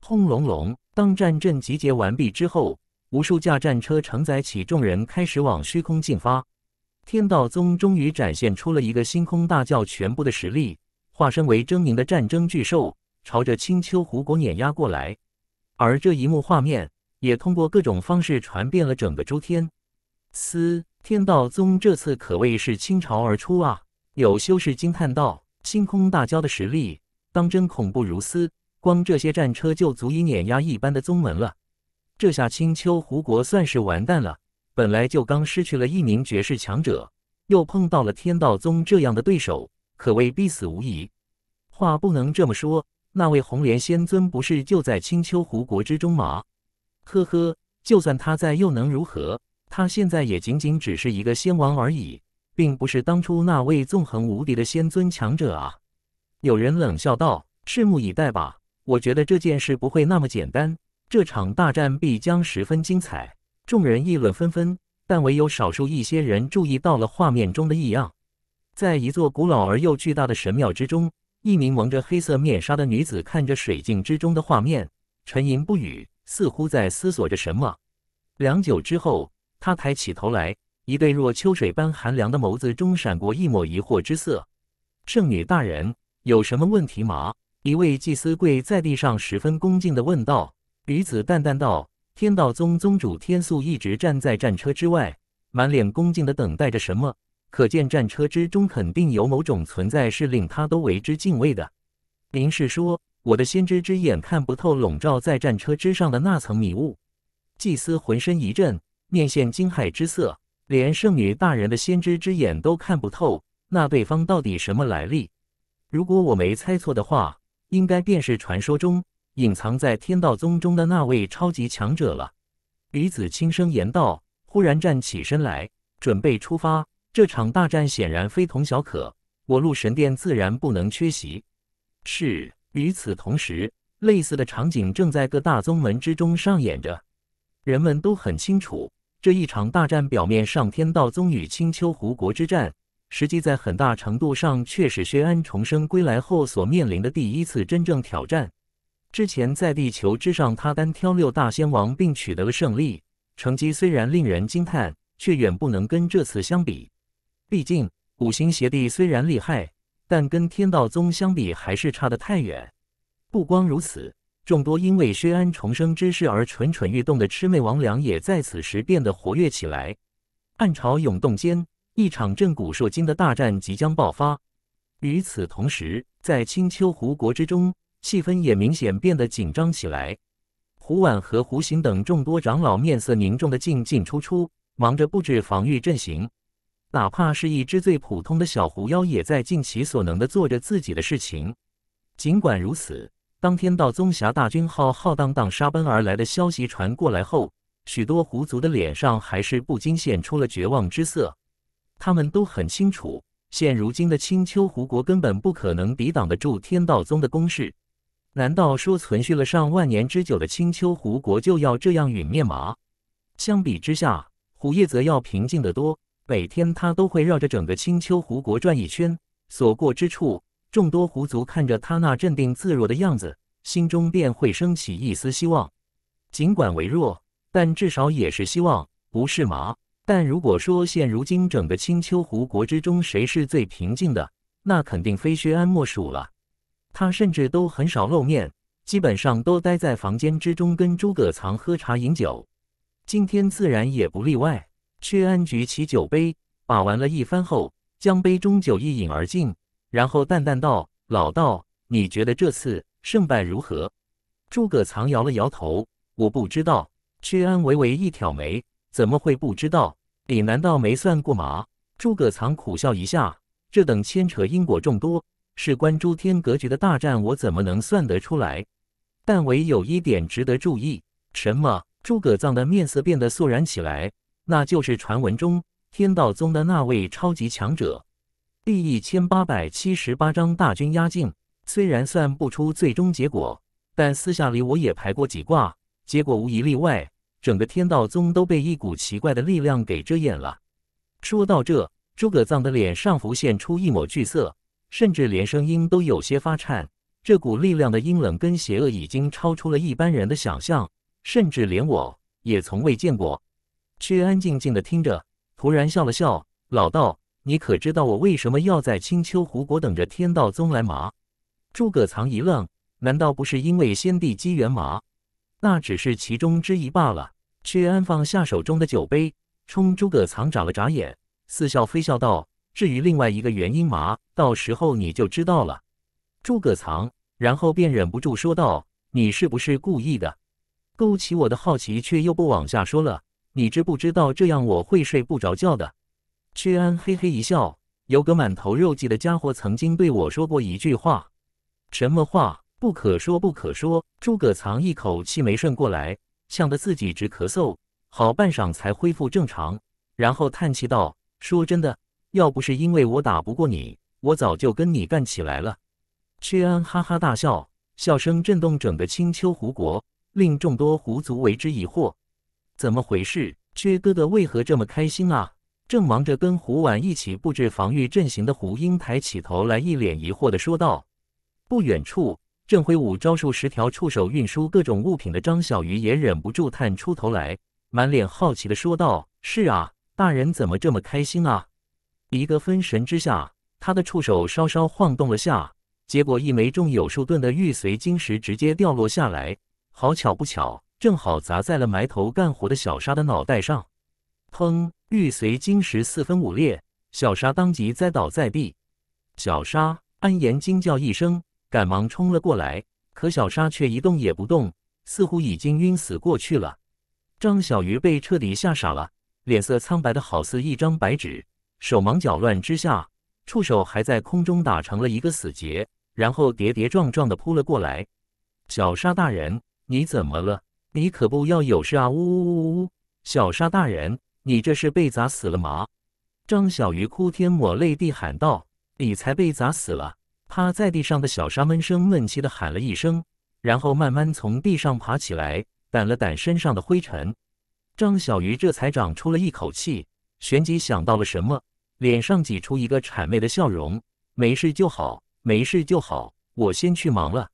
轰隆隆，当战阵集结完毕之后，无数架战车承载起众人，开始往虚空进发。天道宗终于展现出了一个星空大教全部的实力，化身为狰狞的战争巨兽，朝着青丘狐国碾压过来。而这一幕画面。也通过各种方式传遍了整个周天。嘶！天道宗这次可谓是倾巢而出啊！有修士惊叹道：“星空大教的实力，当真恐怖如斯！光这些战车就足以碾压一般的宗门了。”这下青丘狐国算是完蛋了。本来就刚失去了一名绝世强者，又碰到了天道宗这样的对手，可谓必死无疑。话不能这么说，那位红莲仙尊不是就在青丘狐国之中吗？呵呵，就算他在，又能如何？他现在也仅仅只是一个仙王而已，并不是当初那位纵横无敌的仙尊强者啊！有人冷笑道：“拭目以待吧，我觉得这件事不会那么简单，这场大战必将十分精彩。”众人议论纷纷，但唯有少数一些人注意到了画面中的异样。在一座古老而又巨大的神庙之中，一名蒙着黑色面纱的女子看着水镜之中的画面，沉吟不语。似乎在思索着什么，良久之后，他抬起头来，一对若秋水般寒凉的眸子中闪过一抹疑惑之色。圣女大人，有什么问题吗？一位祭司跪在地上，十分恭敬地问道。女子淡淡道：“天道宗宗主天素一直站在战车之外，满脸恭敬地等待着什么，可见战车之中肯定有某种存在是令他都为之敬畏的。”您是说？我的先知之眼看不透笼罩在战车之上的那层迷雾，祭司浑身一震，面现惊骇之色。连圣女大人的先知之眼都看不透，那对方到底什么来历？如果我没猜错的话，应该便是传说中隐藏在天道宗中的那位超级强者了。李子轻声言道，忽然站起身来，准备出发。这场大战显然非同小可，我陆神殿自然不能缺席。是。与此同时，类似的场景正在各大宗门之中上演着。人们都很清楚，这一场大战表面上天道宗与青丘狐国之战，实际在很大程度上却是薛安重生归来后所面临的第一次真正挑战。之前在地球之上，他单挑六大仙王并取得了胜利，成绩虽然令人惊叹，却远不能跟这次相比。毕竟，五行邪帝虽然厉害。但跟天道宗相比，还是差得太远。不光如此，众多因为薛安重生之事而蠢蠢欲动的魑魅魍魉也在此时变得活跃起来。暗潮涌动间，一场震古烁今的大战即将爆发。与此同时，在青丘狐国之中，气氛也明显变得紧张起来。胡婉和胡行等众多长老面色凝重的进进出出，忙着布置防御阵型。哪怕是一只最普通的小狐妖，也在尽其所能地做着自己的事情。尽管如此，当天道宗侠大军浩浩荡荡杀奔而来的消息传过来后，许多狐族的脸上还是不禁现出了绝望之色。他们都很清楚，现如今的青丘狐国根本不可能抵挡得住天道宗的攻势。难道说存续了上万年之久的青丘狐国就要这样陨灭吗？相比之下，虎夜则要平静得多。每天他都会绕着整个青丘狐国转一圈，所过之处，众多狐族看着他那镇定自若的样子，心中便会升起一丝希望，尽管微弱，但至少也是希望，不是吗？但如果说现如今整个青丘狐国之中谁是最平静的，那肯定非薛安莫属了。他甚至都很少露面，基本上都待在房间之中跟诸葛藏喝茶饮酒，今天自然也不例外。屈安举起酒杯，把玩了一番后，将杯中酒一饮而尽，然后淡淡道：“老道，你觉得这次胜败如何？”诸葛藏摇了摇头：“我不知道。”屈安微微一挑眉：“怎么会不知道？你难道没算过吗？”诸葛藏苦笑一下：“这等牵扯因果众多、事关诸天格局的大战，我怎么能算得出来？但唯有一点值得注意。”什么？诸葛藏的面色变得肃然起来。那就是传闻中天道宗的那位超级强者。第一千八百七十八章大军压境。虽然算不出最终结果，但私下里我也排过几卦，结果无一例外，整个天道宗都被一股奇怪的力量给遮掩了。说到这，诸葛藏的脸上浮现出一抹惧色，甚至连声音都有些发颤。这股力量的阴冷跟邪恶已经超出了一般人的想象，甚至连我也从未见过。却安静静的听着，突然笑了笑。老道，你可知道我为什么要在青丘湖国等着天道宗来吗？诸葛藏一愣，难道不是因为先帝机缘吗？那只是其中之一罢了。却安放下手中的酒杯，冲诸葛藏眨了眨眼，似笑非笑道：“至于另外一个原因吗？到时候你就知道了。”诸葛藏，然后便忍不住说道：“你是不是故意的？勾起我的好奇，却又不往下说了。”你知不知道这样我会睡不着觉的？屈安嘿嘿一笑，有个满头肉髻的家伙曾经对我说过一句话，什么话不可说不可说。诸葛藏一口气没顺过来，呛得自己直咳嗽，好半晌才恢复正常，然后叹气道：“说真的，要不是因为我打不过你，我早就跟你干起来了。”屈安哈哈大笑，笑声震动整个青丘狐国，令众多狐族为之疑惑。怎么回事？缺哥哥为何这么开心啊？正忙着跟胡婉一起布置防御阵型的胡英抬起头来，一脸疑惑地说道。不远处，正挥舞招数、十条触手运输各种物品的张小鱼也忍不住探出头来，满脸好奇地说道：“是啊，大人怎么这么开心啊？”一个分神之下，他的触手稍稍晃动了下，结果一枚重有数吨的玉髓晶石直接掉落下来。好巧不巧。正好砸在了埋头干活的小沙的脑袋上，砰！玉髓晶石四分五裂，小沙当即栽倒在地。小沙安言惊叫一声，赶忙冲了过来，可小沙却一动也不动，似乎已经晕死过去了。张小鱼被彻底吓傻了，脸色苍白的好似一张白纸，手忙脚乱之下，触手还在空中打成了一个死结，然后跌跌撞撞的扑了过来。小沙大人，你怎么了？你可不要有事啊！呜呜呜呜！小沙大人，你这是被砸死了吗？张小鱼哭天抹泪地喊道：“你才被砸死了！”趴在地上的小沙闷声闷气地喊了一声，然后慢慢从地上爬起来，掸了掸身上的灰尘。张小鱼这才长出了一口气，旋即想到了什么，脸上挤出一个谄媚的笑容：“没事就好，没事就好，我先去忙了。”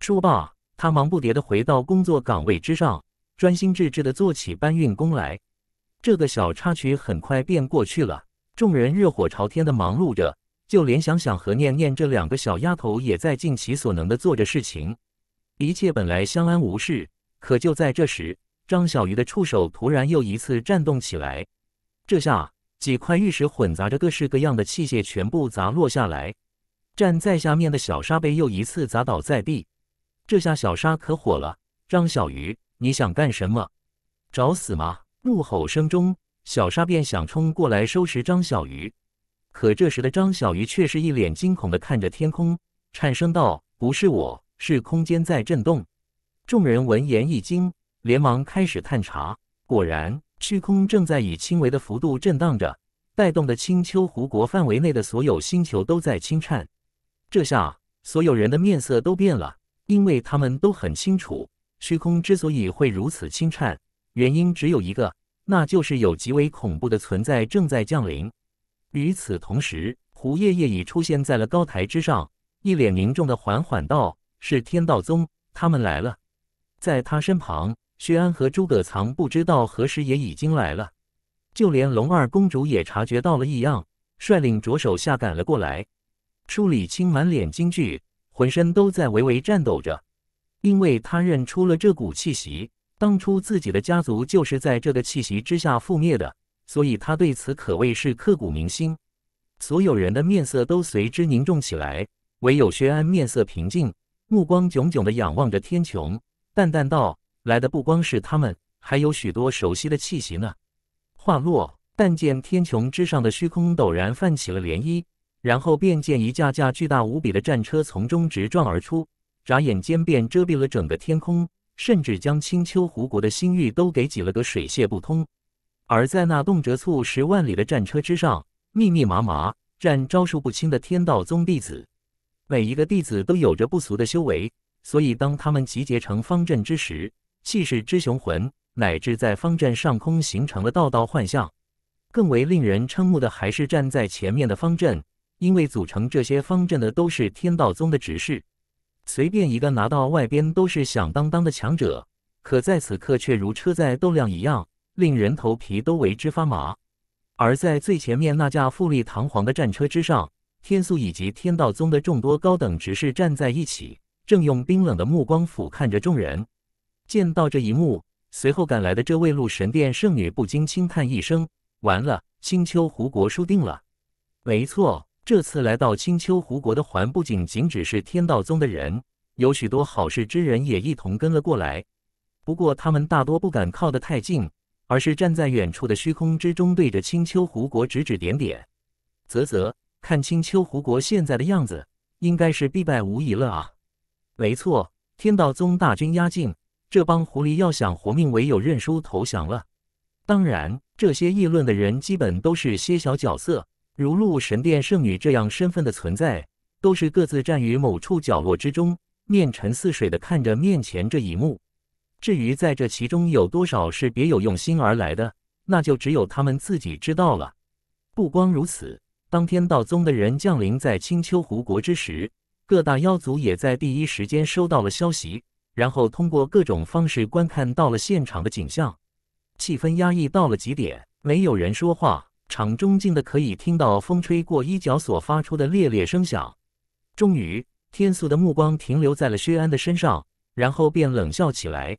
说罢。他忙不迭的回到工作岗位之上，专心致志的做起搬运工来。这个小插曲很快便过去了，众人热火朝天的忙碌着，就连想想和念念这两个小丫头也在尽其所能的做着事情。一切本来相安无事，可就在这时，张小鱼的触手突然又一次颤动起来，这下几块玉石混杂着各式各样的器械全部砸落下来，站在下面的小沙被又一次砸倒在地。这下小沙可火了，张小鱼，你想干什么？找死吗？怒吼声中，小沙便想冲过来收拾张小鱼，可这时的张小鱼却是一脸惊恐的看着天空，颤声道：“不是我，是空间在震动。”众人闻言一惊，连忙开始探查，果然，虚空正在以轻微的幅度震荡着，带动的青丘湖国范围内的所有星球都在轻颤。这下，所有人的面色都变了。因为他们都很清楚，虚空之所以会如此清颤，原因只有一个，那就是有极为恐怖的存在正在降临。与此同时，胡夜夜已出现在了高台之上，一脸凝重的缓缓道：“是天道宗，他们来了。”在他身旁，薛安和诸葛藏不知道何时也已经来了，就连龙二公主也察觉到了异样，率领着手下赶了过来。舒礼清满脸惊惧。浑身都在微微颤抖着，因为他认出了这股气息。当初自己的家族就是在这个气息之下覆灭的，所以他对此可谓是刻骨铭心。所有人的面色都随之凝重起来，唯有薛安面色平静，目光炯炯地仰望着天穹，淡淡道：“来的不光是他们，还有许多熟悉的气息呢。”话落，但见天穹之上的虚空陡然泛起了涟漪。然后便见一架架巨大无比的战车从中直撞而出，眨眼间便遮蔽了整个天空，甚至将青丘狐国的星域都给挤了个水泄不通。而在那动辄数十万里的战车之上，密密麻麻站招数不清的天道宗弟子，每一个弟子都有着不俗的修为，所以当他们集结成方阵之时，气势之雄浑，乃至在方阵上空形成了道道幻象。更为令人瞠目的还是站在前面的方阵。因为组成这些方阵的都是天道宗的执事，随便一个拿到外边都是响当当的强者，可在此刻却如车载斗量一样，令人头皮都为之发麻。而在最前面那架富丽堂皇的战车之上，天素以及天道宗的众多高等执事站在一起，正用冰冷的目光俯瞰着众人。见到这一幕，随后赶来的这位路神殿圣女不禁轻叹一声：“完了，青丘狐国输定了。”没错。这次来到青丘狐国的，还不仅仅只是天道宗的人，有许多好事之人也一同跟了过来。不过他们大多不敢靠得太近，而是站在远处的虚空之中，对着青丘狐国指指点点。啧啧，看青丘狐国现在的样子，应该是必败无疑了啊！没错，天道宗大军压境，这帮狐狸要想活命，唯有认输投降了。当然，这些议论的人基本都是些小角色。如鹿神殿圣女这样身份的存在，都是各自站于某处角落之中，面沉似水的看着面前这一幕。至于在这其中有多少是别有用心而来的，那就只有他们自己知道了。不光如此，当天道宗的人降临在青丘狐国之时，各大妖族也在第一时间收到了消息，然后通过各种方式观看到了现场的景象，气氛压抑到了极点，没有人说话。场中静的可以听到风吹过衣角所发出的猎猎声响。终于，天素的目光停留在了薛安的身上，然后便冷笑起来：“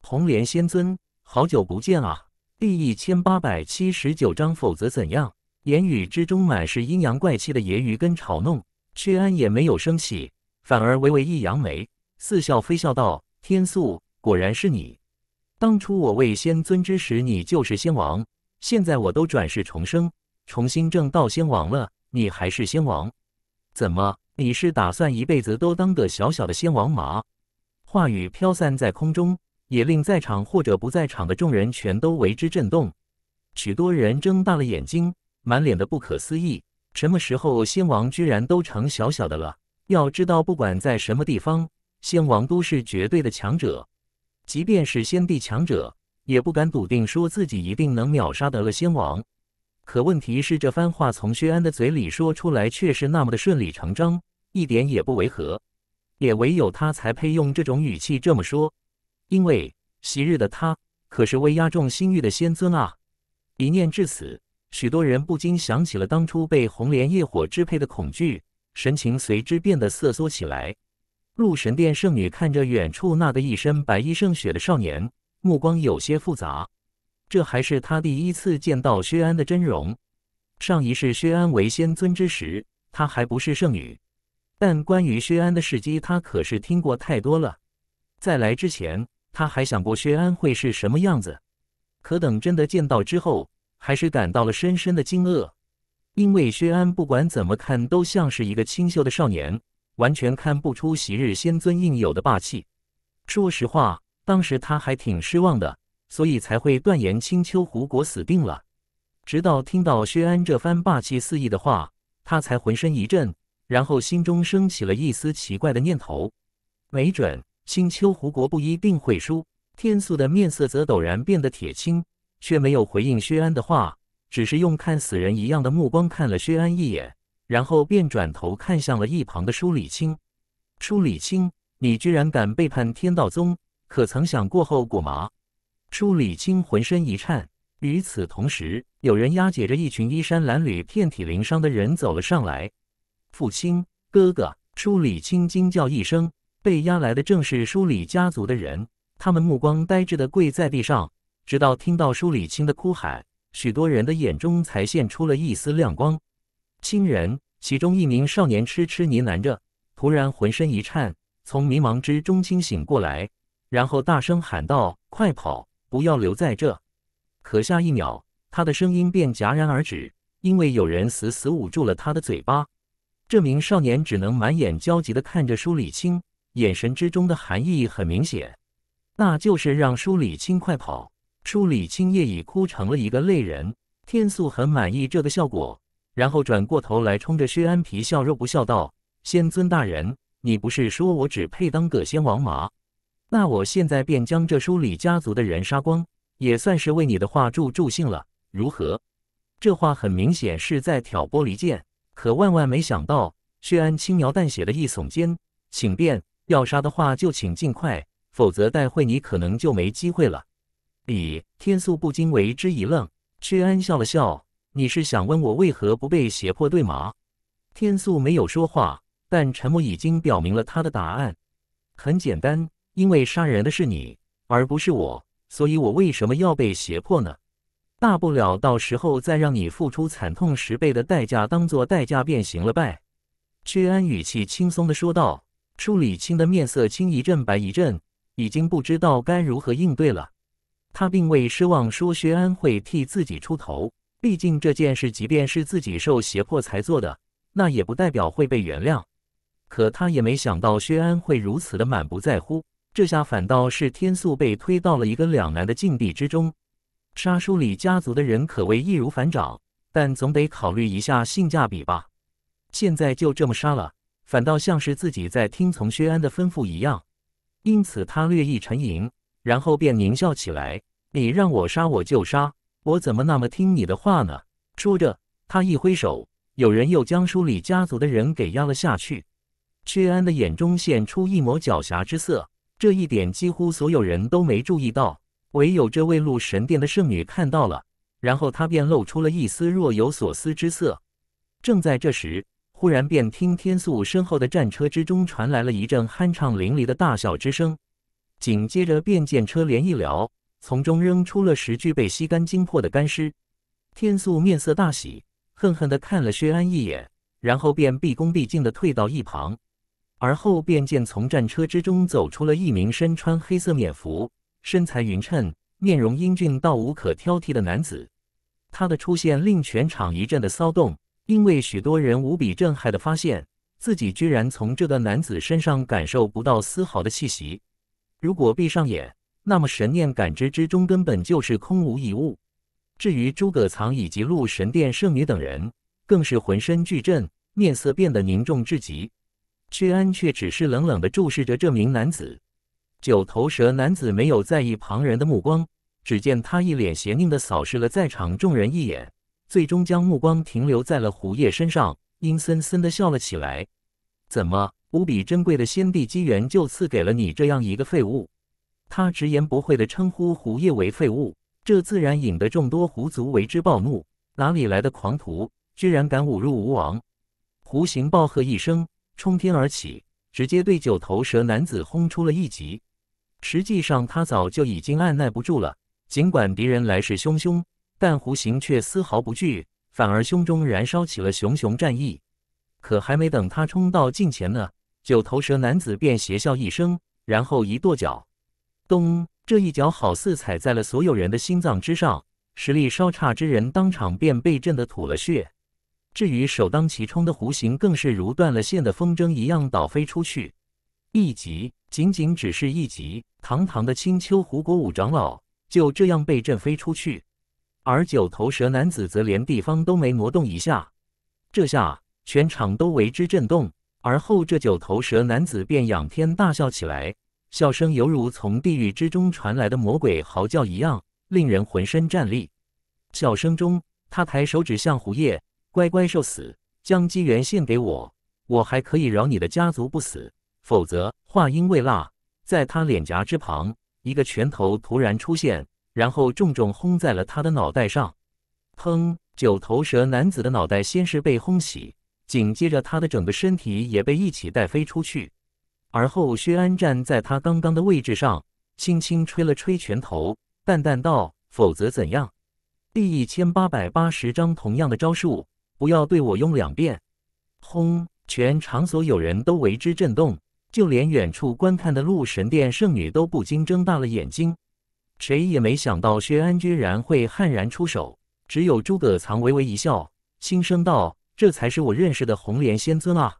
红莲仙尊，好久不见啊！”第一千八百七十九章，否则怎样？言语之中满是阴阳怪气的揶揄跟嘲弄。薛安也没有生气，反而微微一扬眉，似笑非笑道：“天素，果然是你。当初我为仙尊之时，你就是仙王。”现在我都转世重生，重新正道仙王了，你还是仙王？怎么？你是打算一辈子都当个小小的仙王吗？话语飘散在空中，也令在场或者不在场的众人全都为之震动。许多人睁大了眼睛，满脸的不可思议：什么时候仙王居然都成小小的了？要知道，不管在什么地方，仙王都是绝对的强者，即便是先帝强者。也不敢笃定说自己一定能秒杀得了仙王。可问题是，这番话从薛安的嘴里说出来，却是那么的顺理成章，一点也不违和。也唯有他才配用这种语气这么说，因为昔日的他可是威压众心欲的仙尊啊！一念至此，许多人不禁想起了当初被红莲业火支配的恐惧，神情随之变得瑟缩起来。鹿神殿圣女看着远处那个一身白衣胜雪的少年。目光有些复杂，这还是他第一次见到薛安的真容。上一世薛安为仙尊之时，他还不是圣女，但关于薛安的事迹，他可是听过太多了。在来之前，他还想过薛安会是什么样子，可等真的见到之后，还是感到了深深的惊愕，因为薛安不管怎么看都像是一个清秀的少年，完全看不出昔日仙尊应有的霸气。说实话。当时他还挺失望的，所以才会断言青丘狐国死定了。直到听到薛安这番霸气肆意的话，他才浑身一震，然后心中升起了一丝奇怪的念头：没准青丘狐国不一定会输。天素的面色则陡然变得铁青，却没有回应薛安的话，只是用看死人一样的目光看了薛安一眼，然后便转头看向了一旁的舒礼清：“舒礼清，你居然敢背叛天道宗！”可曾想过后果吗？舒里清浑身一颤。与此同时，有人押解着一群衣衫褴褛、遍体鳞伤的人走了上来。父亲、哥哥，舒里清惊叫一声。被押来的正是舒里家族的人，他们目光呆滞的跪在地上，直到听到舒里清的哭喊，许多人的眼中才现出了一丝亮光。亲人，其中一名少年痴痴呢喃着，突然浑身一颤，从迷茫之中清醒过来。然后大声喊道：“快跑，不要留在这！”可下一秒，他的声音便戛然而止，因为有人死死捂住了他的嘴巴。这名少年只能满眼焦急地看着舒礼清，眼神之中的含义很明显，那就是让舒礼清快跑。舒礼清业已哭成了一个泪人，天素很满意这个效果，然后转过头来冲着薛安皮笑肉不笑道：“仙尊大人，你不是说我只配当个仙王吗？”那我现在便将这书里家族的人杀光，也算是为你的话助助兴了，如何？这话很明显是在挑拨离间，可万万没想到，薛安轻描淡写的一耸肩，请便，要杀的话就请尽快，否则待会你可能就没机会了。李天素不禁为之一愣。薛安笑了笑：“你是想问我为何不被胁迫对吗？”天素没有说话，但沉默已经表明了他的答案。很简单。因为杀人的是你，而不是我，所以我为什么要被胁迫呢？大不了到时候再让你付出惨痛十倍的代价，当做代价便行了呗。”薛安语气轻松的说道。舒礼清的面色青一阵白一阵，已经不知道该如何应对了。他并未失望，说薛安会替自己出头，毕竟这件事即便是自己受胁迫才做的，那也不代表会被原谅。可他也没想到薛安会如此的满不在乎。这下反倒是天素被推到了一个两难的境地之中。杀书里家族的人可谓易如反掌，但总得考虑一下性价比吧。现在就这么杀了，反倒像是自己在听从薛安的吩咐一样。因此他略一沉吟，然后便狞笑起来：“你让我杀，我就杀。我怎么那么听你的话呢？”说着，他一挥手，有人又将舒里家族的人给压了下去。薛安的眼中现出一抹狡黠之色。这一点几乎所有人都没注意到，唯有这位鹿神殿的圣女看到了。然后她便露出了一丝若有所思之色。正在这时，忽然便听天素身后的战车之中传来了一阵酣畅淋漓的大笑之声，紧接着便见车帘一撩，从中扔出了十具被吸干精魄的干尸。天素面色大喜，恨恨地看了薛安一眼，然后便毕恭毕敬地退到一旁。而后便见，从战车之中走出了一名身穿黑色冕服、身材匀称、面容英俊到无可挑剔的男子。他的出现令全场一阵的骚动，因为许多人无比震撼的发现自己居然从这个男子身上感受不到丝毫的气息。如果闭上眼，那么神念感知之中根本就是空无一物。至于诸葛藏以及路神殿圣女等人，更是浑身巨震，面色变得凝重至极。屈安却只是冷冷地注视着这名男子。九头蛇男子没有在意旁人的目光，只见他一脸邪佞地扫视了在场众人一眼，最终将目光停留在了胡叶身上，阴森森地笑了起来。怎么，无比珍贵的先帝机缘就赐给了你这样一个废物？他直言不讳地称呼胡叶为废物，这自然引得众多狐族为之暴怒。哪里来的狂徒，居然敢侮辱吾王？胡行暴喝一声。冲天而起，直接对九头蛇男子轰出了一击。实际上，他早就已经按耐不住了。尽管敌人来势汹汹，但胡行却丝毫不惧，反而胸中燃烧起了熊熊战意。可还没等他冲到近前呢，九头蛇男子便邪笑一声，然后一跺脚，咚！这一脚好似踩在了所有人的心脏之上，实力稍差之人当场便被震得吐了血。至于首当其冲的弧形，更是如断了线的风筝一样倒飞出去。一击，仅仅只是一击，堂堂的青丘狐国五长老就这样被震飞出去，而九头蛇男子则连地方都没挪动一下。这下全场都为之震动，而后这九头蛇男子便仰天大笑起来，笑声犹如从地狱之中传来的魔鬼嚎叫一样，令人浑身战栗。笑声中，他抬手指向胡叶。乖乖受死，将机缘献给我，我还可以饶你的家族不死。否则，话音未落，在他脸颊之旁，一个拳头突然出现，然后重重轰在了他的脑袋上。砰！九头蛇男子的脑袋先是被轰起，紧接着他的整个身体也被一起带飞出去。而后，薛安站在他刚刚的位置上，轻轻吹了吹拳头，淡淡道：“否则怎样？”第一千八百八十章同样的招数。不要对我用两遍！轰！全场所有人都为之震动，就连远处观看的陆神殿圣女都不禁睁大了眼睛。谁也没想到薛安居然会悍然出手，只有诸葛藏微微一笑，轻声道：“这才是我认识的红莲仙尊啊！”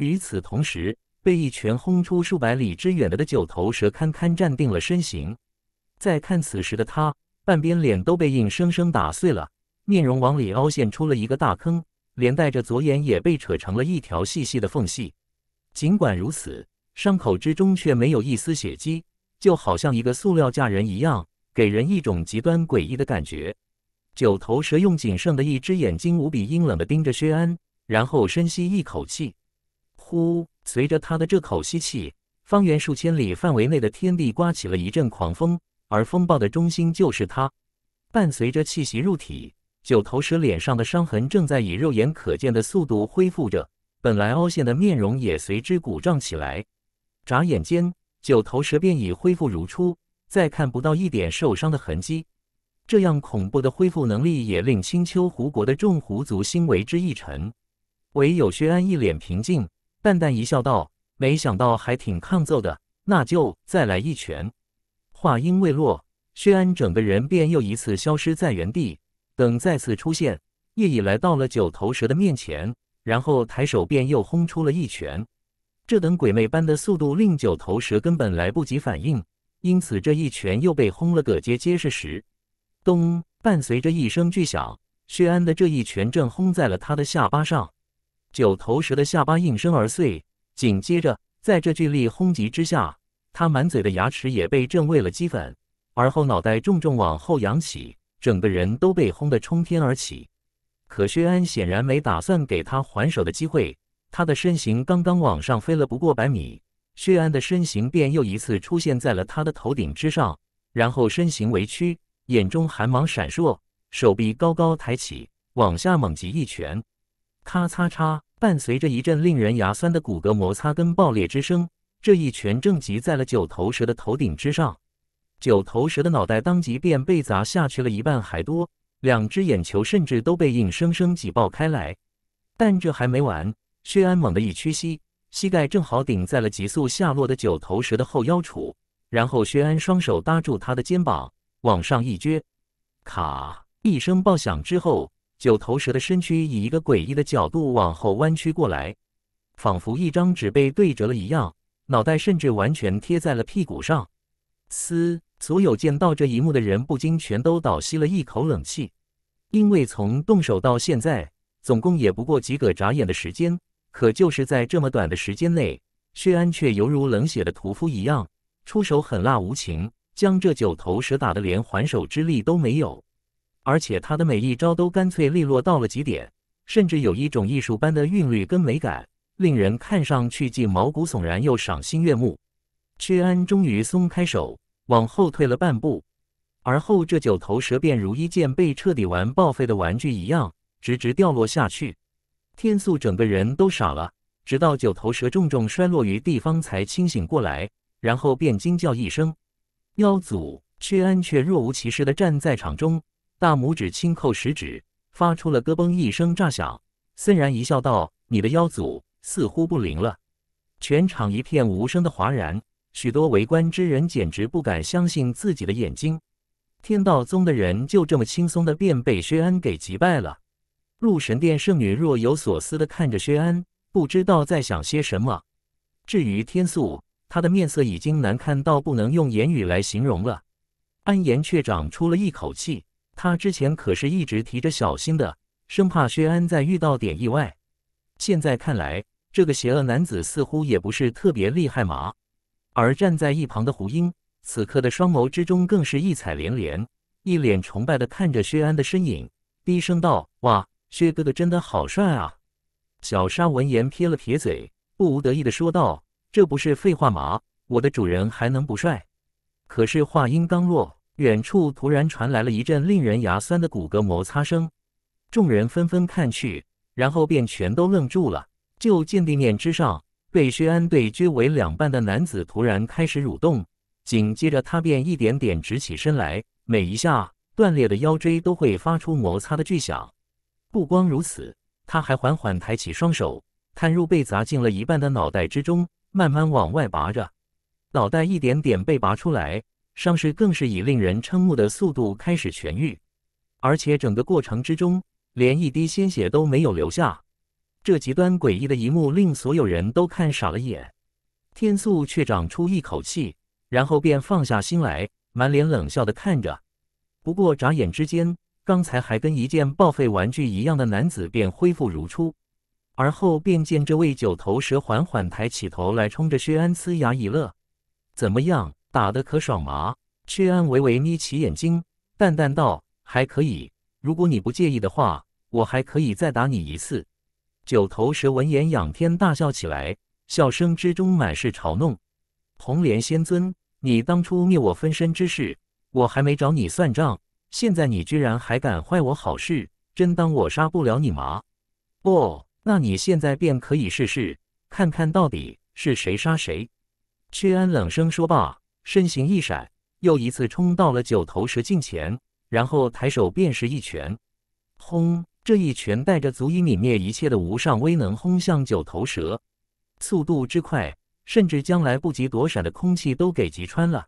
与此同时，被一拳轰出数百里之远的的九头蛇堪堪站定了身形。再看此时的他，半边脸都被硬生生打碎了。面容往里凹陷出了一个大坑，连带着左眼也被扯成了一条细细的缝隙。尽管如此，伤口之中却没有一丝血迹，就好像一个塑料架人一样，给人一种极端诡异的感觉。九头蛇用仅剩的一只眼睛无比阴冷地盯着薛安，然后深吸一口气，呼。随着他的这口吸气，方圆数千里范围内的天地刮起了一阵狂风，而风暴的中心就是他。伴随着气息入体。九头蛇脸上的伤痕正在以肉眼可见的速度恢复着，本来凹陷的面容也随之鼓胀起来。眨眼间，九头蛇便已恢复如初，再看不到一点受伤的痕迹。这样恐怖的恢复能力也令青丘狐国的众狐族心为之一沉。唯有薛安一脸平静，淡淡一笑道：“没想到还挺抗揍的，那就再来一拳。”话音未落，薛安整个人便又一次消失在原地。等再次出现，叶已来到了九头蛇的面前，然后抬手便又轰出了一拳。这等鬼魅般的速度，令九头蛇根本来不及反应，因此这一拳又被轰了个结结实实。咚！伴随着一声巨响，薛安的这一拳正轰在了他的下巴上。九头蛇的下巴应声而碎，紧接着，在这巨力轰击之下，他满嘴的牙齿也被震为了齑粉，而后脑袋重重往后扬起。整个人都被轰得冲天而起，可薛安显然没打算给他还手的机会。他的身形刚刚往上飞了不过百米，薛安的身形便又一次出现在了他的头顶之上，然后身形微屈，眼中寒芒闪烁，手臂高高抬起，往下猛击一拳。咔嚓嚓，伴随着一阵令人牙酸的骨骼摩擦跟爆裂之声，这一拳正击在了九头蛇的头顶之上。九头蛇的脑袋当即便被砸下去了一半还多，两只眼球甚至都被硬生生挤爆开来。但这还没完，薛安猛地一屈膝，膝盖正好顶在了急速下落的九头蛇的后腰处，然后薛安双手搭住他的肩膀，往上一撅，咔一声爆响之后，九头蛇的身躯以一个诡异的角度往后弯曲过来，仿佛一张纸被对折了一样，脑袋甚至完全贴在了屁股上，嘶。所有见到这一幕的人不禁全都倒吸了一口冷气，因为从动手到现在，总共也不过几个眨眼的时间，可就是在这么短的时间内，薛安却犹如冷血的屠夫一样，出手狠辣无情，将这九头蛇打得连还手之力都没有。而且他的每一招都干脆利落到了极点，甚至有一种艺术般的韵律跟美感，令人看上去既毛骨悚然又赏心悦目。薛安终于松开手。往后退了半步，而后这九头蛇便如一件被彻底玩报废的玩具一样，直直掉落下去。天素整个人都傻了，直到九头蛇重重摔落于地方，才清醒过来，然后便惊叫一声：“妖祖！”薛安却若无其事的站在场中，大拇指轻扣食指，发出了咯嘣一声炸响，森然一笑道：“你的妖祖似乎不灵了。”全场一片无声的哗然。许多围观之人简直不敢相信自己的眼睛，天道宗的人就这么轻松的便被薛安给击败了。入神殿圣女若有所思的看着薛安，不知道在想些什么。至于天素，她的面色已经难看到不能用言语来形容了。安言却长出了一口气，他之前可是一直提着小心的，生怕薛安再遇到点意外。现在看来，这个邪恶男子似乎也不是特别厉害嘛。而站在一旁的胡英，此刻的双眸之中更是异彩连连，一脸崇拜的看着薛安的身影，低声道：“哇，薛哥哥真的好帅啊！”小沙闻言撇了撇嘴，不无得意的说道：“这不是废话吗？我的主人还能不帅？”可是话音刚落，远处突然传来了一阵令人牙酸的骨骼摩擦声，众人纷纷看去，然后便全都愣住了。就见地面之上。被薛安对撅为两半的男子突然开始蠕动，紧接着他便一点点直起身来，每一下断裂的腰椎都会发出摩擦的巨响。不光如此，他还缓缓抬起双手，探入被砸进了一半的脑袋之中，慢慢往外拔着。脑袋一点点被拔出来，伤势更是以令人瞠目的速度开始痊愈，而且整个过程之中连一滴鲜血都没有留下。这极端诡异的一幕令所有人都看傻了眼，天素却长出一口气，然后便放下心来，满脸冷笑的看着。不过眨眼之间，刚才还跟一件报废玩具一样的男子便恢复如初，而后便见这位九头蛇缓缓抬起头来，冲着薛安呲牙一乐：“怎么样，打得可爽吗？”薛安微微眯起眼睛，淡淡道：“还可以，如果你不介意的话，我还可以再打你一次。”九头蛇闻言仰天大笑起来，笑声之中满是嘲弄：“红莲仙尊，你当初灭我分身之事，我还没找你算账，现在你居然还敢坏我好事，真当我杀不了你吗？”“不，那你现在便可以试试，看看到底是谁杀谁。”薛安冷声说罢，身形一闪，又一次冲到了九头蛇近前，然后抬手便是一拳，轰！这一拳带着足以泯灭一切的无上威能，轰向九头蛇。速度之快，甚至将来不及躲闪的空气都给击穿了。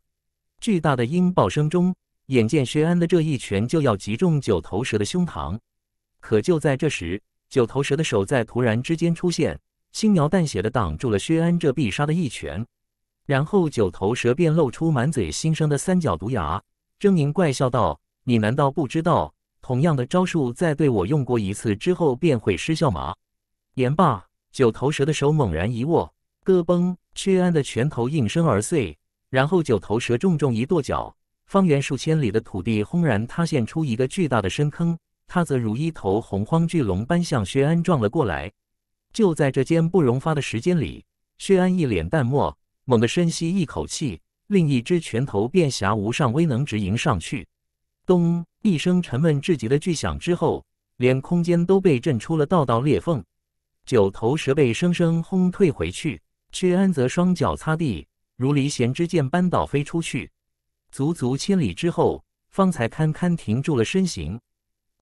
巨大的音爆声中，眼见薛安的这一拳就要击中九头蛇的胸膛，可就在这时，九头蛇的手在突然之间出现，轻描淡写的挡住了薛安这必杀的一拳。然后，九头蛇便露出满嘴新生的三角毒牙，狰狞怪笑道：“你难道不知道？”同样的招数在对我用过一次之后便会失效吗？言罢，九头蛇的手猛然一握，咯嘣，薛安的拳头应声而碎。然后九头蛇重重一跺脚，方圆数千里的土地轰然塌陷出一个巨大的深坑，他则如一头洪荒巨龙般向薛安撞了过来。就在这间不容发的时间里，薛安一脸淡漠，猛地深吸一口气，另一只拳头便挟无上威能直迎上去。咚！一声沉闷至极的巨响之后，连空间都被震出了道道裂缝。九头蛇被生生轰退回去，屈安则双脚擦地，如离弦之箭般倒飞出去，足足千里之后，方才堪堪停住了身形。